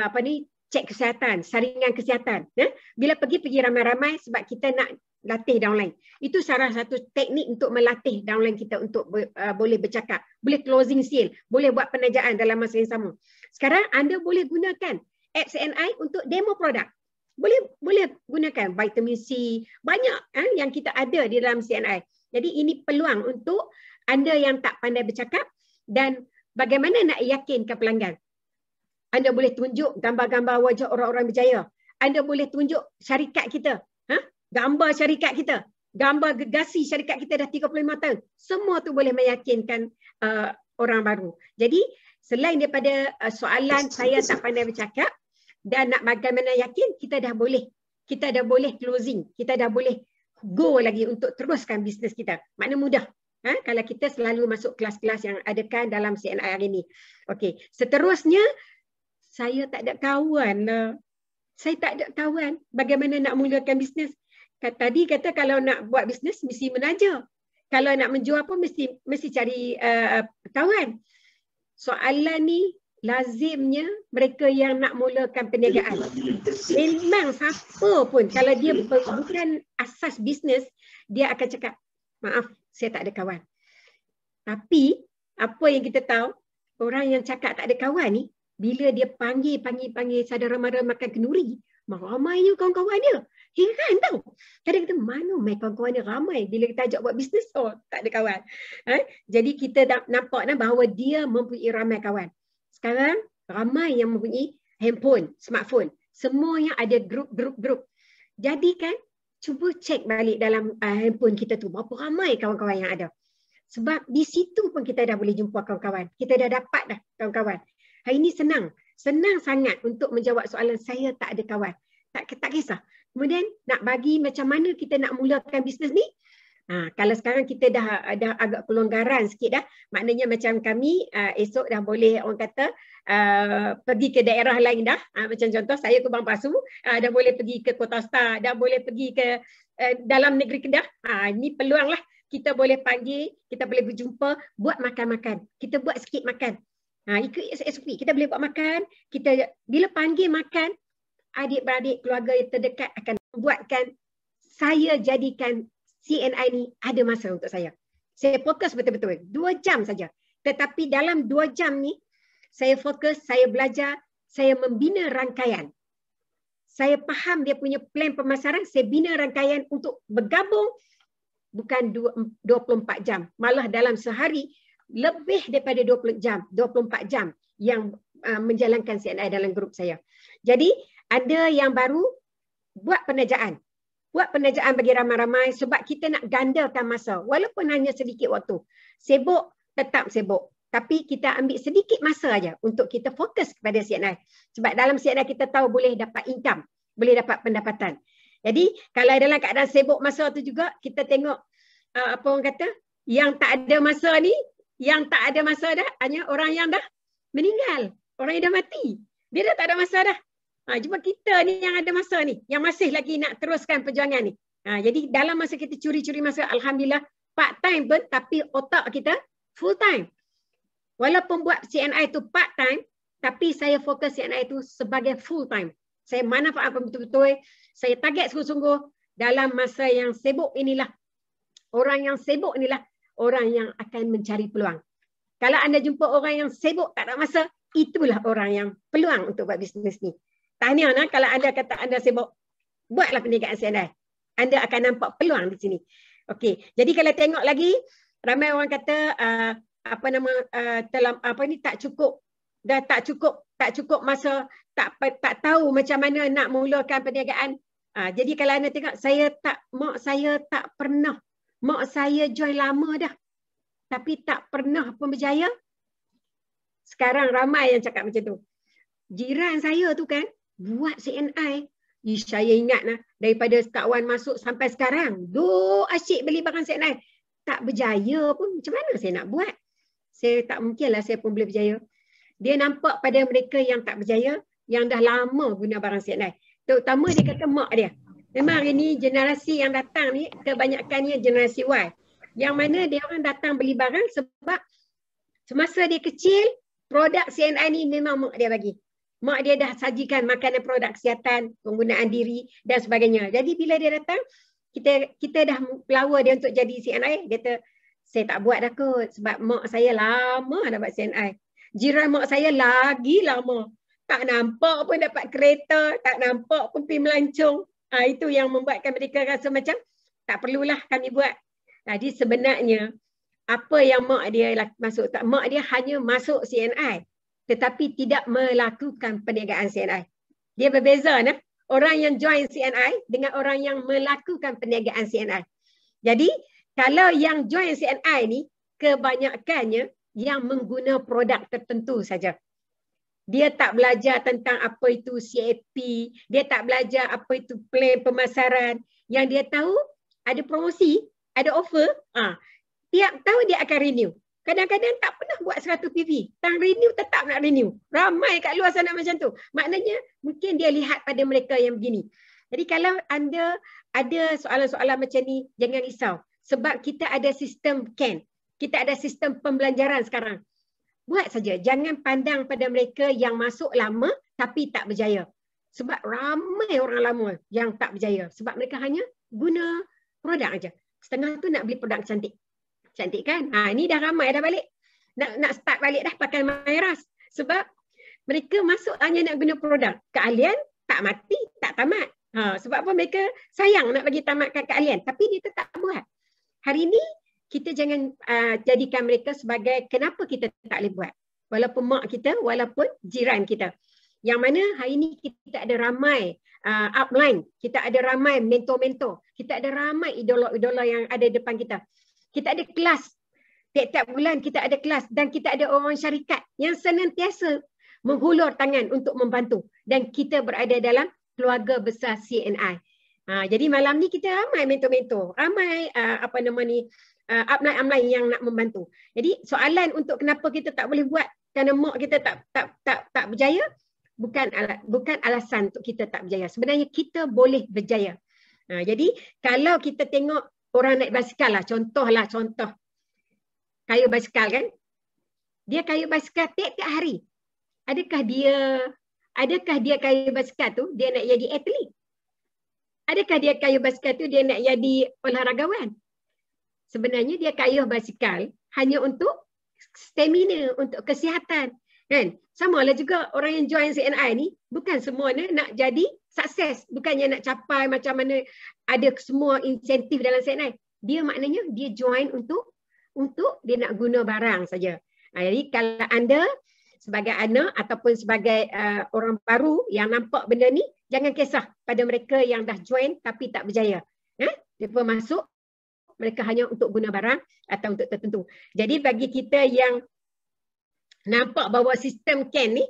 apa ni, cek kesihatan, saringan kesihatan. Ha? Bila pergi, pergi ramai-ramai sebab kita nak latih downline. Itu salah satu teknik untuk melatih downline kita untuk uh, boleh bercakap, boleh closing sale, boleh buat penajaan dalam masa yang sama. Sekarang anda boleh gunakan apps untuk demo produk. Boleh boleh gunakan vitamin C, banyak eh, yang kita ada di dalam CNI. Jadi ini peluang untuk anda yang tak pandai bercakap dan bagaimana nak yakinkan pelanggan. Anda boleh tunjuk gambar-gambar wajah orang-orang berjaya. Anda boleh tunjuk syarikat kita. Ha? gambar syarikat kita, gambar gegasi syarikat kita dah 35 tahun. Semua tu boleh meyakinkan uh, orang baru. Jadi selain daripada uh, soalan saya tak pandai bercakap dan nak bagaimana yakin, kita dah boleh. Kita dah boleh closing. Kita dah boleh go lagi untuk teruskan bisnes kita. Mana mudah. Ha? Kalau kita selalu masuk kelas-kelas yang adakan dalam CNI hari ini. Okay. Seterusnya, saya tak ada kawan. Uh, saya tak ada kawan bagaimana nak mulakan bisnes. Kata tadi kata kalau nak buat bisnes mesti menaja. Kalau nak menjual pun mesti mesti cari eh, eh, uh, kawan. Soalan ni lazimnya mereka yang nak mulakan perniagaan. Memang siapa pun kalau dia bukan asas bisnes dia akan cakap maaf saya tak ada kawan. Tapi apa yang kita tahu orang yang cakap tak ada kawan ni bila dia panggil panggil panggil saudara mara makan kenuri ramai ramainya kawan-kawan dia. Heran tau. Kadang kita mana mai kawan-kawan ni ramai bila kita ajak buat bisnes. Oh, tak ada kawan. Ha? Jadi kita dah nampak Nah, bahawa dia mempunyai ramai kawan. Sekarang ramai yang mempunyai handphone, smartphone. Semua yang ada grup-grup-grup. Jadi kan, cuba cek balik dalam uh, handphone kita tu. Berapa ramai kawan-kawan yang ada. Sebab di situ pun kita dah boleh jumpa kawan-kawan. Kita dah dapat dah kawan-kawan. Hari ini senang. Senang sangat untuk menjawab soalan saya tak ada kawan. Tak, tak kisah. Kemudian nak bagi macam mana kita nak mulakan bisnes ni? Ha, kalau sekarang kita dah ada agak pelonggaran sikit dah, maknanya macam kami uh, esok dah boleh orang kata uh, pergi ke daerah lain dah. Uh, macam contoh saya ke Bang Pasu, uh, dah boleh pergi ke Kota Star, dah boleh pergi ke uh, dalam negeri Kedah. Ha, ini peluang lah kita boleh panggil, kita boleh berjumpa, buat makan-makan. Kita buat sikit makan. Ha, ikut SOP, kita boleh buat makan, kita bila panggil makan, adik-beradik keluarga yang terdekat akan buatkan saya jadikan CNI ni ada masa untuk saya. Saya fokus betul-betul. Dua jam saja. Tetapi dalam dua jam ni, saya fokus, saya belajar, saya membina rangkaian. Saya faham dia punya plan pemasaran, saya bina rangkaian untuk bergabung bukan 24 jam. Malah dalam sehari, lebih daripada 20 jam, 24 jam yang uh, menjalankan CNI dalam grup saya. Jadi, ada yang baru buat penerjaan buat penerjaan bagi ramai-ramai sebab kita nak gandakan masa walaupun hanya sedikit waktu sibuk tetap sibuk tapi kita ambil sedikit masa aja untuk kita fokus kepada CNI. Sebab dalam CNI kita tahu boleh dapat income, boleh dapat pendapatan. Jadi kalau dalam keadaan sibuk masa tu juga, kita tengok uh, apa orang kata, yang tak ada masa ni, yang tak ada masa dah, hanya orang yang dah meninggal. Orang yang dah mati. Dia dah tak ada masa dah. Ha, cuma kita ni yang ada masa ni, yang masih lagi nak teruskan perjuangan ni. Ha, jadi dalam masa kita curi-curi masa, Alhamdulillah part time pun tapi otak kita full time. Walaupun buat CNI tu part time, tapi saya fokus CNI tu sebagai full time. Saya apa betul-betul, saya target sungguh-sungguh dalam masa yang sibuk inilah. Orang yang sibuk inilah orang yang akan mencari peluang. Kalau anda jumpa orang yang sibuk tak ada masa, itulah orang yang peluang untuk buat bisnes ni tahniah nah, kalau anda kata anda sibuk buatlah pendidikan sains anda akan nampak peluang di sini okey jadi kalau tengok lagi ramai orang kata uh, apa nama uh, dalam apa ni tak cukup dah tak cukup tak cukup masa tak tak tahu macam mana nak mulakan perniagaan uh, jadi kalau anda tengok saya tak mak saya tak pernah mak saya join lama dah tapi tak pernah pun berjaya sekarang ramai yang cakap macam tu jiran saya tu kan buat CNI. Ih, saya ingat lah, daripada Kak masuk sampai sekarang, duk asyik beli barang CNI. Tak berjaya pun, macam mana saya nak buat? Saya tak mungkin lah saya pun boleh berjaya. Dia nampak pada mereka yang tak berjaya, yang dah lama guna barang CNI. Terutama dia kata mak dia. Memang hari ni generasi yang datang ni, kebanyakannya generasi Y. Yang mana dia orang datang beli barang sebab semasa dia kecil, produk CNI ni memang mak dia bagi mak dia dah sajikan makanan produk kesihatan, penggunaan diri dan sebagainya. Jadi bila dia datang, kita kita dah pelawa dia untuk jadi CNI, dia kata saya tak buat dah kot sebab mak saya lama dah buat CNI. Jiran mak saya lagi lama. Tak nampak pun dapat kereta, tak nampak pun pergi melancong. Ha, itu yang membuatkan mereka rasa macam tak perlulah kami buat. Jadi sebenarnya apa yang mak dia masuk tak mak dia hanya masuk CNI tetapi tidak melakukan perniagaan CNI. Dia berbeza nah? orang yang join CNI dengan orang yang melakukan perniagaan CNI. Jadi kalau yang join CNI ni kebanyakannya yang menggunakan produk tertentu saja. Dia tak belajar tentang apa itu CAP, dia tak belajar apa itu plan pemasaran. Yang dia tahu ada promosi, ada offer, ha. tiap tahu dia akan renew. Kadang-kadang tak pernah buat 100 PV. Tang renew tetap nak renew. Ramai kat luar sana macam tu. Maknanya mungkin dia lihat pada mereka yang begini. Jadi kalau anda ada soalan-soalan macam ni, jangan risau. Sebab kita ada sistem CAN. Kita ada sistem pembelajaran sekarang. Buat saja. Jangan pandang pada mereka yang masuk lama tapi tak berjaya. Sebab ramai orang lama yang tak berjaya. Sebab mereka hanya guna produk aja. Setengah tu nak beli produk cantik cantik kan? Ha, ini dah ramai dah balik. Nak nak start balik dah pakai Myras. Sebab mereka masuk hanya nak guna produk. Keahlian tak mati, tak tamat. Ha, sebab apa mereka sayang nak bagi tamatkan keahlian. Tapi dia tetap buat. Hari ini kita jangan uh, jadikan mereka sebagai kenapa kita tak boleh buat. Walaupun mak kita, walaupun jiran kita. Yang mana hari ini kita ada ramai uh, upline, kita ada ramai mentor-mentor, kita ada ramai idola-idola yang ada depan kita kita ada kelas tiap-tiap bulan kita ada kelas dan kita ada orang syarikat yang senantiasa menghulur tangan untuk membantu dan kita berada dalam keluarga besar CNI. Ha, jadi malam ni kita ramai mentor-mentor, ramai uh, apa nama ni amlai-amlai ah, uh, yang nak membantu. Jadi soalan untuk kenapa kita tak boleh buat kerana mak kita tak tak tak tak berjaya bukan alat, bukan alasan untuk kita tak berjaya. Sebenarnya kita boleh berjaya. Ha, jadi kalau kita tengok orang naik basikal lah contoh lah contoh kayu basikal kan dia kayu basikal tiap-tiap hari adakah dia adakah dia kayu basikal tu dia nak jadi atlet adakah dia kayu basikal tu dia nak jadi olahragawan sebenarnya dia kayu basikal hanya untuk stamina untuk kesihatan Kan? Sama lah juga orang yang join CNI ni, bukan semua ni nak jadi sukses. Bukannya nak capai macam mana ada semua insentif dalam CNI. Dia maknanya dia join untuk untuk dia nak guna barang saja. Ah, jadi kalau anda sebagai anak ataupun sebagai uh, orang baru yang nampak benda ni, jangan kisah pada mereka yang dah join tapi tak berjaya. Eh? Mereka masuk, mereka hanya untuk guna barang atau untuk tertentu. Jadi bagi kita yang nampak bahawa sistem CAN ni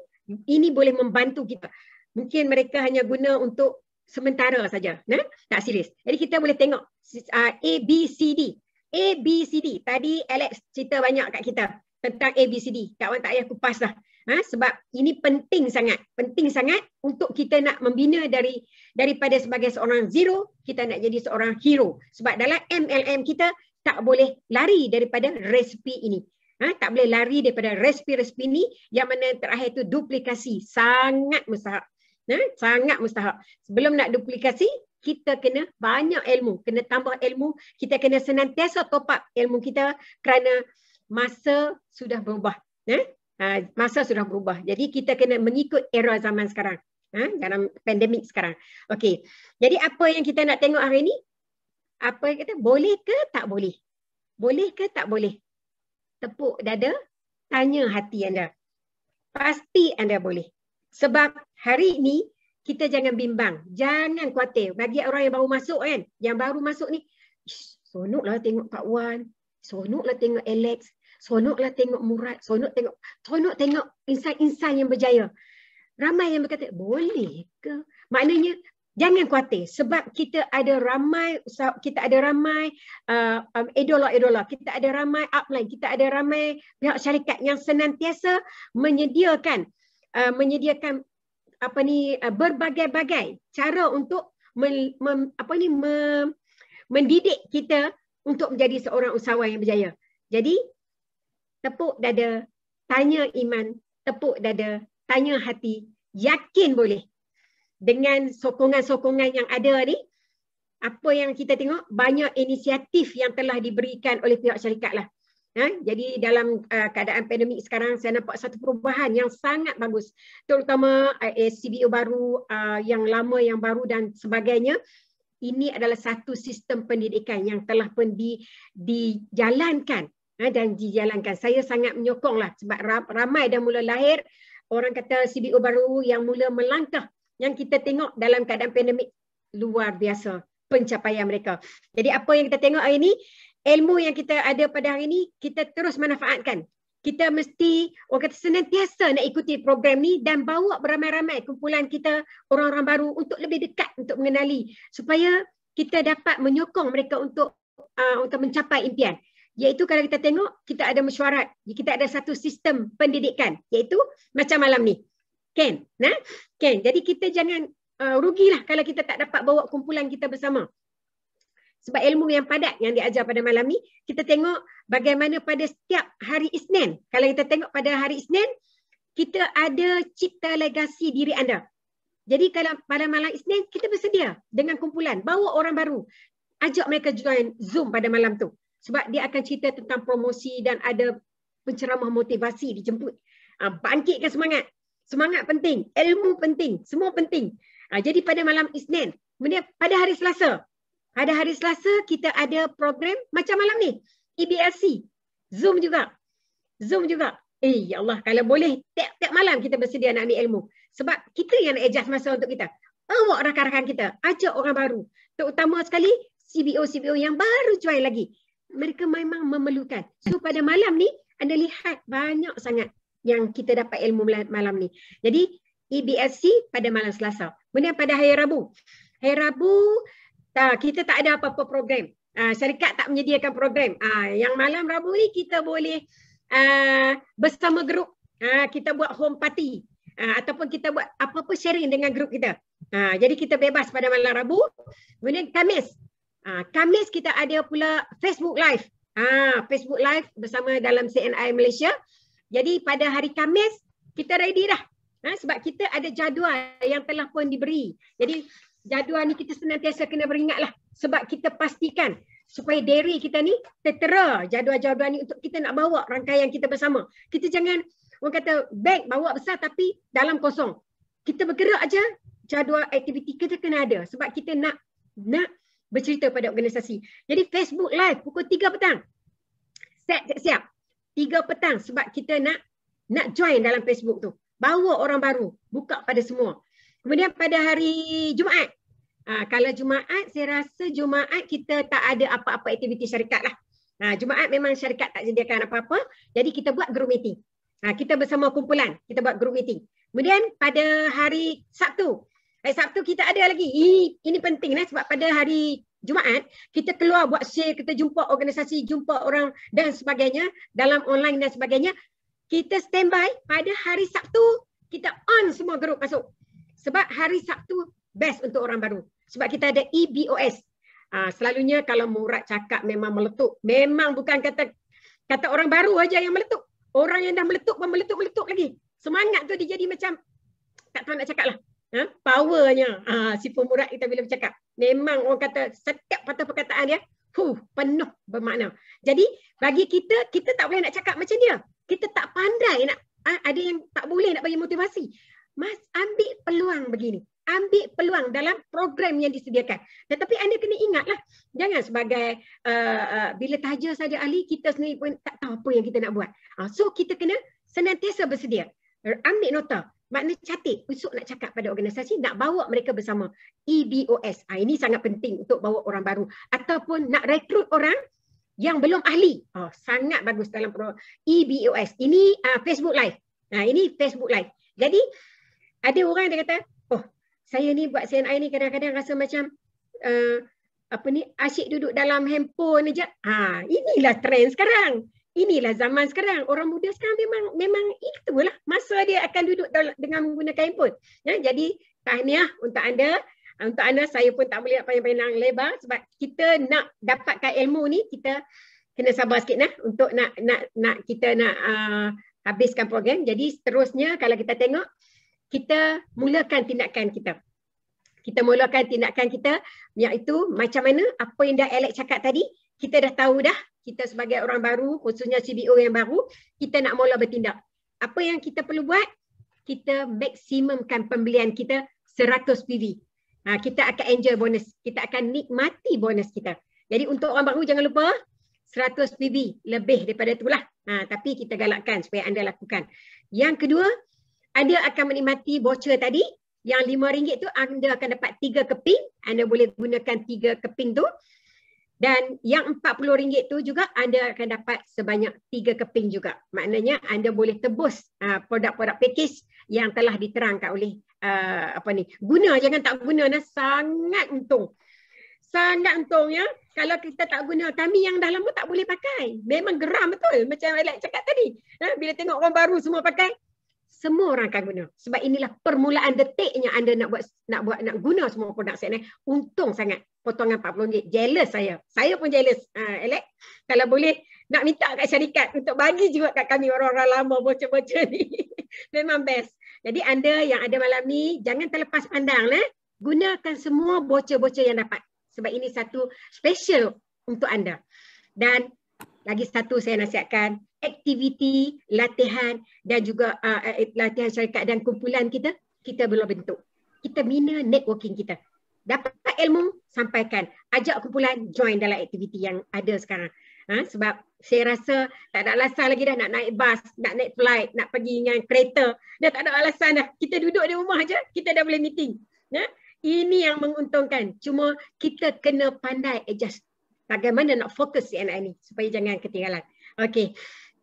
ini boleh membantu kita. Mungkin mereka hanya guna untuk sementara saja, nah? tak serius. Jadi kita boleh tengok uh, A, B, C, D. A, B, C, D. Tadi Alex cerita banyak kat kita tentang A, B, C, D. Kak Wan tak payah kupas lah. Ha? Sebab ini penting sangat. Penting sangat untuk kita nak membina dari daripada sebagai seorang zero, kita nak jadi seorang hero. Sebab dalam MLM kita tak boleh lari daripada resipi ini. Ha, tak boleh lari daripada respi-respi ni yang mana terakhir tu duplikasi sangat mustahak. Ha, sangat mustahak. Sebelum nak duplikasi, kita kena banyak ilmu, kena tambah ilmu, kita kena senantiasa top up ilmu kita kerana masa sudah berubah. Ha, ha masa sudah berubah. Jadi kita kena mengikut era zaman sekarang. Ha, dalam pandemik sekarang. Okay. Jadi apa yang kita nak tengok hari ni? Apa yang kita boleh ke tak boleh? Boleh ke tak boleh? tepuk dada, tanya hati anda. Pasti anda boleh. Sebab hari ini kita jangan bimbang, jangan kuatir Bagi orang yang baru masuk kan, yang baru masuk ni, sonoklah tengok Pak Wan, sonoklah tengok Alex, sonoklah tengok Murad, sonok tengok, sonok tengok insan-insan yang berjaya. Ramai yang berkata, boleh ke? Maknanya jangan khawatir sebab kita ada ramai kita ada ramai uh, um, idola kita ada ramai upline, kita ada ramai pihak syarikat yang senantiasa menyediakan uh, menyediakan apa ni uh, berbagai-bagai cara untuk mem, mem, apa ni mem, mendidik kita untuk menjadi seorang usahawan yang berjaya. Jadi tepuk dada, tanya iman, tepuk dada, tanya hati, yakin boleh dengan sokongan-sokongan yang ada ni apa yang kita tengok banyak inisiatif yang telah diberikan oleh pihak syarikat lah. Ha? Jadi dalam uh, keadaan pandemik sekarang saya nampak satu perubahan yang sangat bagus. Terutama uh, CBO baru uh, yang lama yang baru dan sebagainya. Ini adalah satu sistem pendidikan yang telah pun di, dijalankan ha? dan dijalankan. Saya sangat menyokong lah sebab ramai dah mula lahir orang kata CBO baru yang mula melangkah yang kita tengok dalam keadaan pandemik luar biasa pencapaian mereka. Jadi apa yang kita tengok hari ini, ilmu yang kita ada pada hari ini, kita terus manfaatkan. Kita mesti, orang kata senantiasa nak ikuti program ni dan bawa beramai-ramai kumpulan kita, orang-orang baru untuk lebih dekat untuk mengenali supaya kita dapat menyokong mereka untuk uh, untuk mencapai impian. Iaitu kalau kita tengok, kita ada mesyuarat, kita ada satu sistem pendidikan, iaitu macam malam ni. Kan? Nah? Kan? Jadi kita jangan uh, rugilah kalau kita tak dapat bawa kumpulan kita bersama. Sebab ilmu yang padat yang diajar pada malam ni, kita tengok bagaimana pada setiap hari Isnin. Kalau kita tengok pada hari Isnin, kita ada cipta legasi diri anda. Jadi kalau pada malam Isnin, kita bersedia dengan kumpulan. Bawa orang baru. Ajak mereka join Zoom pada malam tu. Sebab dia akan cerita tentang promosi dan ada penceramah motivasi dijemput. Ah, bangkitkan semangat. Semangat penting, ilmu penting, semua penting. Ha, jadi pada malam Isnin, pada hari Selasa, pada hari Selasa kita ada program macam malam ni, EBLC, Zoom juga. Zoom juga. Eh ya Allah, kalau boleh tiap-tiap malam kita bersedia nak ambil ilmu. Sebab kita yang nak adjust masa untuk kita. Awak rakan-rakan kita, ajak orang baru. Terutama sekali CBO-CBO yang baru join lagi. Mereka memang memerlukan. So pada malam ni, anda lihat banyak sangat yang kita dapat ilmu malam ni. Jadi EBSC pada malam Selasa. Kemudian pada hari Rabu. Hari Rabu tak, kita tak ada apa-apa program. Uh, syarikat tak menyediakan program. Uh, yang malam Rabu ni kita boleh uh, bersama grup. Uh, kita buat home party. Uh, ataupun kita buat apa-apa sharing dengan grup kita. Uh, jadi kita bebas pada malam Rabu. Kemudian Kamis. Uh, Kamis kita ada pula Facebook Live. Uh, Facebook Live bersama dalam CNI Malaysia. Jadi pada hari Kamis kita ready dah. Ha, sebab kita ada jadual yang telah pun diberi. Jadi jadual ni kita senantiasa kena beringat lah, sebab kita pastikan supaya diri kita ni tertera jadual-jadual ni untuk kita nak bawa rangkaian kita bersama. Kita jangan orang kata bank bawa besar tapi dalam kosong. Kita bergerak aja jadual aktiviti kita kena ada sebab kita nak nak bercerita pada organisasi. Jadi Facebook live pukul 3 petang. Set siap tiga petang sebab kita nak nak join dalam Facebook tu. Bawa orang baru, buka pada semua. Kemudian pada hari Jumaat. Ha, kalau Jumaat, saya rasa Jumaat kita tak ada apa-apa aktiviti syarikat lah. Ha, Jumaat memang syarikat tak sediakan apa-apa. Jadi kita buat group meeting. Ha, kita bersama kumpulan, kita buat group meeting. Kemudian pada hari Sabtu. Hari eh, Sabtu kita ada lagi. Ini, ini penting lah sebab pada hari Jumaat, kita keluar buat share, kita jumpa organisasi, jumpa orang dan sebagainya, dalam online dan sebagainya, kita standby pada hari Sabtu, kita on semua grup masuk. Sebab hari Sabtu best untuk orang baru. Sebab kita ada EBOS. Uh, ah, selalunya kalau murad cakap memang meletup. Memang bukan kata kata orang baru aja yang meletup. Orang yang dah meletup pun meletup-meletup lagi. Semangat tu dia jadi macam tak tahu nak cakap lah. Ha? Powernya uh, si pemurat kita bila bercakap memang orang kata setiap patah perkataan dia huh, penuh bermakna. Jadi bagi kita, kita tak boleh nak cakap macam dia. Kita tak pandai nak, ah, ada yang tak boleh nak bagi motivasi. Mas ambil peluang begini. Ambil peluang dalam program yang disediakan. Tetapi anda kena ingatlah. Jangan sebagai uh, uh, bila taja saja ahli, kita sendiri pun tak tahu apa yang kita nak buat. Uh, so kita kena senantiasa bersedia. Ambil nota makna catik usuk nak cakap pada organisasi nak bawa mereka bersama EBOS ha, ah, ini sangat penting untuk bawa orang baru ataupun nak rekrut orang yang belum ahli oh, sangat bagus dalam pro EBOS ini uh, Facebook live ha, ini Facebook live jadi ada orang yang kata oh saya ni buat CNI ni kadang-kadang rasa macam uh, apa ni asyik duduk dalam handphone aja ha, inilah trend sekarang inilah zaman sekarang. Orang muda sekarang memang memang itulah masa dia akan duduk dengan menggunakan handphone. Ya, jadi tahniah untuk anda. Ah, untuk anda saya pun tak boleh panjang-panjang lebar sebab kita nak dapatkan ilmu ni kita kena sabar sikit nah untuk nak nak nak kita nak uh, habiskan program. Jadi seterusnya kalau kita tengok kita mulakan tindakan kita. Kita mulakan tindakan kita iaitu macam mana apa yang dah Alex cakap tadi kita dah tahu dah kita sebagai orang baru khususnya CBO yang baru kita nak mula bertindak apa yang kita perlu buat kita maksimumkan pembelian kita 100 PV ha, kita akan enjoy bonus kita akan nikmati bonus kita jadi untuk orang baru jangan lupa 100 PV lebih daripada itulah ha, tapi kita galakkan supaya anda lakukan yang kedua anda akan menikmati voucher tadi yang RM5 tu anda akan dapat 3 keping anda boleh gunakan 3 keping tu dan yang RM40 tu juga anda akan dapat sebanyak tiga keping juga. Maknanya anda boleh tebus ah, produk-produk uh, yang telah diterangkan oleh ah, apa ni. Guna jangan tak guna nah sangat untung. Sangat untung ya. Kalau kita tak guna kami yang dah lama tak boleh pakai. Memang geram betul macam Alex cakap tadi. Ha, bila tengok orang baru semua pakai semua orang akan guna. Sebab inilah permulaan detiknya anda nak buat nak buat nak guna semua produk saya ni. Untung sangat potongan 40 ringgit. Jealous saya. Saya pun jealous. Uh, Alex, kalau boleh nak minta kat syarikat untuk bagi juga kat kami orang-orang lama bocor-bocor ni. Memang best. Jadi anda yang ada malam ni jangan terlepas pandang lah. Gunakan semua bocor-bocor yang dapat. Sebab ini satu special untuk anda. Dan lagi satu saya nasihatkan aktiviti latihan dan juga uh, eh, eh, latihan syarikat dan kumpulan kita kita belum bentuk kita bina networking kita dapat ilmu sampaikan ajak kumpulan join dalam aktiviti yang ada sekarang ha? sebab saya rasa tak ada alasan lagi dah nak naik bas nak naik flight nak pergi dengan kereta dah tak ada alasan dah kita duduk di rumah aja kita dah boleh meeting ha? ini yang menguntungkan cuma kita kena pandai adjust bagaimana nak fokus CNI ini supaya jangan ketinggalan. Okey.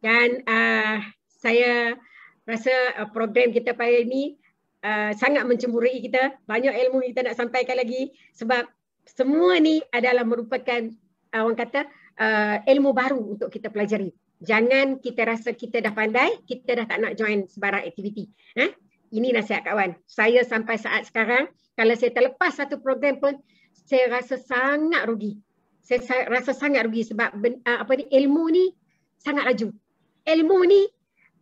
Dan uh, saya rasa uh, program kita pada ini uh, sangat mencemburui kita. Banyak ilmu kita nak sampaikan lagi sebab semua ni adalah merupakan uh, orang kata uh, ilmu baru untuk kita pelajari. Jangan kita rasa kita dah pandai, kita dah tak nak join sebarang aktiviti. Eh? Ini nasihat kawan. Saya sampai saat sekarang, kalau saya terlepas satu program pun, saya rasa sangat rugi saya, rasa sangat rugi sebab uh, apa ni ilmu ni sangat laju. Ilmu ni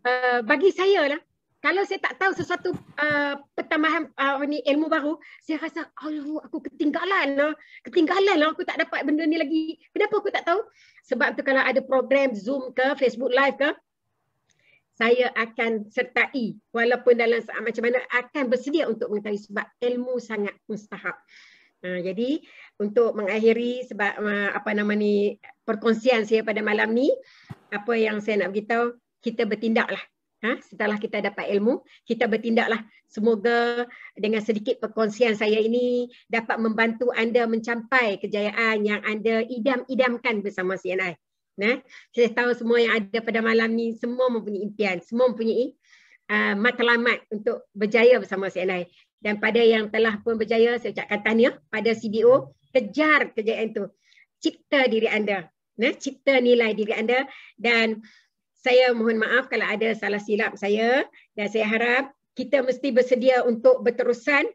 uh, bagi saya lah kalau saya tak tahu sesuatu uh, pertambahan uh, ni ilmu baru, saya rasa Allah aku ketinggalan lah. Ketinggalan lah aku tak dapat benda ni lagi. Kenapa aku tak tahu? Sebab tu kalau ada program Zoom ke Facebook Live ke, saya akan sertai walaupun dalam saat macam mana akan bersedia untuk mengetahui sebab ilmu sangat mustahab. Ha, jadi untuk mengakhiri sebab ah, apa nama ni perkongsian saya pada malam ni, apa yang saya nak beritahu, kita bertindaklah. Ha, setelah kita dapat ilmu, kita bertindaklah. Semoga dengan sedikit perkongsian saya ini dapat membantu anda mencapai kejayaan yang anda idam-idamkan bersama CNI. Nah, saya tahu semua yang ada pada malam ni semua mempunyai impian, semua mempunyai uh, matlamat untuk berjaya bersama CNI dan pada yang telah pun berjaya saya ucapkan tahniah pada CBO kejar kejayaan itu cipta diri anda nah cipta nilai diri anda dan saya mohon maaf kalau ada salah silap saya dan saya harap kita mesti bersedia untuk berterusan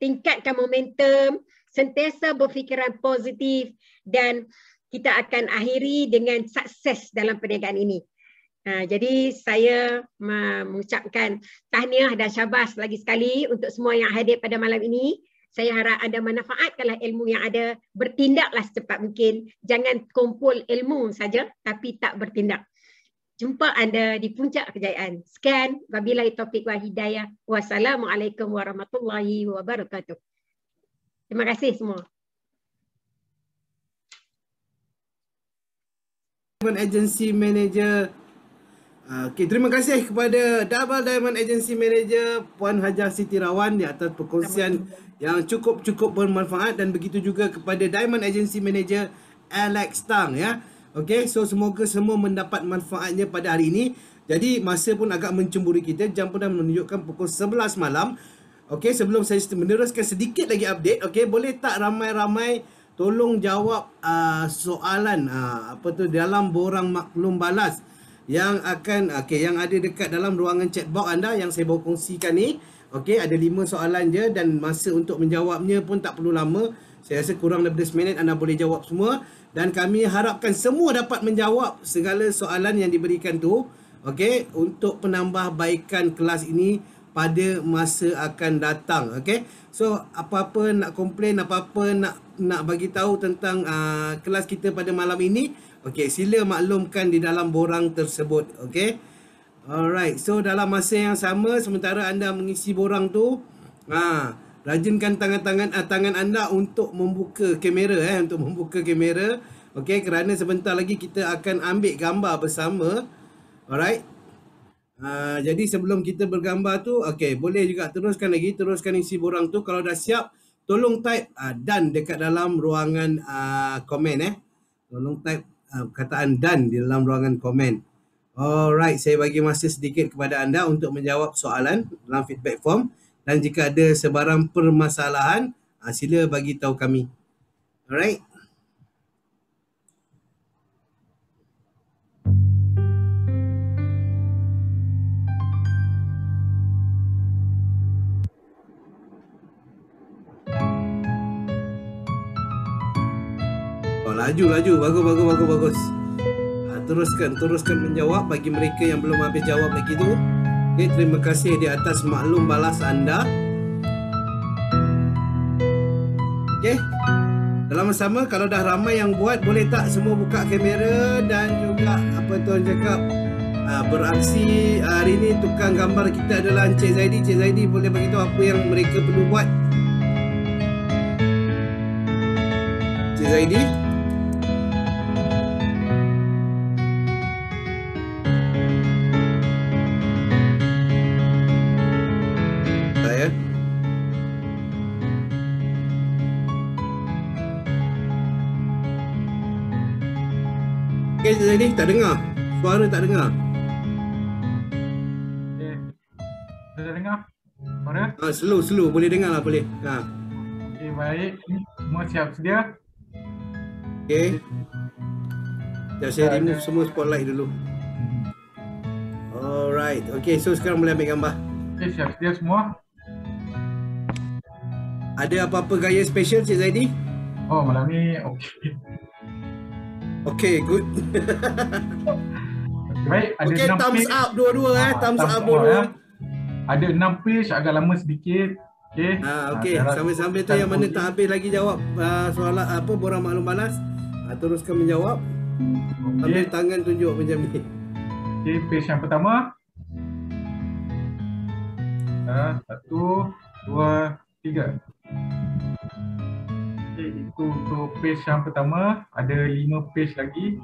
tingkatkan momentum sentiasa berfikiran positif dan kita akan akhiri dengan sukses dalam perniagaan ini. Ha, jadi saya mengucapkan tahniah dan syabas lagi sekali untuk semua yang hadir pada malam ini. Saya harap ada manfaatkanlah ilmu yang ada. Bertindaklah secepat mungkin. Jangan kumpul ilmu saja tapi tak bertindak. Jumpa anda di puncak kejayaan. Scan wabillahi topik wa hidayah. Wassalamualaikum warahmatullahi wabarakatuh. Terima kasih semua. Agency manager Okay, terima kasih kepada Double Diamond Agency Manager Puan Hajar Siti Rawan di atas perkongsian yang cukup-cukup bermanfaat dan begitu juga kepada Diamond Agency Manager Alex Tang ya. Okay, so semoga semua mendapat manfaatnya pada hari ini. Jadi masa pun agak mencemburi kita, jam pun dah menunjukkan pukul 11 malam. Okay, sebelum saya meneruskan sedikit lagi update, okay, boleh tak ramai-ramai tolong jawab uh, soalan uh, apa tu dalam borang maklum balas yang akan okey yang ada dekat dalam ruangan chat box anda yang saya baru kongsikan ni okey ada lima soalan je dan masa untuk menjawabnya pun tak perlu lama saya rasa kurang lebih seminit anda boleh jawab semua dan kami harapkan semua dapat menjawab segala soalan yang diberikan tu okey untuk penambahbaikan kelas ini pada masa akan datang okey so apa-apa nak komplain apa-apa nak nak bagi tahu tentang uh, kelas kita pada malam ini Okey, sila maklumkan di dalam borang tersebut. Okey. Alright. So dalam masa yang sama sementara anda mengisi borang tu, ha, rajinkan tangan-tangan uh, tangan anda untuk membuka kamera eh, untuk membuka kamera. Okey, kerana sebentar lagi kita akan ambil gambar bersama. Alright. Uh, jadi sebelum kita bergambar tu, okey, boleh juga teruskan lagi, teruskan isi borang tu kalau dah siap, tolong type uh, ah, done dekat dalam ruangan uh, komen eh. Tolong type Ah, perkataan dan di dalam ruangan komen. Alright, saya bagi masa sedikit kepada anda untuk menjawab soalan dalam feedback form dan jika ada sebarang permasalahan, ah, sila bagi tahu kami. Alright. Laju, laju. Bagus, bagus, bagus, bagus. Ha, teruskan, teruskan menjawab bagi mereka yang belum habis jawab lagi tu. Okay, terima kasih di atas maklum balas anda. Okay. Dalam sama, kalau dah ramai yang buat, boleh tak semua buka kamera dan juga apa tuan cakap Uh, beraksi ha, hari ini tukang gambar kita adalah Encik Zaidi Encik Zaidi boleh beritahu apa yang mereka perlu buat Encik Zaidi Encik Zaidi saya ni tak dengar. Suara tak dengar. Okey. Dah dengar? Suara? Ha, slow slow boleh dengar lah boleh. Ha. okay baik. Semua siap sedia? Okay, Dah saya remove semua spotlight dulu. Alright. okay, so sekarang boleh ambil gambar. Okay, siap sedia semua. Ada apa-apa gaya special Cik Zaidi? Oh, malam ni okay. Okay, good. Baik, ada okay, thumbs page. up dua-dua ha, eh. Ah, thumbs, thumbs up dua-dua. Ya. Ada enam page, agak lama sedikit. Okay. Ha, okay, ha, sambil-sambil tu yang mana tak habis lagi jawab uh, soalan apa, borang maklum balas. Ha, teruskan menjawab. Okay. Ambil tangan tunjuk macam ni. Okay, page yang pertama. Ha, satu, dua, tiga buku untuk page yang pertama ada 5 page lagi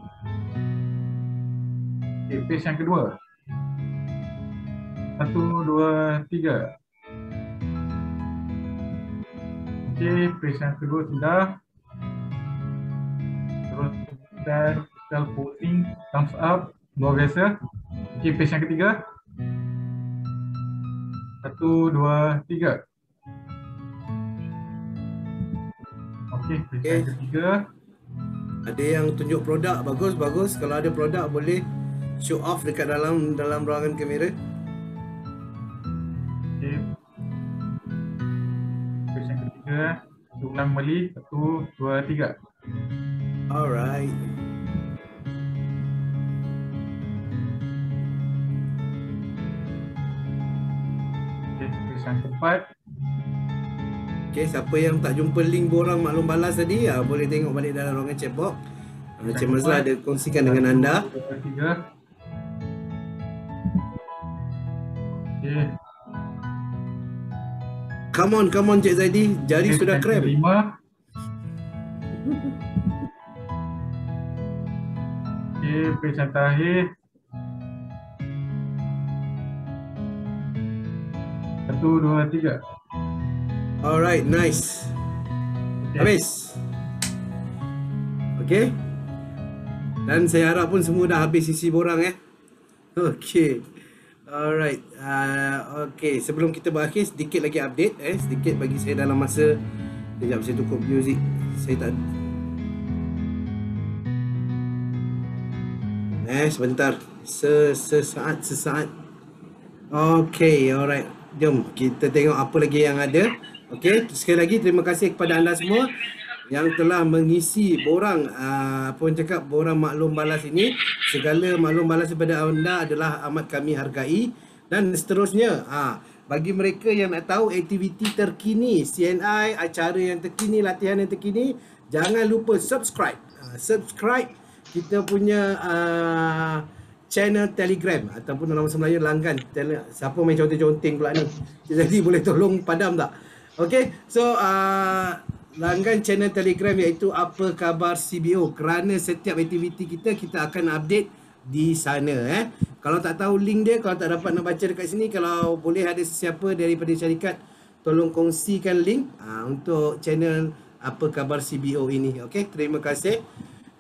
okay, page yang kedua 1, 2, 3 Okay, page yang kedua sudah Terus dan Sel posting Thumbs up Luar biasa Okay, page yang ketiga Satu, dua, tiga Hmm. Okey, Ketiga. Ada yang tunjuk produk bagus bagus. Kalau ada produk boleh show off dekat dalam dalam ruangan kamera. ulang beli satu dua tiga alright okay, kesan keempat Okay, siapa yang tak jumpa link borang maklum balas tadi ya, boleh tengok balik dalam ruangan chat box. Encik Mazla ada kongsikan dengan anda. Okay. Come on, come on Cik Zaidi. Jari okay, sudah krem. Terima. Okay, page yang terakhir. Satu, dua, tiga. Alright, nice. Okay. Habis. Okay. Dan saya harap pun semua dah habis sisi borang eh. Okay. Alright. Uh, okay, sebelum kita berakhir, sedikit lagi update eh. Sedikit bagi saya dalam masa. Sekejap, saya tukar music. Saya tak... Eh, sebentar. Sesaat, sesaat. Okay, alright. Jom kita tengok apa lagi yang ada. Okey, sekali lagi terima kasih kepada anda semua yang telah mengisi borang ah, apa uh, cakap borang maklum balas ini. Segala maklum balas kepada anda adalah amat kami hargai dan seterusnya ha, bagi mereka yang nak tahu aktiviti terkini CNI, acara yang terkini, latihan yang terkini, jangan lupa subscribe. Uh, subscribe kita punya uh, channel Telegram ataupun dalam bahasa Melayu langgan. Tele- Siapa main conteng-conteng pula ni? Jadi boleh tolong padam tak? Okay, so uh, langgan channel telegram iaitu Apa Khabar CBO kerana setiap aktiviti kita, kita akan update di sana eh. Kalau tak tahu link dia, kalau tak dapat nak baca dekat sini, kalau boleh ada sesiapa daripada syarikat tolong kongsikan link uh, untuk channel Apa Khabar CBO ini. Okay, terima kasih.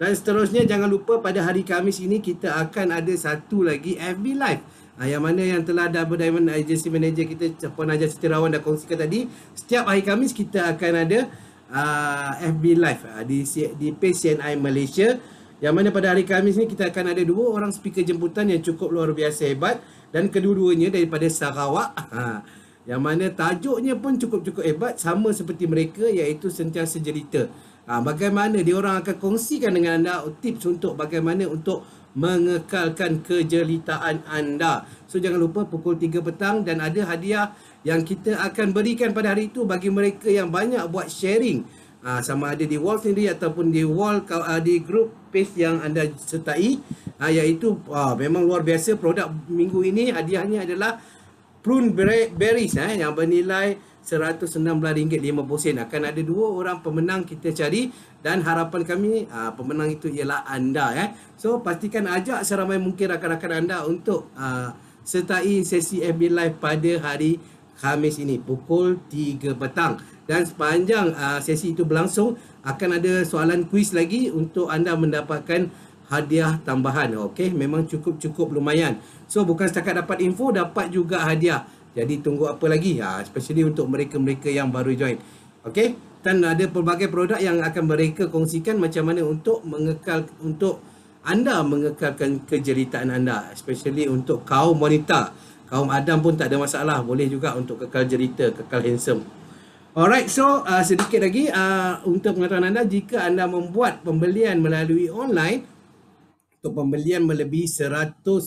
Dan seterusnya jangan lupa pada hari Kamis ini kita akan ada satu lagi FB Live. Ha, yang mana yang telah ada Diamond Agency Manager kita Puan Najah Setirawan dah kongsikan tadi Setiap hari Kamis kita akan ada uh, FB Live uh, di, di PCNI Malaysia Yang mana pada hari Kamis ni kita akan ada dua orang speaker jemputan yang cukup luar biasa hebat Dan kedua-duanya daripada Sarawak uh, Yang mana tajuknya pun cukup-cukup hebat Sama seperti mereka iaitu sentiasa jelita uh, Bagaimana diorang akan kongsikan dengan anda tips untuk bagaimana untuk mengekalkan kejelitaan anda. So jangan lupa pukul 3 petang dan ada hadiah yang kita akan berikan pada hari itu bagi mereka yang banyak buat sharing ha, sama ada di wall sendiri ataupun di wall uh, di group page yang anda sertai ha, iaitu uh, memang luar biasa produk minggu ini hadiahnya adalah prune berries eh, yang bernilai RM116.50 akan ada dua orang pemenang kita cari dan harapan kami uh, pemenang itu ialah anda eh. So pastikan ajak seramai mungkin rakan-rakan anda untuk uh, sertai sesi FB Live pada hari Khamis ini pukul 3 petang dan sepanjang uh, sesi itu berlangsung akan ada soalan kuis lagi untuk anda mendapatkan hadiah tambahan okay? memang cukup-cukup lumayan so bukan setakat dapat info dapat juga hadiah jadi tunggu apa lagi? Ha, especially untuk mereka-mereka yang baru join. Okay? Dan ada pelbagai produk yang akan mereka kongsikan macam mana untuk mengekal untuk anda mengekalkan kejelitaan anda. Especially untuk kaum wanita. Kaum Adam pun tak ada masalah. Boleh juga untuk kekal jelita, kekal handsome. Alright, so uh, sedikit lagi uh, untuk pengetahuan anda, jika anda membuat pembelian melalui online untuk pembelian melebihi RM100,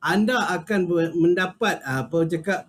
anda akan mendapat ah, apa cakap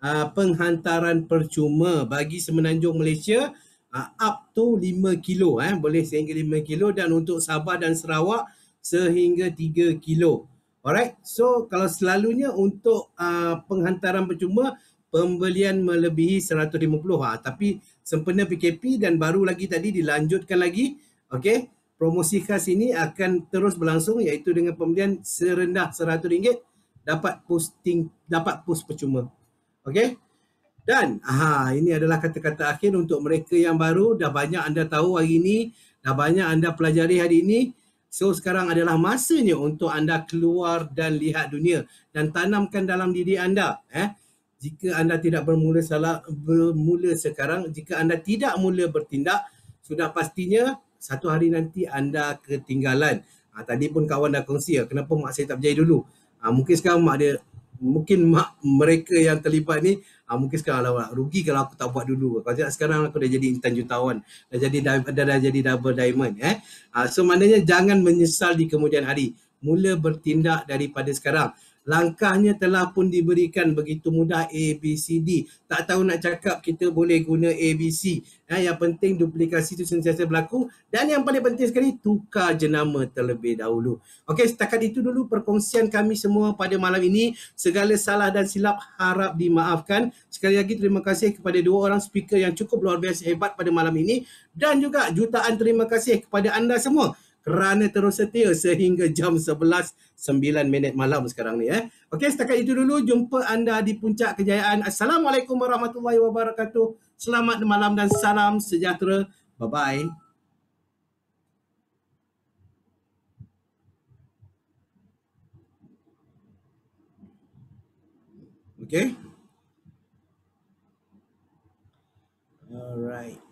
uh, penghantaran percuma bagi Semenanjung Malaysia uh, up to 5 kilo eh boleh sehingga 5 kilo dan untuk Sabah dan Sarawak sehingga 3 kilo. Alright. So kalau selalunya untuk uh, penghantaran percuma pembelian melebihi 150 ha tapi sempena PKP dan baru lagi tadi dilanjutkan lagi okey promosi khas ini akan terus berlangsung iaitu dengan pembelian serendah RM100 dapat posting dapat post percuma. Okey? Dan aha ini adalah kata-kata akhir untuk mereka yang baru dah banyak anda tahu hari ini, dah banyak anda pelajari hari ini. So sekarang adalah masanya untuk anda keluar dan lihat dunia dan tanamkan dalam diri anda eh jika anda tidak bermula salah bermula sekarang jika anda tidak mula bertindak sudah pastinya satu hari nanti anda ketinggalan. Ha, tadi pun kawan dah kongsi ya kenapa mak saya tak berjaya dulu. Ha, mungkin sekarang mak dia mungkin mak mereka yang terlibat ni ha, mungkin sekarang lah, rugi kalau aku tak buat dulu. Kalau tak sekarang aku dah jadi intan jutawan. Dah jadi dah, dah, dah jadi double diamond eh. Ha, so maknanya jangan menyesal di kemudian hari. Mula bertindak daripada sekarang langkahnya telah pun diberikan begitu mudah A, B, C, D. Tak tahu nak cakap kita boleh guna A, B, C. Ya, yang penting duplikasi itu sentiasa berlaku dan yang paling penting sekali tukar jenama terlebih dahulu. Okey setakat itu dulu perkongsian kami semua pada malam ini. Segala salah dan silap harap dimaafkan. Sekali lagi terima kasih kepada dua orang speaker yang cukup luar biasa hebat pada malam ini dan juga jutaan terima kasih kepada anda semua kerana terus setia sehingga jam 11 9 minit malam sekarang ni eh. Okey setakat itu dulu jumpa anda di puncak kejayaan. Assalamualaikum warahmatullahi wabarakatuh. Selamat malam dan salam sejahtera. Bye bye. Okay. All right.